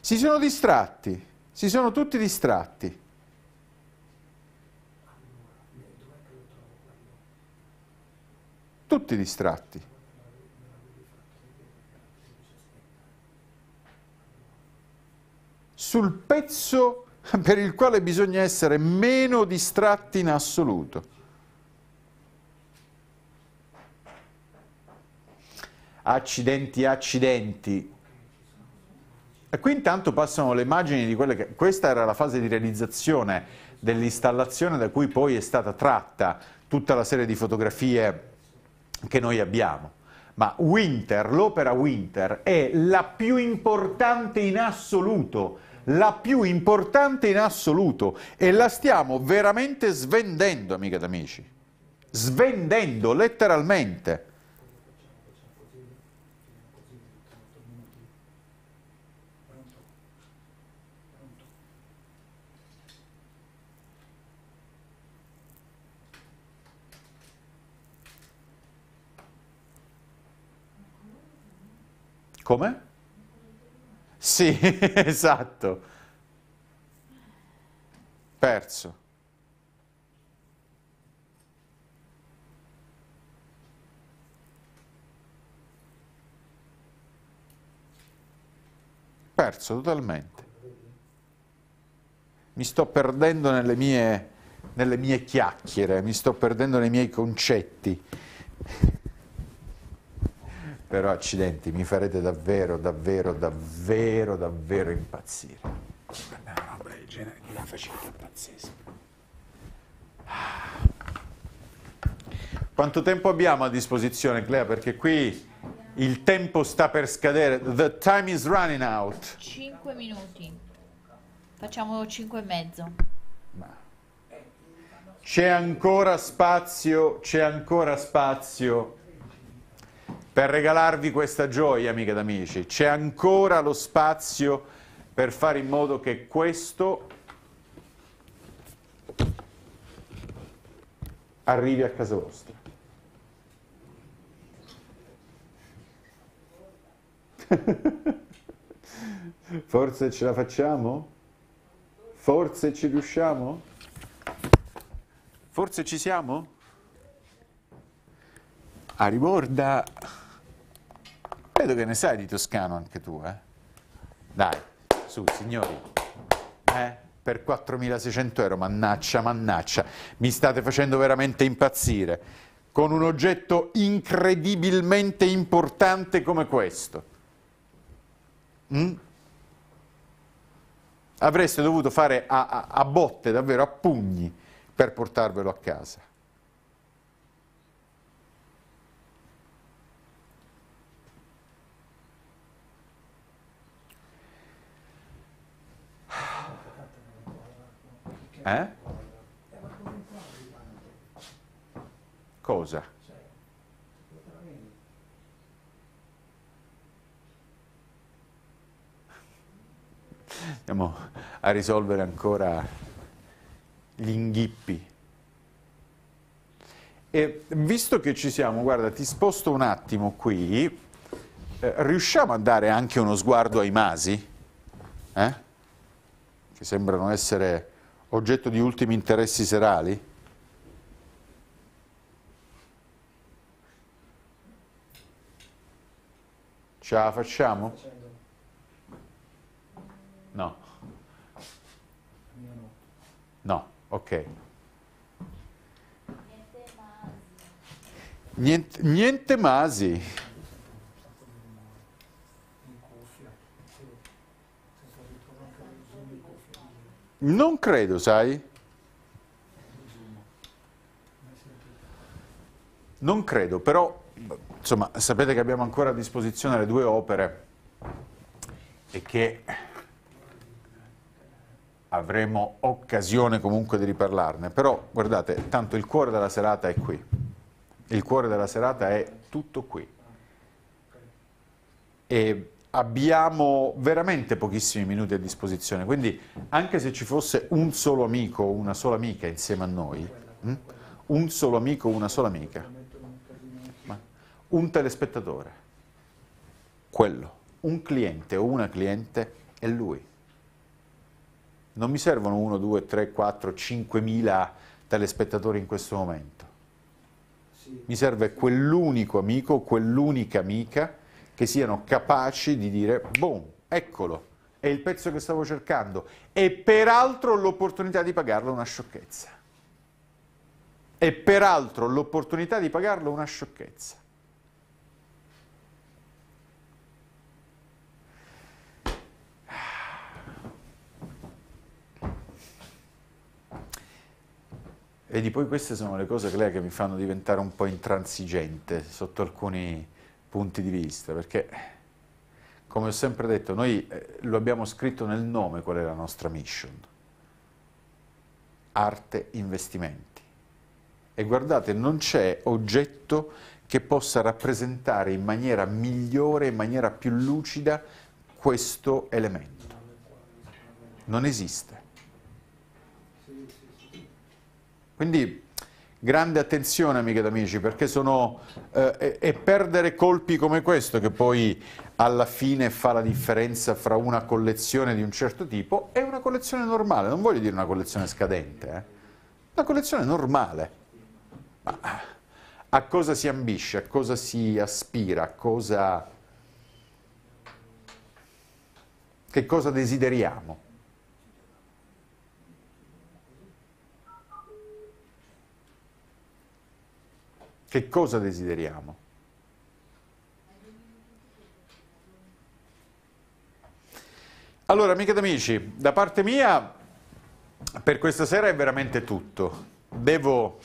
Si sono distratti, si sono tutti distratti. tutti distratti. Sul pezzo per il quale bisogna essere meno distratti in assoluto. Accidenti, accidenti. E qui intanto passano le immagini di quelle che... Questa era la fase di realizzazione dell'installazione da cui poi è stata tratta tutta la serie di fotografie che noi abbiamo. Ma Winter, l'opera Winter, è la più importante in assoluto, la più importante in assoluto e la stiamo veramente svendendo, amiche ed amici. Svendendo letteralmente. Come? Sì, esatto. Perso. Perso totalmente. Mi sto perdendo nelle mie, nelle mie chiacchiere, mi sto perdendo nei miei concetti però accidenti, mi farete davvero, davvero, davvero, davvero impazzire. Una roba del genere che la facilità pazzesca. Quanto tempo abbiamo a disposizione, Clea? Perché qui il tempo sta per scadere. The time is running out. 5 minuti. Facciamo 5 e mezzo. Ma. C'è ancora spazio, c'è ancora spazio per regalarvi questa gioia, amiche ed amici. C'è ancora lo spazio per fare in modo che questo arrivi a casa vostra. Forse ce la facciamo? Forse ci riusciamo? Forse ci siamo? A riborda! Credo che ne sai di toscano anche tu, eh? Dai, su, signori. Eh? Per 4.600 euro, mannaccia, mannaccia. Mi state facendo veramente impazzire con un oggetto incredibilmente importante come questo. Mm? Avreste dovuto fare a, a, a botte, davvero a pugni, per portarvelo a casa. Eh? Cosa? Andiamo a risolvere ancora gli inghippi. E visto che ci siamo, guarda, ti sposto un attimo qui, eh, riusciamo a dare anche uno sguardo ai masi, eh? che sembrano essere oggetto di ultimi interessi serali? Ce la facciamo? No. No, ok. Niente, niente masi. Non credo, sai? Non credo, però insomma, sapete che abbiamo ancora a disposizione le due opere e che avremo occasione comunque di riparlarne, però guardate, tanto il cuore della serata è qui, il cuore della serata è tutto qui. E abbiamo veramente pochissimi minuti a disposizione, quindi anche se ci fosse un solo amico o una sola amica insieme a noi, hm? un solo amico o una sola amica, un telespettatore, quello, un cliente o una cliente è lui. Non mi servono 1, 2, 3, 4, 5 mila telespettatori in questo momento. Mi serve quell'unico amico, quell'unica amica che siano capaci di dire, boom, eccolo, è il pezzo che stavo cercando e peraltro l'opportunità di pagarlo è una sciocchezza. E peraltro l'opportunità di pagarlo è una sciocchezza. E di poi queste sono le cose che, che mi fanno diventare un po' intransigente sotto alcuni punti di vista, perché come ho sempre detto, noi eh, lo abbiamo scritto nel nome qual è la nostra mission, arte investimenti. E guardate, non c'è oggetto che possa rappresentare in maniera migliore, in maniera più lucida questo elemento. Non esiste. Quindi grande attenzione amiche ed amici perché sono, eh, è perdere colpi come questo che poi alla fine fa la differenza fra una collezione di un certo tipo e una collezione normale, non voglio dire una collezione scadente, eh. una collezione normale. Ma a cosa si ambisce, a cosa si aspira, a cosa... che cosa desideriamo? Che cosa desideriamo? Allora, amiche ed amici, da parte mia per questa sera è veramente tutto. Devo...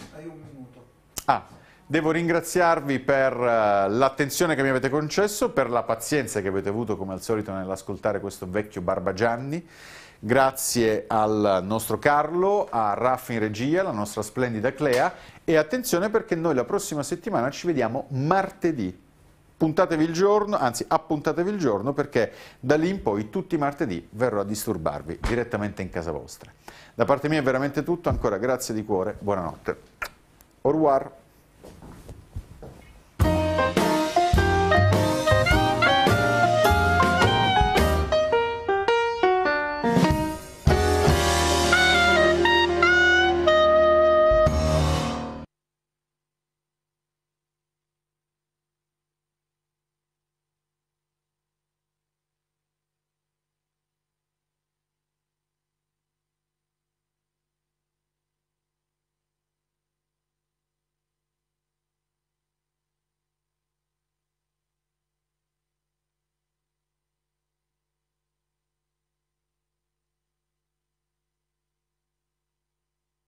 Ah, devo ringraziarvi per eh, l'attenzione che mi avete concesso, per la pazienza che avete avuto come al solito nell'ascoltare questo vecchio Barbagianni. Grazie al nostro Carlo, a Raffi in regia, la nostra splendida Clea e attenzione perché noi la prossima settimana ci vediamo martedì. Puntatevi il giorno, anzi appuntatevi il giorno perché da lì in poi tutti i martedì verrò a disturbarvi direttamente in casa vostra. Da parte mia è veramente tutto, ancora grazie di cuore, buonanotte. Au revoir.